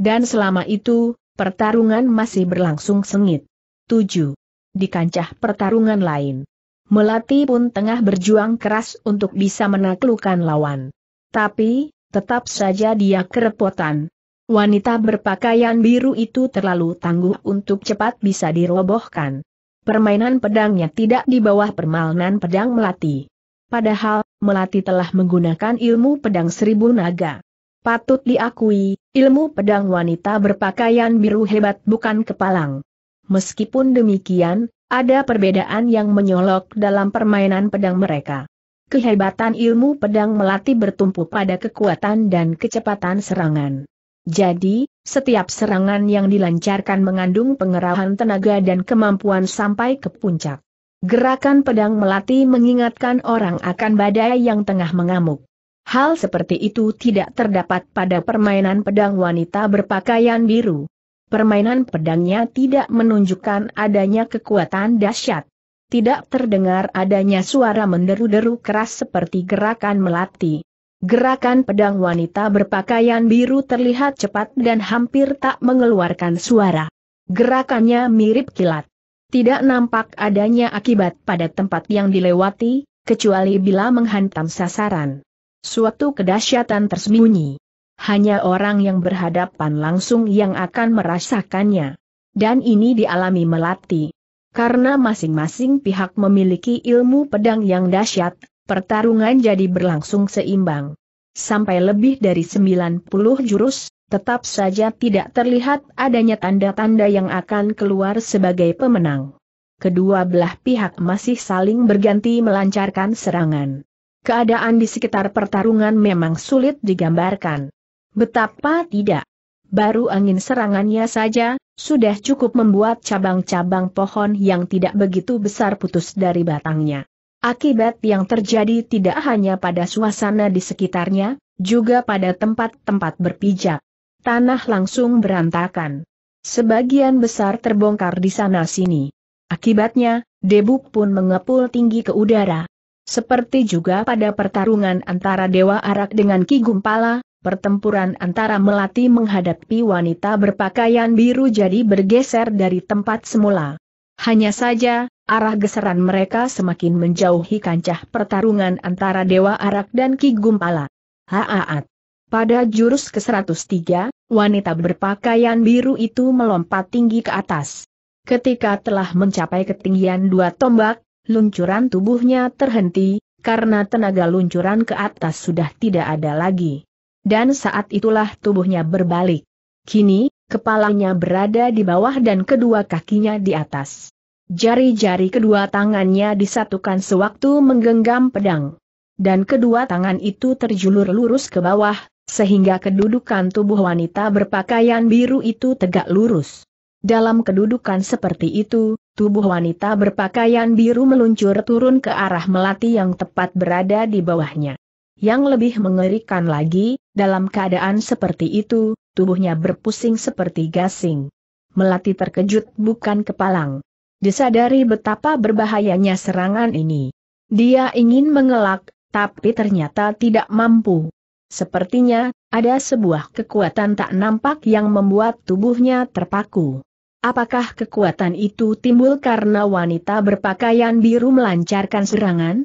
Dan selama itu, pertarungan masih berlangsung sengit. 7. Di kancah pertarungan lain. Melati pun tengah berjuang keras untuk bisa menaklukkan lawan. Tapi, tetap saja dia kerepotan, Wanita berpakaian biru itu terlalu tangguh untuk cepat bisa dirobohkan. Permainan pedangnya tidak di bawah permalanan pedang melati. Padahal, melati telah menggunakan ilmu pedang seribu naga. Patut diakui, ilmu pedang wanita berpakaian biru hebat bukan kepalang. Meskipun demikian, ada perbedaan yang menyolok dalam permainan pedang mereka. Kehebatan ilmu pedang melati bertumpu pada kekuatan dan kecepatan serangan. Jadi, setiap serangan yang dilancarkan mengandung pengerahan tenaga dan kemampuan sampai ke puncak. Gerakan pedang melati mengingatkan orang akan badai yang tengah mengamuk. Hal seperti itu tidak terdapat pada permainan pedang wanita berpakaian biru. Permainan pedangnya tidak menunjukkan adanya kekuatan dahsyat. Tidak terdengar adanya suara menderu-deru keras seperti gerakan melati. Gerakan pedang wanita berpakaian biru terlihat cepat dan hampir tak mengeluarkan suara. Gerakannya mirip kilat. Tidak nampak adanya akibat pada tempat yang dilewati, kecuali bila menghantam sasaran. Suatu kedahsyatan tersembunyi. Hanya orang yang berhadapan langsung yang akan merasakannya. Dan ini dialami Melati. Karena masing-masing pihak memiliki ilmu pedang yang dahsyat, pertarungan jadi berlangsung seimbang. Sampai lebih dari 90 jurus, tetap saja tidak terlihat adanya tanda-tanda yang akan keluar sebagai pemenang. Kedua belah pihak masih saling berganti melancarkan serangan. Keadaan di sekitar pertarungan memang sulit digambarkan. Betapa tidak. Baru angin serangannya saja, sudah cukup membuat cabang-cabang pohon yang tidak begitu besar putus dari batangnya. Akibat yang terjadi tidak hanya pada suasana di sekitarnya, juga pada tempat-tempat berpijak. Tanah langsung berantakan. Sebagian besar terbongkar di sana-sini. Akibatnya, debu pun mengepul tinggi ke udara. Seperti juga pada pertarungan antara Dewa Arak dengan Ki Gumpala, pertempuran antara Melati menghadapi wanita berpakaian biru jadi bergeser dari tempat semula. Hanya saja, arah geseran mereka semakin menjauhi kancah pertarungan antara Dewa Arak dan Ki Gumpala. Haaat. Pada jurus ke-103, wanita berpakaian biru itu melompat tinggi ke atas. Ketika telah mencapai ketinggian dua tombak, luncuran tubuhnya terhenti, karena tenaga luncuran ke atas sudah tidak ada lagi. Dan saat itulah tubuhnya berbalik. Kini, kepalanya berada di bawah dan kedua kakinya di atas. Jari-jari kedua tangannya disatukan sewaktu menggenggam pedang. Dan kedua tangan itu terjulur lurus ke bawah, sehingga kedudukan tubuh wanita berpakaian biru itu tegak lurus. Dalam kedudukan seperti itu, tubuh wanita berpakaian biru meluncur turun ke arah melati yang tepat berada di bawahnya. Yang lebih mengerikan lagi, dalam keadaan seperti itu, tubuhnya berpusing seperti gasing. Melati terkejut bukan kepalang disadari betapa berbahayanya serangan ini. Dia ingin mengelak, tapi ternyata tidak mampu. Sepertinya, ada sebuah kekuatan tak nampak yang membuat tubuhnya terpaku. Apakah kekuatan itu timbul karena wanita berpakaian biru melancarkan serangan?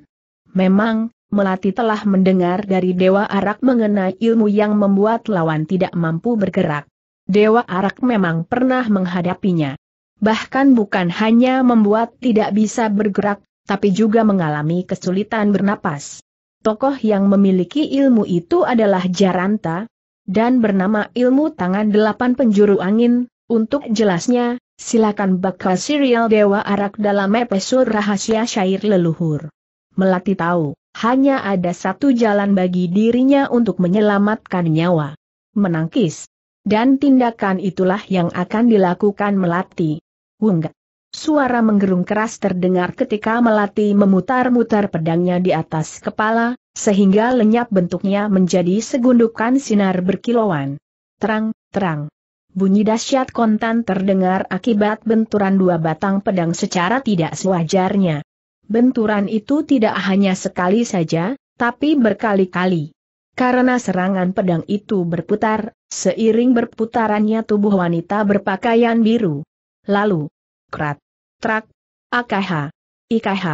Memang, Melati telah mendengar dari Dewa Arak mengenai ilmu yang membuat lawan tidak mampu bergerak. Dewa Arak memang pernah menghadapinya. Bahkan bukan hanya membuat tidak bisa bergerak, tapi juga mengalami kesulitan bernapas. Tokoh yang memiliki ilmu itu adalah Jaranta, dan bernama ilmu tangan delapan penjuru angin, untuk jelasnya, silakan bakal serial Dewa Arak dalam episode rahasia syair leluhur. Melati tahu, hanya ada satu jalan bagi dirinya untuk menyelamatkan nyawa. Menangkis. Dan tindakan itulah yang akan dilakukan Melati. Wungga. Suara menggerung keras terdengar ketika Melati memutar-mutar pedangnya di atas kepala, sehingga lenyap bentuknya menjadi segundukan sinar berkilauan. Terang, terang. Bunyi dahsyat kontan terdengar akibat benturan dua batang pedang secara tidak sewajarnya. Benturan itu tidak hanya sekali saja, tapi berkali-kali. Karena serangan pedang itu berputar, seiring berputarannya tubuh wanita berpakaian biru, Lalu, krat, trak, AKH, IKH.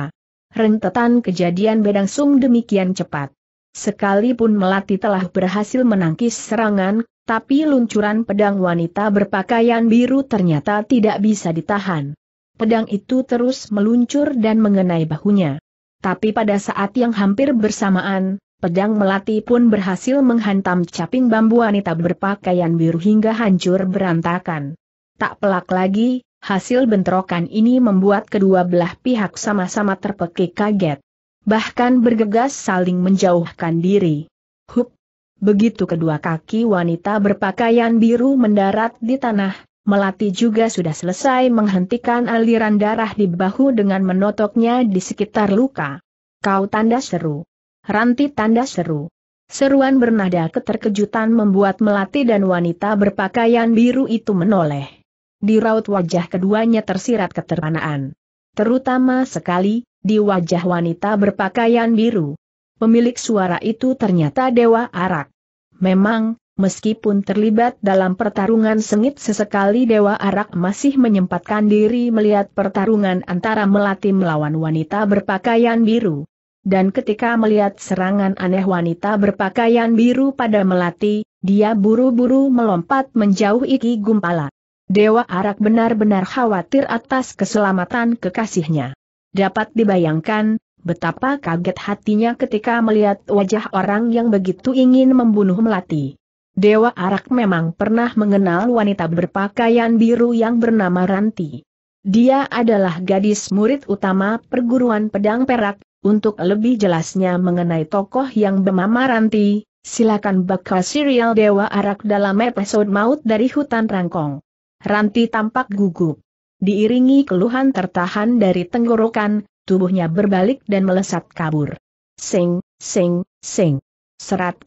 Rentetan kejadian bedang sum demikian cepat. Sekalipun Melati telah berhasil menangkis serangan, tapi luncuran pedang wanita berpakaian biru ternyata tidak bisa ditahan. Pedang itu terus meluncur dan mengenai bahunya. Tapi pada saat yang hampir bersamaan, pedang Melati pun berhasil menghantam caping bambu wanita berpakaian biru hingga hancur berantakan. Tak pelak lagi, hasil bentrokan ini membuat kedua belah pihak sama-sama terpekik kaget. Bahkan bergegas saling menjauhkan diri. Hup! Begitu kedua kaki wanita berpakaian biru mendarat di tanah, Melati juga sudah selesai menghentikan aliran darah di bahu dengan menotoknya di sekitar luka. Kau tanda seru. Ranti tanda seru. Seruan bernada keterkejutan membuat Melati dan wanita berpakaian biru itu menoleh di raut wajah keduanya tersirat keterpanaan. Terutama sekali, di wajah wanita berpakaian biru. Pemilik suara itu ternyata Dewa Arak. Memang, meskipun terlibat dalam pertarungan sengit sesekali Dewa Arak masih menyempatkan diri melihat pertarungan antara melati melawan wanita berpakaian biru. Dan ketika melihat serangan aneh wanita berpakaian biru pada melati, dia buru-buru melompat menjauh iki Gumpala. Dewa Arak benar-benar khawatir atas keselamatan kekasihnya. Dapat dibayangkan, betapa kaget hatinya ketika melihat wajah orang yang begitu ingin membunuh Melati. Dewa Arak memang pernah mengenal wanita berpakaian biru yang bernama Ranti. Dia adalah gadis murid utama perguruan pedang perak, untuk lebih jelasnya mengenai tokoh yang bernama Ranti, silakan bakal serial Dewa Arak dalam episode Maut dari Hutan Rangkong. Ranti tampak gugup. Diiringi keluhan tertahan dari tenggorokan, tubuhnya berbalik dan melesat kabur. Sing, sing, sing. Serat.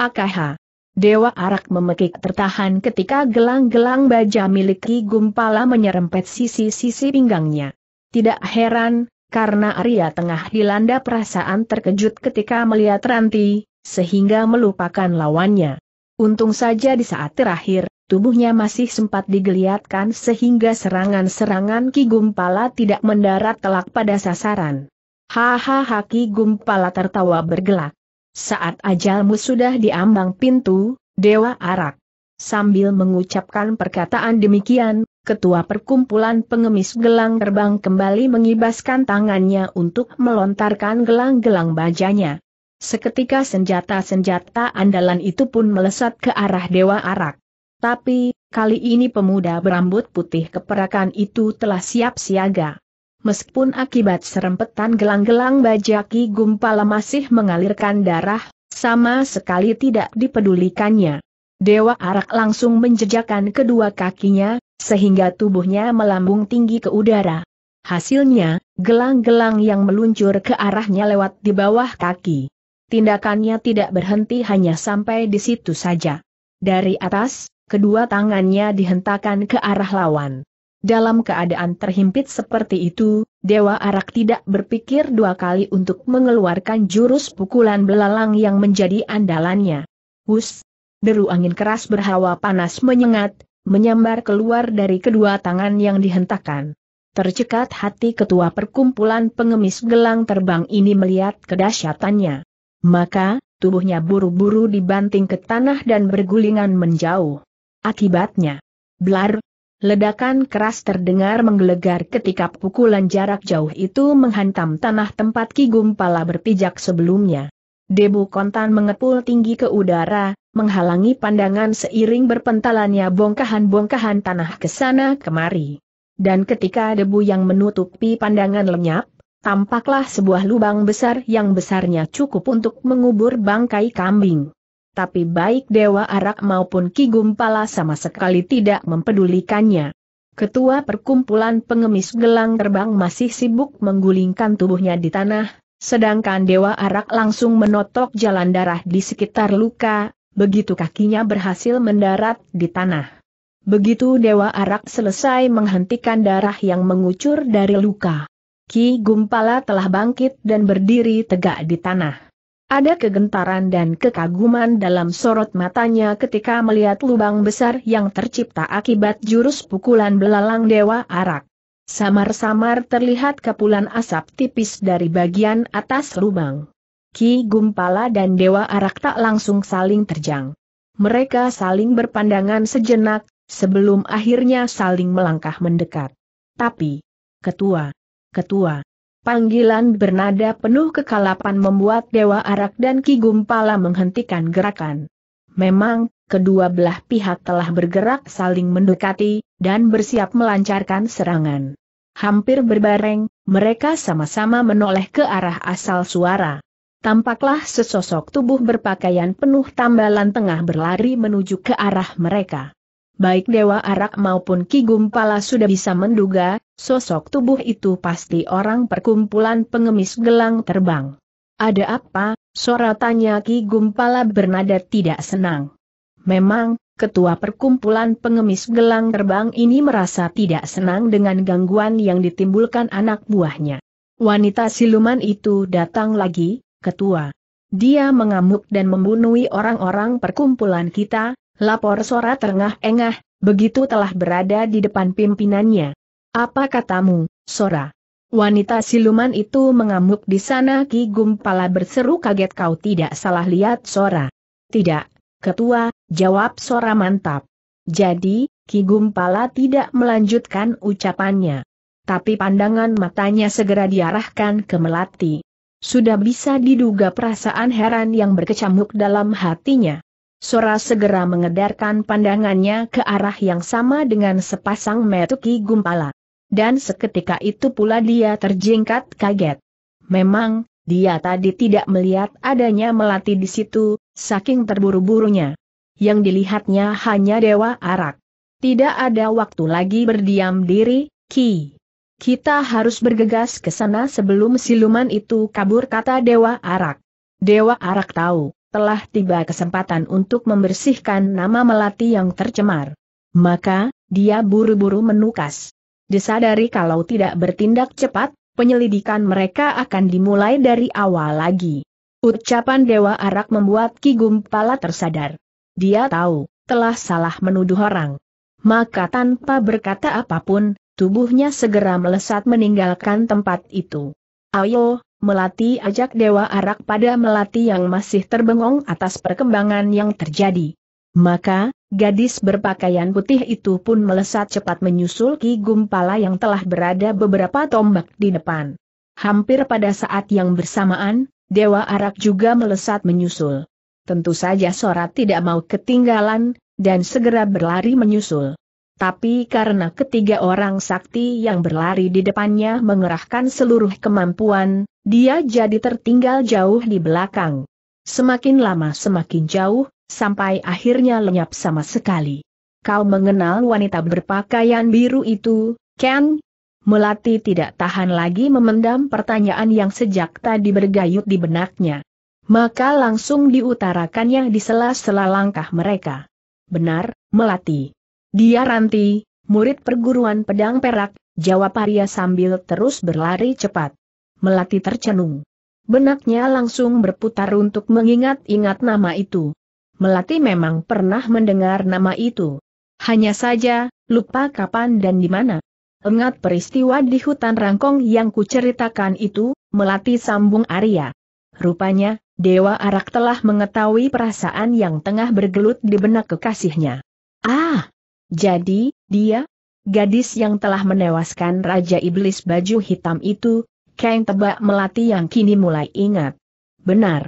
AKH. Dewa Arak memekik tertahan ketika gelang-gelang baja milik Ki Gumpala menyerempet sisi-sisi pinggangnya. Tidak heran, karena Arya tengah dilanda perasaan terkejut ketika melihat Ranti, sehingga melupakan lawannya. Untung saja di saat terakhir, tubuhnya masih sempat digeliatkan sehingga serangan-serangan Ki Gumpala tidak mendarat telak pada sasaran. Hahaha Ki Gumpala tertawa bergelak. Saat ajalmu sudah diambang pintu, Dewa Arak. Sambil mengucapkan perkataan demikian, ketua perkumpulan pengemis gelang terbang kembali mengibaskan tangannya untuk melontarkan gelang-gelang bajanya. Seketika senjata-senjata andalan itu pun melesat ke arah Dewa Arak. Tapi, kali ini pemuda berambut putih keperakan itu telah siap siaga. Meskipun akibat serempetan gelang-gelang bajaki gumpala masih mengalirkan darah, sama sekali tidak dipedulikannya. Dewa Arak langsung menjejakkan kedua kakinya, sehingga tubuhnya melambung tinggi ke udara. Hasilnya, gelang-gelang yang meluncur ke arahnya lewat di bawah kaki. Tindakannya tidak berhenti hanya sampai di situ saja. Dari atas, kedua tangannya dihentakkan ke arah lawan. Dalam keadaan terhimpit seperti itu, Dewa Arak tidak berpikir dua kali untuk mengeluarkan jurus pukulan belalang yang menjadi andalannya. Hus! Deru angin keras berhawa panas menyengat, menyambar keluar dari kedua tangan yang dihentakkan. Tercekat hati ketua perkumpulan pengemis gelang terbang ini melihat kedahsyatannya. Maka, tubuhnya buru-buru dibanting ke tanah dan bergulingan menjauh. Akibatnya, blar, ledakan keras terdengar menggelegar ketika pukulan jarak jauh itu menghantam tanah tempat Ki Gumpala berpijak sebelumnya. Debu kontan mengepul tinggi ke udara, menghalangi pandangan seiring berpentalannya bongkahan-bongkahan tanah ke sana kemari. Dan ketika debu yang menutupi pandangan lenyap, tampaklah sebuah lubang besar yang besarnya cukup untuk mengubur bangkai kambing tapi baik Dewa Arak maupun Ki Gumpala sama sekali tidak mempedulikannya. Ketua perkumpulan pengemis gelang terbang masih sibuk menggulingkan tubuhnya di tanah, sedangkan Dewa Arak langsung menotok jalan darah di sekitar luka, begitu kakinya berhasil mendarat di tanah. Begitu Dewa Arak selesai menghentikan darah yang mengucur dari luka. Ki Gumpala telah bangkit dan berdiri tegak di tanah. Ada kegentaran dan kekaguman dalam sorot matanya ketika melihat lubang besar yang tercipta akibat jurus pukulan belalang Dewa Arak. Samar-samar terlihat kepulan asap tipis dari bagian atas lubang. Ki Gumpala dan Dewa Arak tak langsung saling terjang. Mereka saling berpandangan sejenak, sebelum akhirnya saling melangkah mendekat. Tapi, ketua, ketua, Panggilan bernada penuh kekalapan membuat Dewa Arak dan Ki Gumpala menghentikan gerakan. Memang, kedua belah pihak telah bergerak saling mendekati, dan bersiap melancarkan serangan. Hampir berbareng, mereka sama-sama menoleh ke arah asal suara. Tampaklah sesosok tubuh berpakaian penuh tambalan tengah berlari menuju ke arah mereka. Baik Dewa Arak maupun Ki Gumpala sudah bisa menduga, Sosok tubuh itu pasti orang perkumpulan pengemis gelang terbang. Ada apa? Soratannya Ki Gumpala bernada tidak senang. Memang, ketua perkumpulan pengemis gelang terbang ini merasa tidak senang dengan gangguan yang ditimbulkan anak buahnya. Wanita siluman itu datang lagi, ketua. Dia mengamuk dan membunuhi orang-orang perkumpulan kita, lapor Sora terengah-engah, begitu telah berada di depan pimpinannya. Apa katamu, Sora? Wanita siluman itu mengamuk di sana Ki Gumpala berseru kaget kau tidak salah lihat Sora. Tidak, ketua, jawab Sora mantap. Jadi, Ki Gumpala tidak melanjutkan ucapannya. Tapi pandangan matanya segera diarahkan ke Melati. Sudah bisa diduga perasaan heran yang berkecamuk dalam hatinya. Sora segera mengedarkan pandangannya ke arah yang sama dengan sepasang metu Ki Gumpala. Dan seketika itu pula dia terjengkat kaget. Memang, dia tadi tidak melihat adanya melati di situ, saking terburu-burunya. Yang dilihatnya hanya dewa arak. Tidak ada waktu lagi berdiam diri, Ki. Kita harus bergegas ke sana sebelum siluman itu kabur kata dewa arak. Dewa arak tahu, telah tiba kesempatan untuk membersihkan nama melati yang tercemar. Maka, dia buru-buru menukas disadari kalau tidak bertindak cepat, penyelidikan mereka akan dimulai dari awal lagi. Ucapan Dewa Arak membuat Ki Gumpala tersadar. Dia tahu, telah salah menuduh orang. Maka tanpa berkata apapun, tubuhnya segera melesat meninggalkan tempat itu. Ayo, Melati ajak Dewa Arak pada Melati yang masih terbengong atas perkembangan yang terjadi. Maka, gadis berpakaian putih itu pun melesat cepat menyusul Ki Gumpala yang telah berada beberapa tombak di depan. Hampir pada saat yang bersamaan, Dewa Arak juga melesat menyusul. Tentu saja Sora tidak mau ketinggalan, dan segera berlari menyusul. Tapi karena ketiga orang sakti yang berlari di depannya mengerahkan seluruh kemampuan, dia jadi tertinggal jauh di belakang. Semakin lama semakin jauh, sampai akhirnya lenyap sama sekali. Kau mengenal wanita berpakaian biru itu, Ken? Melati tidak tahan lagi memendam pertanyaan yang sejak tadi bergayut di benaknya. Maka langsung diutarakannya di sela-sela langkah mereka. Benar, Melati. Dia Ranti, murid perguruan pedang perak, jawab Arya sambil terus berlari cepat. Melati tercenung. Benaknya langsung berputar untuk mengingat-ingat nama itu. Melati memang pernah mendengar nama itu. Hanya saja, lupa kapan dan di mana. Ingat peristiwa di hutan rangkong yang kuceritakan itu, Melati sambung Arya. Rupanya, Dewa Arak telah mengetahui perasaan yang tengah bergelut di benak kekasihnya. Ah! Jadi, dia, gadis yang telah menewaskan Raja Iblis baju hitam itu, Kang tebak Melati yang kini mulai ingat. Benar.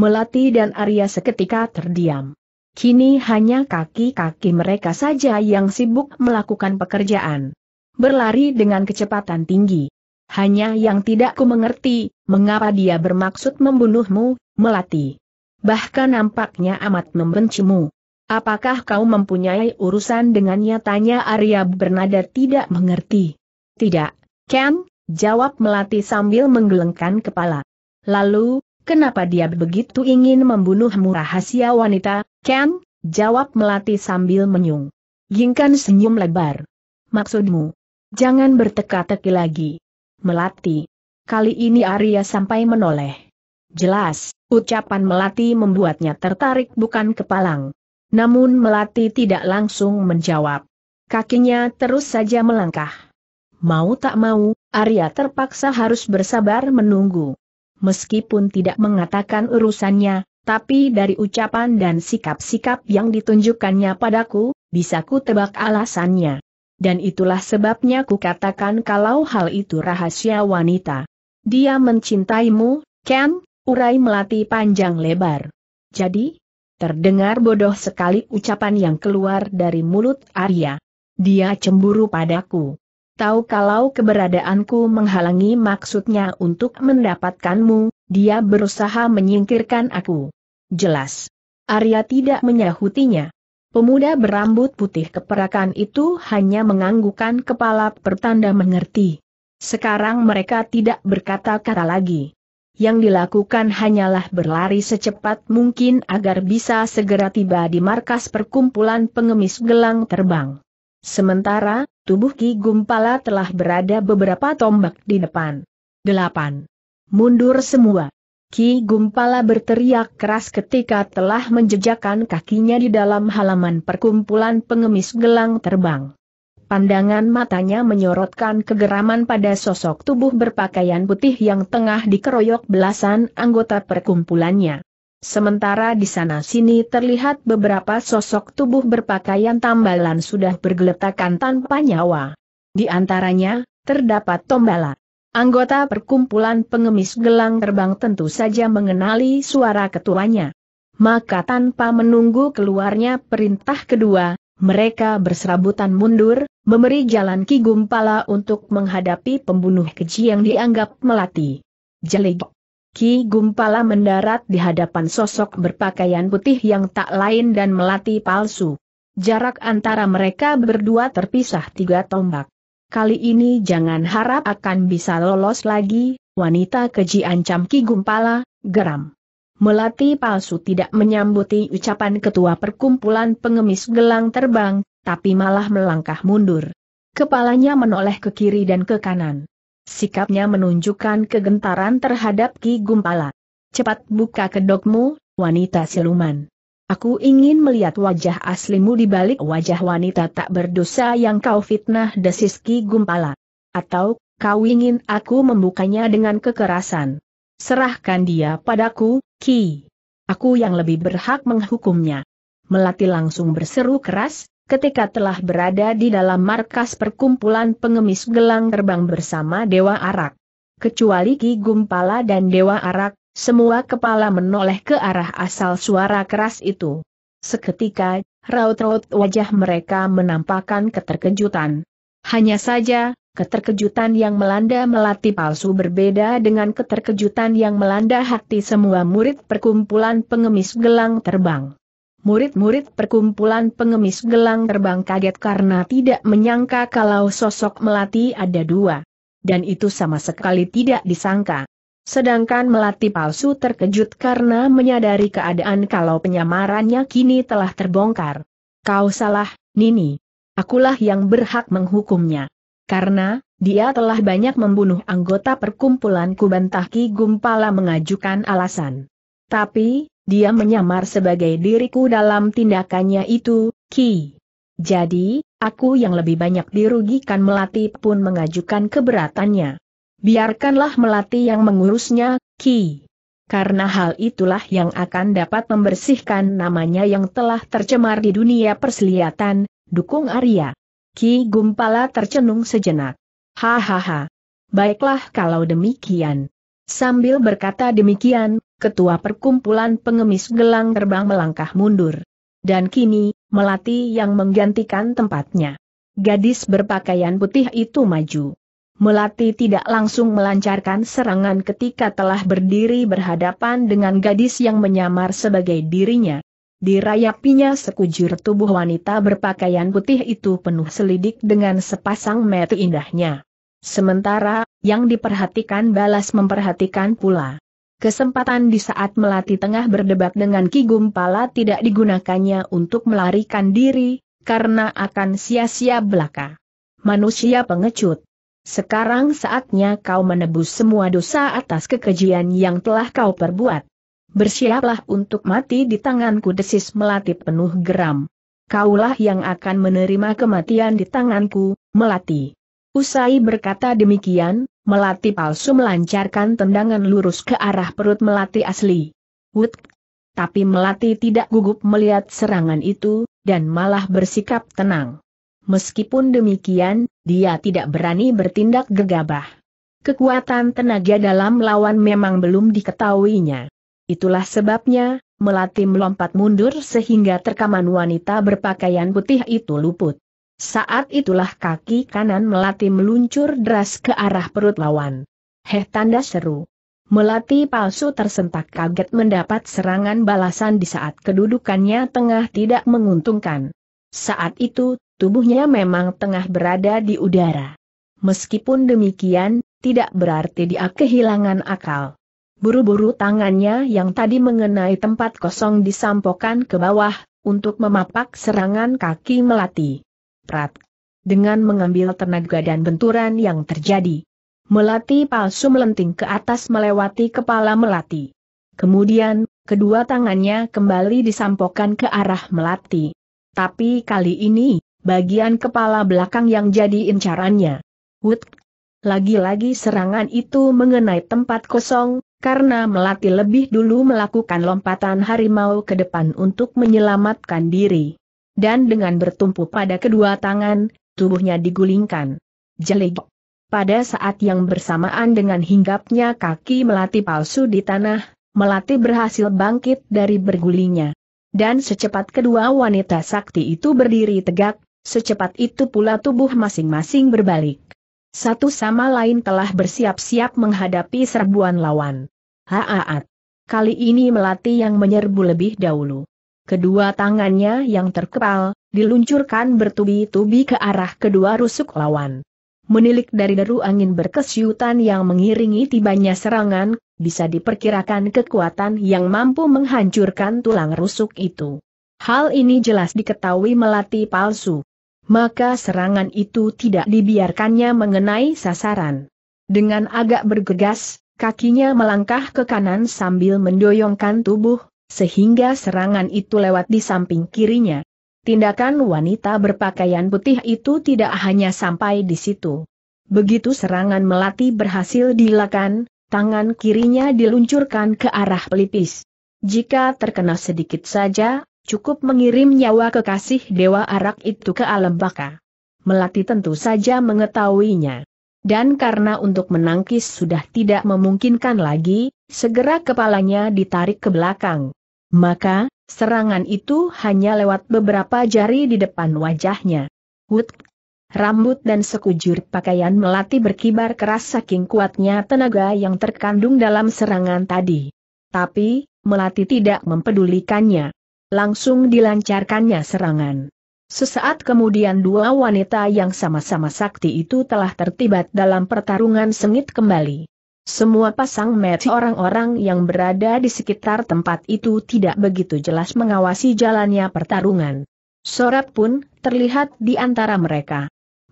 Melati dan Arya seketika terdiam. Kini hanya kaki-kaki mereka saja yang sibuk melakukan pekerjaan. Berlari dengan kecepatan tinggi. Hanya yang tidak ku mengerti, mengapa dia bermaksud membunuhmu, Melati. Bahkan nampaknya amat membencimu. Apakah kau mempunyai urusan dengannya? Tanya Arya bernada tidak mengerti. Tidak, Ken, jawab Melati sambil menggelengkan kepala. Lalu, Kenapa dia begitu ingin membunuhmu rahasia wanita, Ken? Jawab Melati sambil menyung. Gingkan senyum lebar. Maksudmu? Jangan berteka-teki lagi. Melati. Kali ini Arya sampai menoleh. Jelas, ucapan Melati membuatnya tertarik bukan kepalang. Namun Melati tidak langsung menjawab. Kakinya terus saja melangkah. Mau tak mau, Arya terpaksa harus bersabar menunggu meskipun tidak mengatakan urusannya, tapi dari ucapan dan sikap-sikap yang ditunjukkannya padaku, bisa ku tebak alasannya. Dan itulah sebabnya ku katakan kalau hal itu rahasia wanita. Dia mencintaimu, Ken, urai melati panjang lebar. Jadi, terdengar bodoh sekali ucapan yang keluar dari mulut Arya. Dia cemburu padaku tahu kalau keberadaanku menghalangi maksudnya untuk mendapatkanmu, dia berusaha menyingkirkan aku. Jelas. Arya tidak menyahutinya. Pemuda berambut putih keperakan itu hanya menganggukkan kepala pertanda mengerti. Sekarang mereka tidak berkata-kata lagi. Yang dilakukan hanyalah berlari secepat mungkin agar bisa segera tiba di markas perkumpulan pengemis gelang terbang. Sementara, Tubuh Ki Gumpala telah berada beberapa tombak di depan. 8. Mundur semua. Ki Gumpala berteriak keras ketika telah menjejakkan kakinya di dalam halaman perkumpulan pengemis gelang terbang. Pandangan matanya menyorotkan kegeraman pada sosok tubuh berpakaian putih yang tengah dikeroyok belasan anggota perkumpulannya. Sementara di sana-sini terlihat beberapa sosok tubuh berpakaian tambalan sudah bergeletakan tanpa nyawa. Di antaranya, terdapat tombala. Anggota perkumpulan pengemis gelang terbang tentu saja mengenali suara ketuanya. Maka tanpa menunggu keluarnya perintah kedua, mereka berserabutan mundur, memberi jalan Ki Gumpala untuk menghadapi pembunuh keji yang dianggap melati. Jelik. Ki Gumpala mendarat di hadapan sosok berpakaian putih yang tak lain dan melati palsu. Jarak antara mereka berdua terpisah tiga tombak. Kali ini jangan harap akan bisa lolos lagi, wanita keji ancam Ki Gumpala, geram. Melati palsu tidak menyambuti ucapan ketua perkumpulan pengemis gelang terbang, tapi malah melangkah mundur. Kepalanya menoleh ke kiri dan ke kanan. Sikapnya menunjukkan kegentaran terhadap Ki Gumpala. Cepat buka kedokmu, wanita siluman. Aku ingin melihat wajah aslimu di balik wajah wanita tak berdosa yang kau fitnah desis Ki Gumpala. Atau, kau ingin aku membukanya dengan kekerasan. Serahkan dia padaku, Ki. Aku yang lebih berhak menghukumnya. Melati langsung berseru keras, ketika telah berada di dalam markas perkumpulan pengemis gelang terbang bersama Dewa Arak. Kecuali Ki Gumpala dan Dewa Arak, semua kepala menoleh ke arah asal suara keras itu. Seketika, raut-raut wajah mereka menampakkan keterkejutan. Hanya saja, keterkejutan yang melanda melati palsu berbeda dengan keterkejutan yang melanda hati semua murid perkumpulan pengemis gelang terbang. Murid-murid perkumpulan pengemis gelang terbang kaget karena tidak menyangka kalau sosok Melati ada dua. Dan itu sama sekali tidak disangka. Sedangkan Melati palsu terkejut karena menyadari keadaan kalau penyamarannya kini telah terbongkar. Kau salah, Nini. Akulah yang berhak menghukumnya. Karena, dia telah banyak membunuh anggota perkumpulan Kubantah Ki Gumpala mengajukan alasan. Tapi, dia menyamar sebagai diriku dalam tindakannya itu, Ki. Jadi, aku yang lebih banyak dirugikan Melati pun mengajukan keberatannya. Biarkanlah Melati yang mengurusnya, Ki. Karena hal itulah yang akan dapat membersihkan namanya yang telah tercemar di dunia perselihatan, dukung Arya. Ki Gumpala tercenung sejenak. Hahaha. Baiklah kalau demikian. Sambil berkata demikian, ketua perkumpulan pengemis gelang terbang melangkah mundur. Dan kini, Melati yang menggantikan tempatnya. Gadis berpakaian putih itu maju. Melati tidak langsung melancarkan serangan ketika telah berdiri berhadapan dengan gadis yang menyamar sebagai dirinya. Dirayapinya sekujur tubuh wanita berpakaian putih itu penuh selidik dengan sepasang mata indahnya. Sementara, yang diperhatikan balas memperhatikan pula. Kesempatan di saat Melati tengah berdebat dengan Ki Gumpala tidak digunakannya untuk melarikan diri, karena akan sia-sia belaka. Manusia pengecut. Sekarang saatnya kau menebus semua dosa atas kekejian yang telah kau perbuat. Bersiaplah untuk mati di tanganku desis Melati penuh geram. Kaulah yang akan menerima kematian di tanganku, Melati. Usai berkata demikian, Melati palsu melancarkan tendangan lurus ke arah perut Melati asli. Wut! Tapi Melati tidak gugup melihat serangan itu, dan malah bersikap tenang. Meskipun demikian, dia tidak berani bertindak gegabah. Kekuatan tenaga dalam lawan memang belum diketahuinya. Itulah sebabnya, Melati melompat mundur sehingga terkaman wanita berpakaian putih itu luput. Saat itulah kaki kanan Melati meluncur deras ke arah perut lawan. Heh tanda seru. Melati palsu tersentak kaget mendapat serangan balasan di saat kedudukannya tengah tidak menguntungkan. Saat itu, tubuhnya memang tengah berada di udara. Meskipun demikian, tidak berarti dia kehilangan akal. Buru-buru tangannya yang tadi mengenai tempat kosong disampokan ke bawah, untuk memapak serangan kaki Melati. Prat. Dengan mengambil tenaga dan benturan yang terjadi. Melati palsu melenting ke atas melewati kepala Melati. Kemudian, kedua tangannya kembali disampokkan ke arah Melati. Tapi kali ini, bagian kepala belakang yang jadi incarannya. Wut! Lagi-lagi serangan itu mengenai tempat kosong, karena Melati lebih dulu melakukan lompatan harimau ke depan untuk menyelamatkan diri dan dengan bertumpu pada kedua tangan, tubuhnya digulingkan. Jelik. Pada saat yang bersamaan dengan hinggapnya kaki melati palsu di tanah, melati berhasil bangkit dari bergulingnya. Dan secepat kedua wanita sakti itu berdiri tegak, secepat itu pula tubuh masing-masing berbalik. Satu sama lain telah bersiap-siap menghadapi serbuan lawan. Haat. Kali ini melati yang menyerbu lebih dahulu. Kedua tangannya yang terkepal, diluncurkan bertubi-tubi ke arah kedua rusuk lawan. Menilik dari deru angin berkesyutan yang mengiringi tibanya serangan, bisa diperkirakan kekuatan yang mampu menghancurkan tulang rusuk itu. Hal ini jelas diketahui melati palsu. Maka serangan itu tidak dibiarkannya mengenai sasaran. Dengan agak bergegas, kakinya melangkah ke kanan sambil mendoyongkan tubuh, sehingga serangan itu lewat di samping kirinya. Tindakan wanita berpakaian putih itu tidak hanya sampai di situ. Begitu serangan melati berhasil dilakukan, tangan kirinya diluncurkan ke arah pelipis. Jika terkena sedikit saja, cukup mengirim nyawa kekasih Dewa Arak itu ke alam baka. Melati tentu saja mengetahuinya. Dan karena untuk menangkis sudah tidak memungkinkan lagi, segera kepalanya ditarik ke belakang. Maka, serangan itu hanya lewat beberapa jari di depan wajahnya. Wut! Rambut dan sekujur pakaian melati berkibar keras saking kuatnya tenaga yang terkandung dalam serangan tadi. Tapi, Melati tidak mempedulikannya. Langsung dilancarkannya serangan. Sesaat kemudian dua wanita yang sama-sama sakti itu telah tertibat dalam pertarungan sengit kembali. Semua pasang mata orang-orang yang berada di sekitar tempat itu tidak begitu jelas mengawasi jalannya pertarungan. Sorat pun terlihat di antara mereka.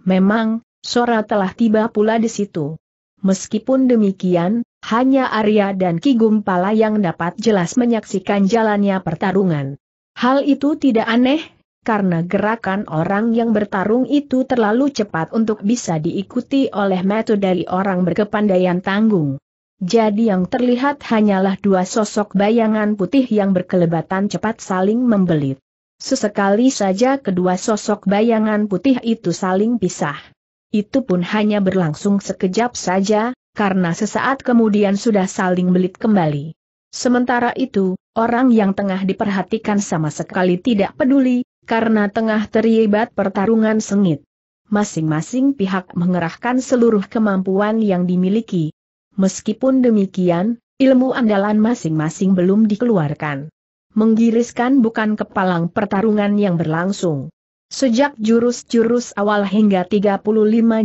Memang, Sora telah tiba pula di situ. Meskipun demikian, hanya Arya dan Ki Gumpala yang dapat jelas menyaksikan jalannya pertarungan. Hal itu tidak aneh, karena gerakan orang yang bertarung itu terlalu cepat untuk bisa diikuti oleh metode orang berkepandaian tanggung. Jadi yang terlihat hanyalah dua sosok bayangan putih yang berkelebatan cepat saling membelit. Sesekali saja kedua sosok bayangan putih itu saling pisah. Itu pun hanya berlangsung sekejap saja, karena sesaat kemudian sudah saling belit kembali. Sementara itu, orang yang tengah diperhatikan sama sekali tidak peduli, karena tengah terlibat pertarungan sengit. Masing-masing pihak mengerahkan seluruh kemampuan yang dimiliki. Meskipun demikian, ilmu andalan masing-masing belum dikeluarkan. Menggiriskan bukan kepalang pertarungan yang berlangsung. Sejak jurus-jurus awal hingga 35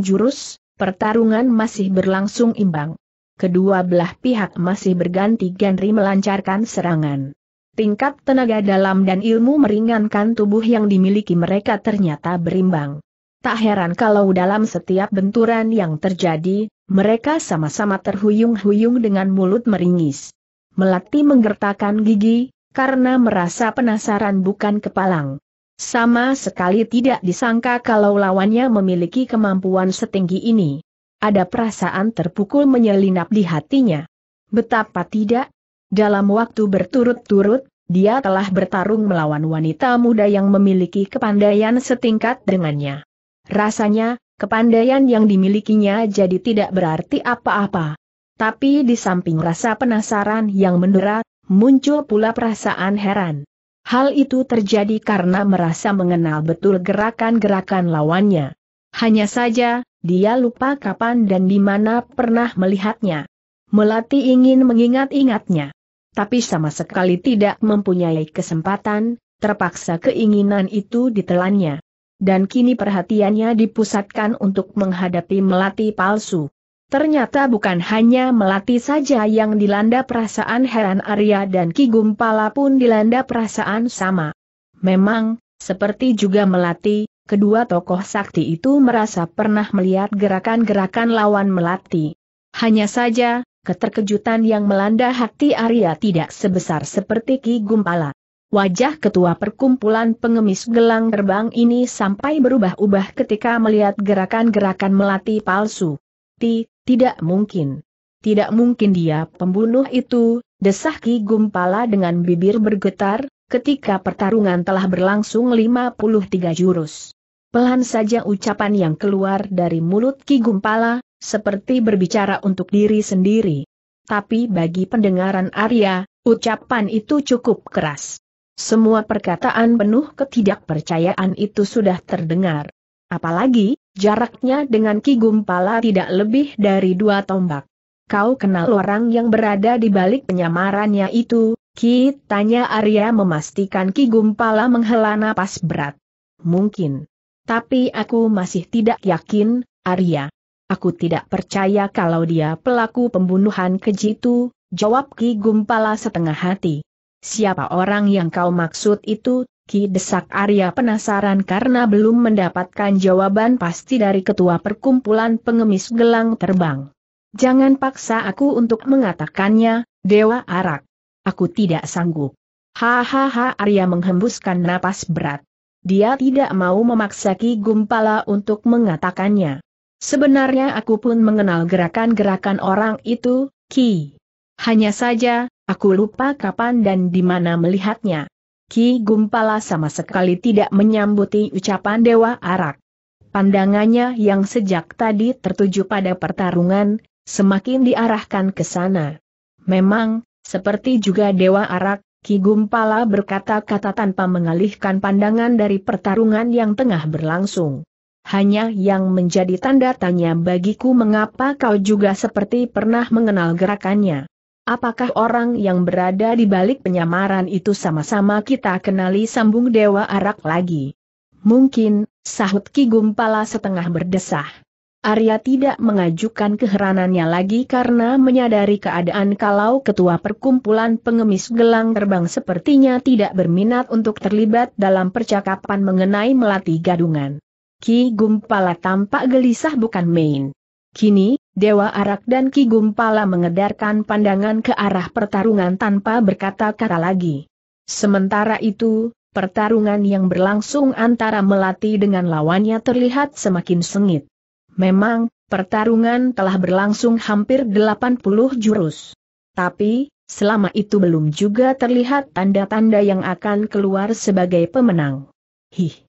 jurus, pertarungan masih berlangsung imbang. Kedua belah pihak masih berganti-ganti melancarkan serangan. Tingkat tenaga dalam dan ilmu meringankan tubuh yang dimiliki mereka ternyata berimbang. Tak heran kalau dalam setiap benturan yang terjadi, mereka sama-sama terhuyung-huyung dengan mulut meringis. Melati menggertakkan gigi, karena merasa penasaran bukan kepalang. Sama sekali tidak disangka kalau lawannya memiliki kemampuan setinggi ini. Ada perasaan terpukul menyelinap di hatinya. Betapa tidak dalam waktu berturut-turut, dia telah bertarung melawan wanita muda yang memiliki kepandaian setingkat dengannya. Rasanya, kepandaian yang dimilikinya jadi tidak berarti apa-apa. Tapi di samping rasa penasaran yang mendera, muncul pula perasaan heran. Hal itu terjadi karena merasa mengenal betul gerakan-gerakan lawannya. Hanya saja, dia lupa kapan dan di mana pernah melihatnya. Melati ingin mengingat-ingatnya tapi sama sekali tidak mempunyai kesempatan, terpaksa keinginan itu ditelannya. Dan kini perhatiannya dipusatkan untuk menghadapi melati palsu. Ternyata bukan hanya Melati saja yang dilanda perasaan heran Arya dan Ki Gumpala pun dilanda perasaan sama. Memang, seperti juga Melati, kedua tokoh sakti itu merasa pernah melihat gerakan-gerakan lawan Melati. Hanya saja, keterkejutan yang melanda hati Arya tidak sebesar seperti Ki Gumpala. Wajah ketua perkumpulan pengemis gelang terbang ini sampai berubah-ubah ketika melihat gerakan-gerakan melati palsu. Ti, tidak mungkin. Tidak mungkin dia pembunuh itu, desah Ki Gumpala dengan bibir bergetar, ketika pertarungan telah berlangsung 53 jurus. Pelan saja ucapan yang keluar dari mulut Ki Gumpala, seperti berbicara untuk diri sendiri. Tapi bagi pendengaran Arya, ucapan itu cukup keras. Semua perkataan penuh ketidakpercayaan itu sudah terdengar. Apalagi, jaraknya dengan Ki Gumpala tidak lebih dari dua tombak. Kau kenal orang yang berada di balik penyamarannya itu, Ki, tanya Arya memastikan Ki Gumpala menghela napas berat. Mungkin. Tapi aku masih tidak yakin, Arya aku tidak percaya kalau dia pelaku pembunuhan keji itu, jawab Ki Gumpala setengah hati. Siapa orang yang kau maksud itu, Ki Desak Arya penasaran karena belum mendapatkan jawaban pasti dari ketua perkumpulan pengemis gelang terbang. Jangan paksa aku untuk mengatakannya, Dewa Arak. Aku tidak sanggup. Hahaha Arya menghembuskan napas berat. Dia tidak mau memaksa Ki Gumpala untuk mengatakannya. Sebenarnya aku pun mengenal gerakan-gerakan orang itu, Ki. Hanya saja, aku lupa kapan dan di mana melihatnya. Ki Gumpala sama sekali tidak menyambuti ucapan Dewa Arak. Pandangannya yang sejak tadi tertuju pada pertarungan, semakin diarahkan ke sana. Memang, seperti juga Dewa Arak, Ki Gumpala berkata-kata tanpa mengalihkan pandangan dari pertarungan yang tengah berlangsung. Hanya yang menjadi tanda tanya bagiku mengapa kau juga seperti pernah mengenal gerakannya. Apakah orang yang berada di balik penyamaran itu sama-sama kita kenali sambung Dewa Arak lagi? Mungkin, sahut Ki Gumpala setengah berdesah. Arya tidak mengajukan keheranannya lagi karena menyadari keadaan kalau ketua perkumpulan pengemis gelang terbang sepertinya tidak berminat untuk terlibat dalam percakapan mengenai melatih gadungan. Ki Gumpala tampak gelisah bukan main. Kini, Dewa Arak dan Ki Gumpala mengedarkan pandangan ke arah pertarungan tanpa berkata-kata lagi. Sementara itu, pertarungan yang berlangsung antara Melati dengan lawannya terlihat semakin sengit. Memang, pertarungan telah berlangsung hampir 80 jurus. Tapi, selama itu belum juga terlihat tanda-tanda yang akan keluar sebagai pemenang. Hih!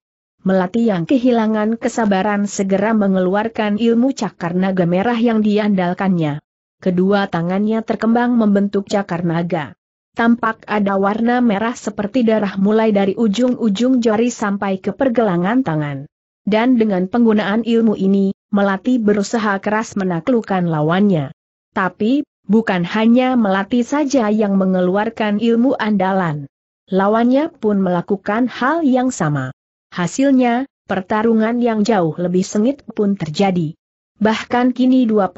Melati yang kehilangan kesabaran segera mengeluarkan ilmu cakar naga merah yang diandalkannya. Kedua tangannya terkembang membentuk cakar naga. Tampak ada warna merah seperti darah mulai dari ujung-ujung jari sampai ke pergelangan tangan. Dan dengan penggunaan ilmu ini, Melati berusaha keras menaklukkan lawannya. Tapi, bukan hanya Melati saja yang mengeluarkan ilmu andalan. Lawannya pun melakukan hal yang sama. Hasilnya, pertarungan yang jauh lebih sengit pun terjadi. Bahkan kini 25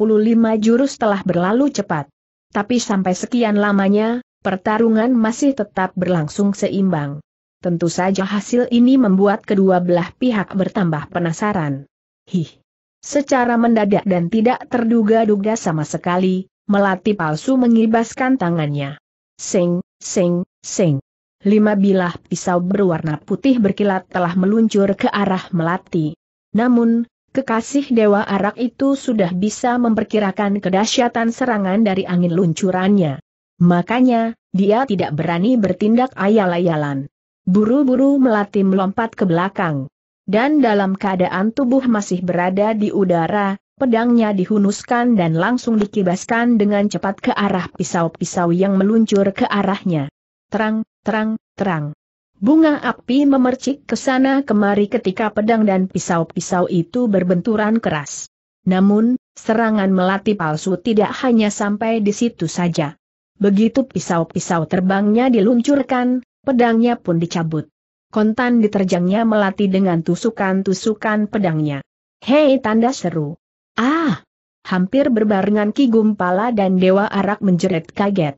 jurus telah berlalu cepat. Tapi sampai sekian lamanya, pertarungan masih tetap berlangsung seimbang. Tentu saja hasil ini membuat kedua belah pihak bertambah penasaran. Hih. Secara mendadak dan tidak terduga-duga sama sekali, melati palsu mengibaskan tangannya. Sing, sing, sing lima bilah pisau berwarna putih berkilat telah meluncur ke arah Melati. Namun, kekasih Dewa Arak itu sudah bisa memperkirakan kedahsyatan serangan dari angin luncurannya. Makanya, dia tidak berani bertindak ayal-ayalan. Buru-buru Melati melompat ke belakang. Dan dalam keadaan tubuh masih berada di udara, pedangnya dihunuskan dan langsung dikibaskan dengan cepat ke arah pisau-pisau yang meluncur ke arahnya. Terang, terang, terang. Bunga api memercik ke sana kemari ketika pedang dan pisau-pisau itu berbenturan keras. Namun, serangan melati palsu tidak hanya sampai di situ saja. Begitu pisau-pisau terbangnya diluncurkan, pedangnya pun dicabut. Kontan diterjangnya melati dengan tusukan-tusukan pedangnya. Hei tanda seru. Ah! Hampir berbarengan Ki Gumpala dan Dewa Arak menjerit kaget.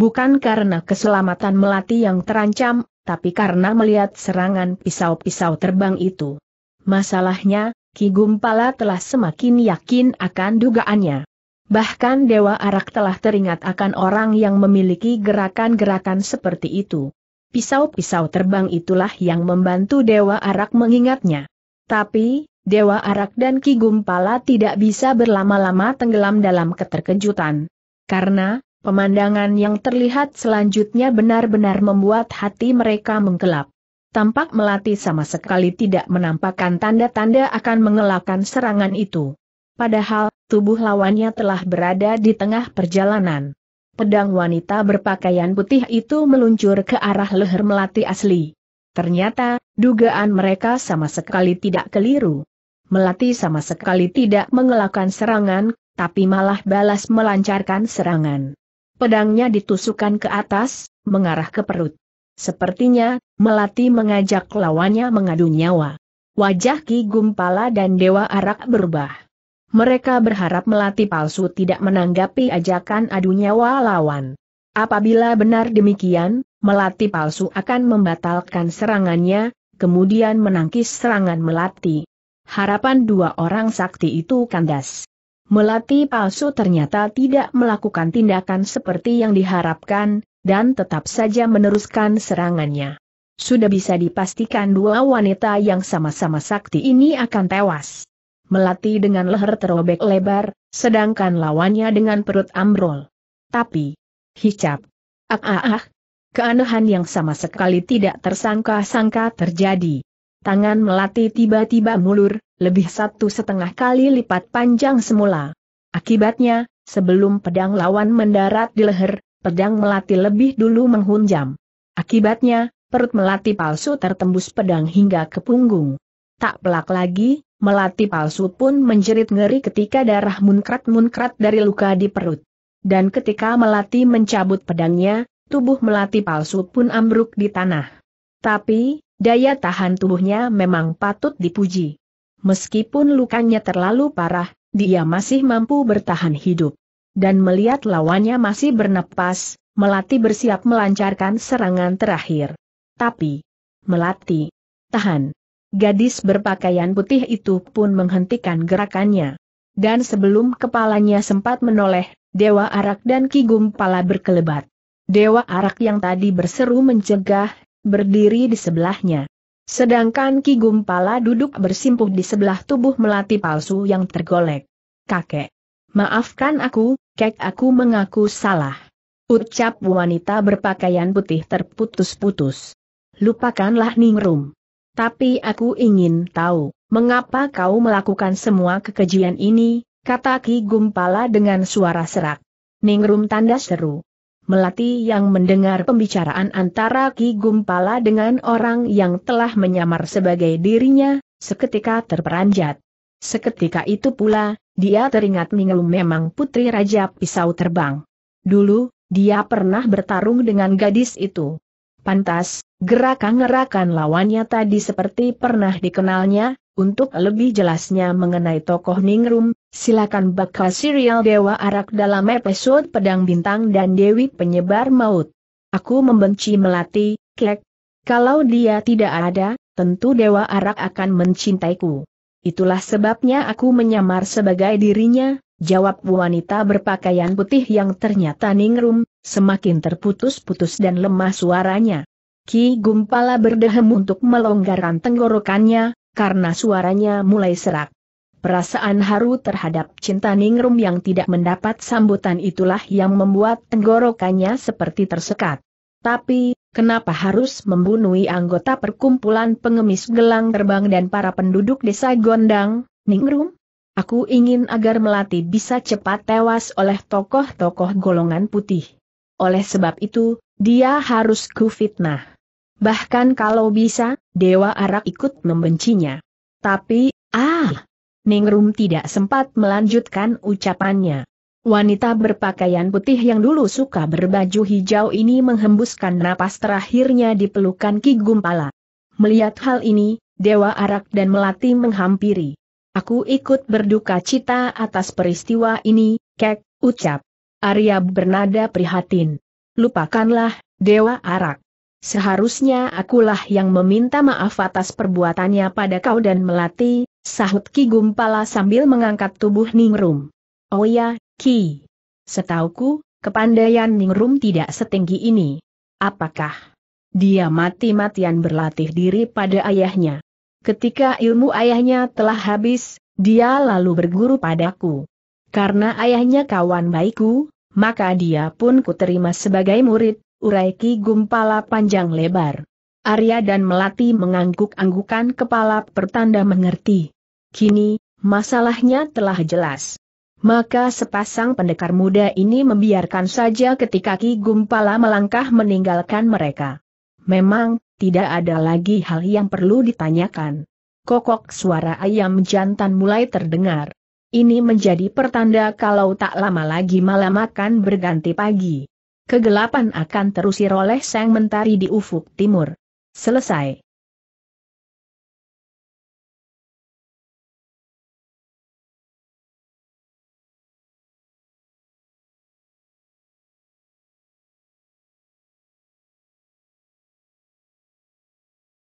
Bukan karena keselamatan Melati yang terancam, tapi karena melihat serangan pisau-pisau terbang itu. Masalahnya, Ki Gumpala telah semakin yakin akan dugaannya. Bahkan Dewa Arak telah teringat akan orang yang memiliki gerakan-gerakan seperti itu. Pisau-pisau terbang itulah yang membantu Dewa Arak mengingatnya. Tapi, Dewa Arak dan Ki Gumpala tidak bisa berlama-lama tenggelam dalam keterkejutan. Karena, Pemandangan yang terlihat selanjutnya benar-benar membuat hati mereka menggelap. Tampak melati sama sekali tidak menampakkan tanda-tanda akan mengelakkan serangan itu. Padahal, tubuh lawannya telah berada di tengah perjalanan. Pedang wanita berpakaian putih itu meluncur ke arah leher melati asli. Ternyata, dugaan mereka sama sekali tidak keliru. Melati sama sekali tidak mengelakkan serangan, tapi malah balas melancarkan serangan pedangnya ditusukkan ke atas, mengarah ke perut. Sepertinya, Melati mengajak lawannya mengadu nyawa. Wajah Ki Gumpala dan Dewa Arak berubah. Mereka berharap Melati palsu tidak menanggapi ajakan adu nyawa lawan. Apabila benar demikian, Melati palsu akan membatalkan serangannya, kemudian menangkis serangan Melati. Harapan dua orang sakti itu kandas. Melati palsu ternyata tidak melakukan tindakan seperti yang diharapkan, dan tetap saja meneruskan serangannya. Sudah bisa dipastikan dua wanita yang sama-sama sakti ini akan tewas. Melati dengan leher terobek lebar, sedangkan lawannya dengan perut ambrol. Tapi, hicap. Ah ah ah, keanehan yang sama sekali tidak tersangka-sangka terjadi. Tangan Melati tiba-tiba mulur, lebih satu setengah kali lipat panjang semula. Akibatnya, sebelum pedang lawan mendarat di leher, pedang melati lebih dulu menghunjam. Akibatnya, perut melati palsu tertembus pedang hingga ke punggung. Tak pelak lagi, melati palsu pun menjerit ngeri ketika darah munkrat-munkrat dari luka di perut. Dan ketika melati mencabut pedangnya, tubuh melati palsu pun ambruk di tanah. Tapi, daya tahan tubuhnya memang patut dipuji. Meskipun lukanya terlalu parah, dia masih mampu bertahan hidup. Dan melihat lawannya masih bernapas, Melati bersiap melancarkan serangan terakhir. Tapi, Melati, tahan. Gadis berpakaian putih itu pun menghentikan gerakannya. Dan sebelum kepalanya sempat menoleh, Dewa Arak dan Ki pala berkelebat. Dewa Arak yang tadi berseru mencegah, berdiri di sebelahnya. Sedangkan Ki Gumpala duduk bersimpuh di sebelah tubuh melati palsu yang tergolek. Kakek, maafkan aku, kek aku mengaku salah. Ucap wanita berpakaian putih terputus-putus. Lupakanlah Ningrum. Tapi aku ingin tahu, mengapa kau melakukan semua kekejian ini, kata Ki Gumpala dengan suara serak. Ningrum tanda seru. Melati yang mendengar pembicaraan antara Ki Gumpala dengan orang yang telah menyamar sebagai dirinya, seketika terperanjat. Seketika itu pula, dia teringat Mingelu memang putri Raja Pisau Terbang. Dulu, dia pernah bertarung dengan gadis itu. Pantas, gerakan-gerakan lawannya tadi seperti pernah dikenalnya, untuk lebih jelasnya mengenai tokoh Ningrum, Silakan baca serial Dewa Arak dalam episode Pedang Bintang dan Dewi Penyebar Maut. Aku membenci Melati, kek. Kalau dia tidak ada, tentu Dewa Arak akan mencintaiku. Itulah sebabnya aku menyamar sebagai dirinya, jawab wanita berpakaian putih yang ternyata ningrum, semakin terputus-putus dan lemah suaranya. Ki Gumpala berdehem untuk melonggarkan tenggorokannya, karena suaranya mulai serak. Perasaan haru terhadap cinta Ningrum yang tidak mendapat sambutan itulah yang membuat tenggorokannya seperti tersekat. Tapi, kenapa harus membunuh anggota perkumpulan pengemis gelang terbang dan para penduduk desa Gondang, Ningrum? Aku ingin agar Melati bisa cepat tewas oleh tokoh-tokoh golongan putih. Oleh sebab itu, dia harus kufitnah. Bahkan kalau bisa, Dewa Arak ikut membencinya. Tapi, ah, Ningrum tidak sempat melanjutkan ucapannya. Wanita berpakaian putih yang dulu suka berbaju hijau ini menghembuskan napas terakhirnya di pelukan Ki Gumpala. Melihat hal ini, Dewa Arak dan Melati menghampiri. Aku ikut berduka cita atas peristiwa ini, kek, ucap. Arya bernada prihatin. Lupakanlah, Dewa Arak. Seharusnya akulah yang meminta maaf atas perbuatannya pada kau dan Melati, Sahut Ki Gumpala sambil mengangkat tubuh Ningrum. Oh ya, Ki. Setauku, kepandaian Ningrum tidak setinggi ini. Apakah dia mati-matian berlatih diri pada ayahnya? Ketika ilmu ayahnya telah habis, dia lalu berguru padaku. Karena ayahnya kawan baikku, maka dia pun kuterima sebagai murid, urai Ki Gumpala panjang lebar. Arya dan Melati mengangguk-anggukan kepala pertanda mengerti. Kini, masalahnya telah jelas. Maka sepasang pendekar muda ini membiarkan saja ketika Ki Gumpala melangkah meninggalkan mereka. Memang, tidak ada lagi hal yang perlu ditanyakan. Kokok suara ayam jantan mulai terdengar. Ini menjadi pertanda kalau tak lama lagi malam akan berganti pagi. Kegelapan akan terusir oleh sang mentari di ufuk timur. Selesai.